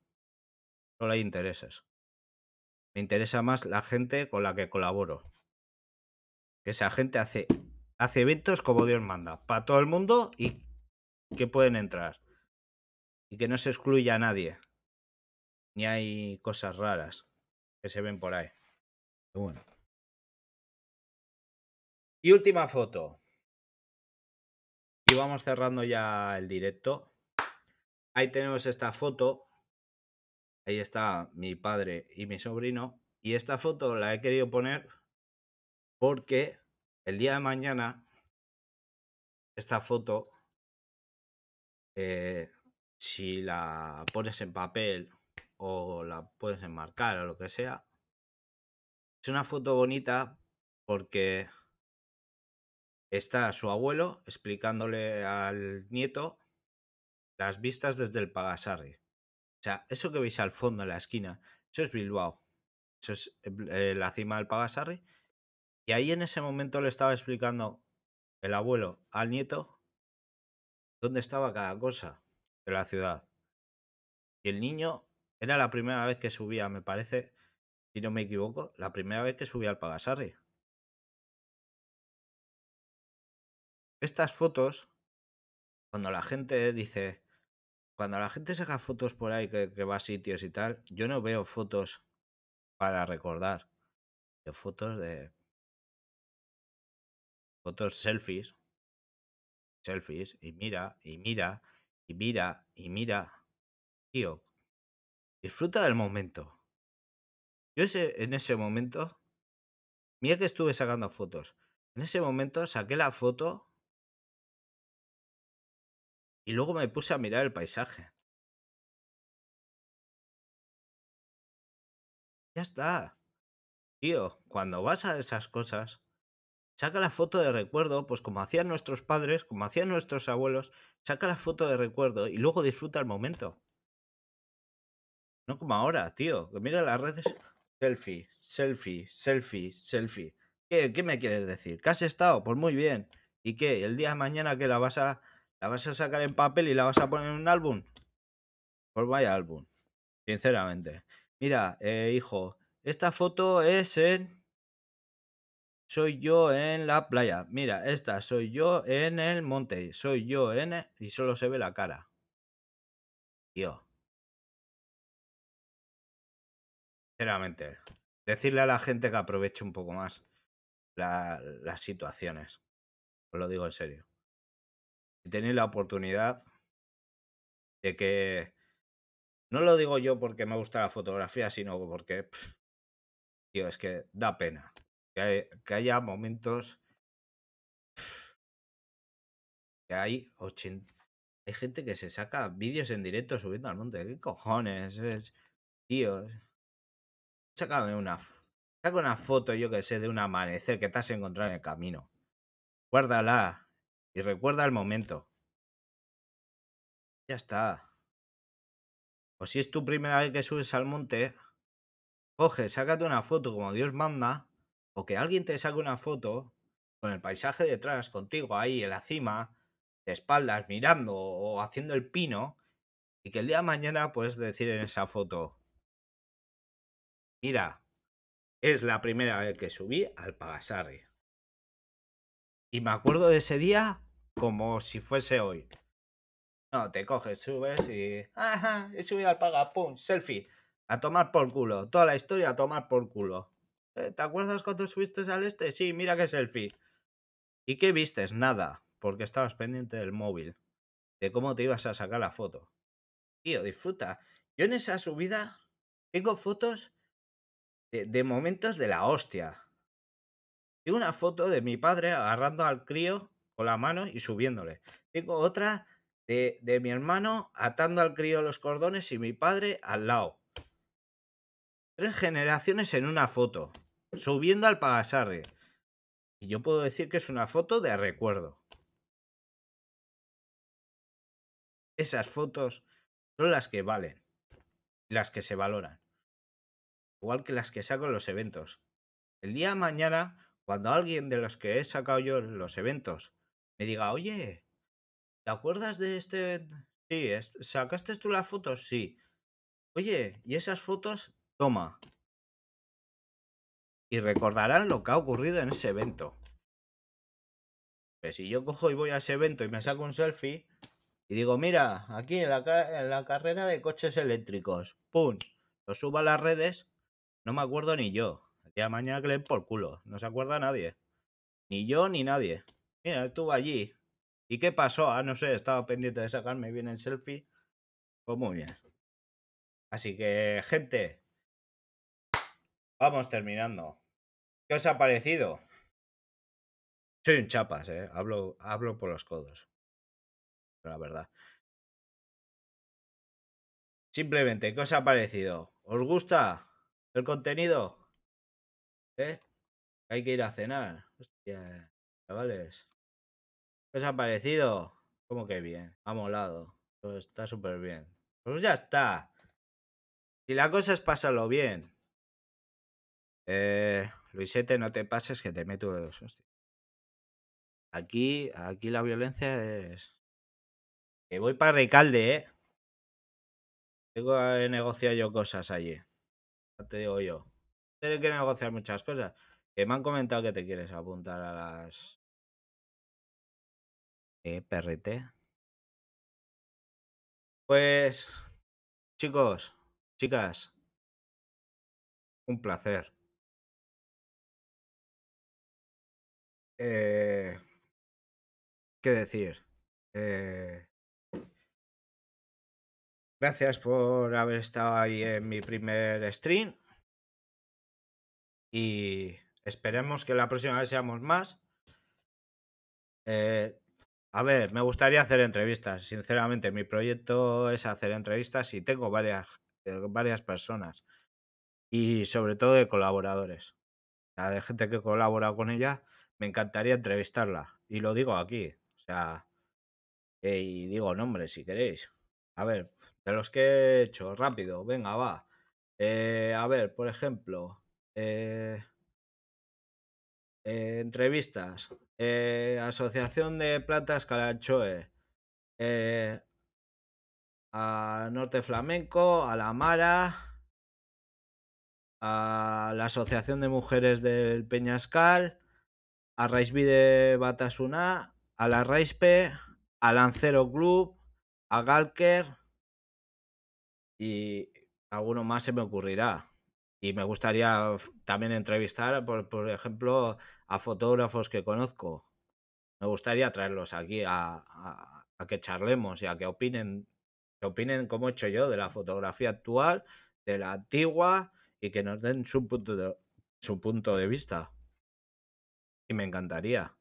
Solo hay intereses. Me interesa más la gente con la que colaboro. Que esa gente hace, hace eventos como Dios manda, para todo el mundo y que pueden entrar. Y que no se excluya a nadie. Ni hay cosas raras que se ven por ahí. bueno. Y última foto. Y vamos cerrando ya el directo. Ahí tenemos esta foto Ahí está mi padre y mi sobrino. Y esta foto la he querido poner porque el día de mañana esta foto, eh, si la pones en papel o la puedes enmarcar o lo que sea, es una foto bonita porque está su abuelo explicándole al nieto las vistas desde el Pagasarri. O sea, eso que veis al fondo en la esquina, eso es Bilbao. Eso es eh, la cima del Pagasarri. Y ahí en ese momento le estaba explicando el abuelo al nieto dónde estaba cada cosa de la ciudad. Y el niño era la primera vez que subía, me parece, si no me equivoco, la primera vez que subía al Pagasarri. Estas fotos, cuando la gente dice, cuando la gente saca fotos por ahí que, va a sitios y tal, yo no veo fotos para recordar. Veo fotos de. Fotos selfies. Selfies. Y mira, y mira, y mira, y mira. Tío, disfruta del momento. Yo en ese momento. Mira que estuve sacando fotos. En ese momento saqué la foto y luego me puse a mirar el paisaje. Ya está. Tío, cuando vas a esas cosas, saca la foto de recuerdo, pues como hacían nuestros padres, como hacían nuestros abuelos, saca la foto de recuerdo y luego disfruta el momento. No como ahora, tío, que mira las redes. Selfie, selfie, selfie, selfie. ¿Qué, ¿Qué me quieres decir? ¿Que has estado? Pues muy bien. ¿Y qué? ¿El día de mañana que la vas a ¿La vas a sacar en papel y la vas a poner en un álbum? Por pues vaya álbum, sinceramente. Mira, eh, hijo, esta foto es en... Soy yo en la playa. Mira, esta soy yo en el monte. Soy yo en... E, y solo se ve la cara. Tío. Sinceramente, decirle a la gente que aproveche un poco más las situaciones. Os lo digo en serio tenéis la oportunidad de que... No lo digo yo porque me gusta la fotografía, sino porque... tío, es que da pena. Que, haya momentos... que hay 80... Hay gente que se saca vídeos en directo subiendo al monte. ¿Qué cojones? Es... Tío... Sácame una saca una foto, yo que sé, de un amanecer que te has encontrado en el camino. Guárdala. Y recuerda el momento. Ya está. O pues si es tu primera vez que subes al monte, coge, sácate una foto como Dios manda, o que alguien te saque una foto con el paisaje detrás, contigo ahí en la cima, de espaldas, mirando o haciendo el pino, y que el día de mañana puedes decir en esa foto, mira, es la primera vez que subí al Pagasarri. Y me acuerdo de ese día como si fuese hoy. No, te coges, subes y. Ajá, he subido al paga, pum, selfie. A tomar por culo. Toda la historia a tomar por culo. Eh, ¿Te acuerdas cuando subiste al este? Sí, mira qué selfie. ¿Y qué vistes? Nada, porque estabas pendiente del móvil, de cómo te ibas a sacar la foto. Tío, disfruta. Yo en esa subida tengo fotos de momentos de la hostia. Tengo una foto de mi padre agarrando al crío con la mano y subiéndole. Tengo otra de, mi hermano atando al crío los cordones y mi padre al lado. Tres generaciones en una foto, subiendo al pagasarre. Y yo puedo decir que es una foto de recuerdo. Esas fotos son las que valen, las que se valoran. Igual que las que saco en los eventos. El día de mañana cuando alguien de los que he sacado yo los eventos me diga, oye, ¿te acuerdas de este? Sí, ¿sacaste tú las fotos? Sí. Oye, ¿y esas fotos? Toma. Y recordarán lo que ha ocurrido en ese evento. Pues si yo cojo y voy a ese evento y me saco un selfie y digo, mira, aquí en la, en la carrera de coches eléctricos, ¡pum! Lo subo a las redes, no me acuerdo ni yo. Y a mañana que por culo. No se acuerda nadie. Ni yo ni nadie. Mira, estuvo allí. ¿Y qué pasó? Ah, no sé, estaba pendiente de sacarme bien el selfie. Pues muy bien. Así que, gente, vamos terminando. ¿Qué os ha parecido? Soy un chapas, ¿eh? Hablo, hablo por los codos. La verdad. Simplemente, ¿qué os ha parecido? ¿Os gusta el contenido? ¿Eh? Hay que ir a cenar. Hostia, chavales. ¿Qué os ha parecido? Como que bien. Ha molado. está súper bien. Pues ya está. Si la cosa es pasarlo bien. Eh, Luisete, no te pases que te meto de dos. Aquí, aquí la violencia es. Que voy para Recalde, eh. Tengo que negociar yo cosas allí. No te digo yo tener que negociar muchas cosas. Que me han comentado que te quieres apuntar a las. Eh, PRT. Pues, chicos, chicas, un placer. Eh, ¿Qué decir? Eh, gracias por haber estado ahí en mi primer stream. Y esperemos que la próxima vez seamos más. Eh, a ver, me gustaría hacer entrevistas. Sinceramente, mi proyecto es hacer entrevistas y tengo varias, eh, varias personas. Y sobre todo de colaboradores. La de gente que colabora con ella, me encantaría entrevistarla. Y lo digo aquí. O sea, eh, y digo nombres si queréis. A ver, de los que he hecho, rápido, venga, va. a ver, por ejemplo, eh, eh, entrevistas, eh, Asociación de Plantas Calachoe, a Norte Flamenco, a La Mara, a la Asociación de Mujeres del Peñascal, a Raisby de Batasuna, a la Raispe, a Lancero Club, a Galker y alguno más se me ocurrirá. Y me gustaría también entrevistar, por, por ejemplo, a fotógrafos que conozco. Me gustaría traerlos aquí a, que charlemos y a que opinen, que opinen como he hecho yo de la fotografía actual, de la antigua y que nos den su punto de, su punto de vista. Y me encantaría.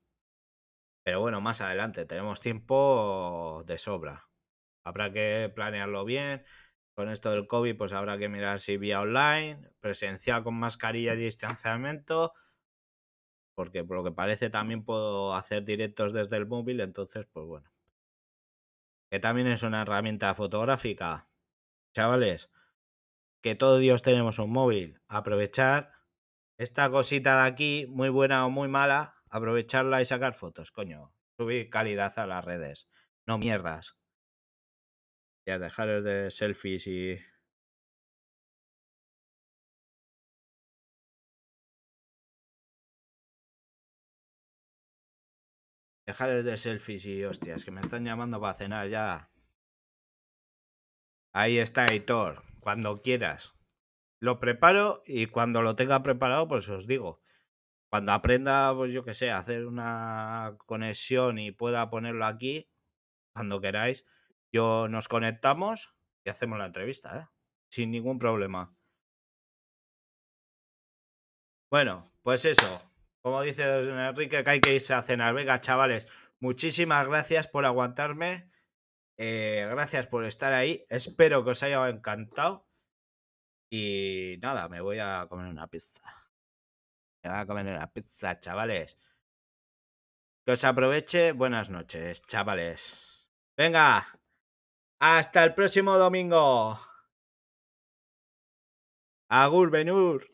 Pero bueno, más adelante tenemos tiempo de sobra. Habrá que planearlo bien, con esto del COVID, pues habrá que mirar si vía online, presencial con mascarilla y distanciamiento, porque por lo que parece también puedo hacer directos desde el móvil, entonces, pues bueno. Que también es una herramienta fotográfica. Chavales, que todos Dios tenemos un móvil. Aprovechar esta cosita de aquí, muy buena o muy mala, aprovecharla y sacar fotos, coño. Subir calidad a las redes. No mierdas. Ya, dejar de selfies y. Dejar de selfies y hostias, que me están llamando para cenar ya. Ahí está, Hitor, cuando quieras. Lo preparo y cuando lo tenga preparado, pues os digo. Cuando aprenda, pues yo que sé, hacer una conexión y pueda ponerlo aquí, cuando queráis, yo nos conectamos y hacemos la entrevista, ¿eh? Sin ningún problema. Bueno, pues eso. Como dice Enrique, que hay que irse a cenar. Venga, chavales, muchísimas gracias por aguantarme. Eh, gracias por estar ahí. Espero que os haya encantado. Y nada, me voy a comer una pizza. Me voy a comer una pizza, chavales. Que os aproveche. Buenas noches, chavales. Venga. Hasta el próximo domingo. Agur Benur.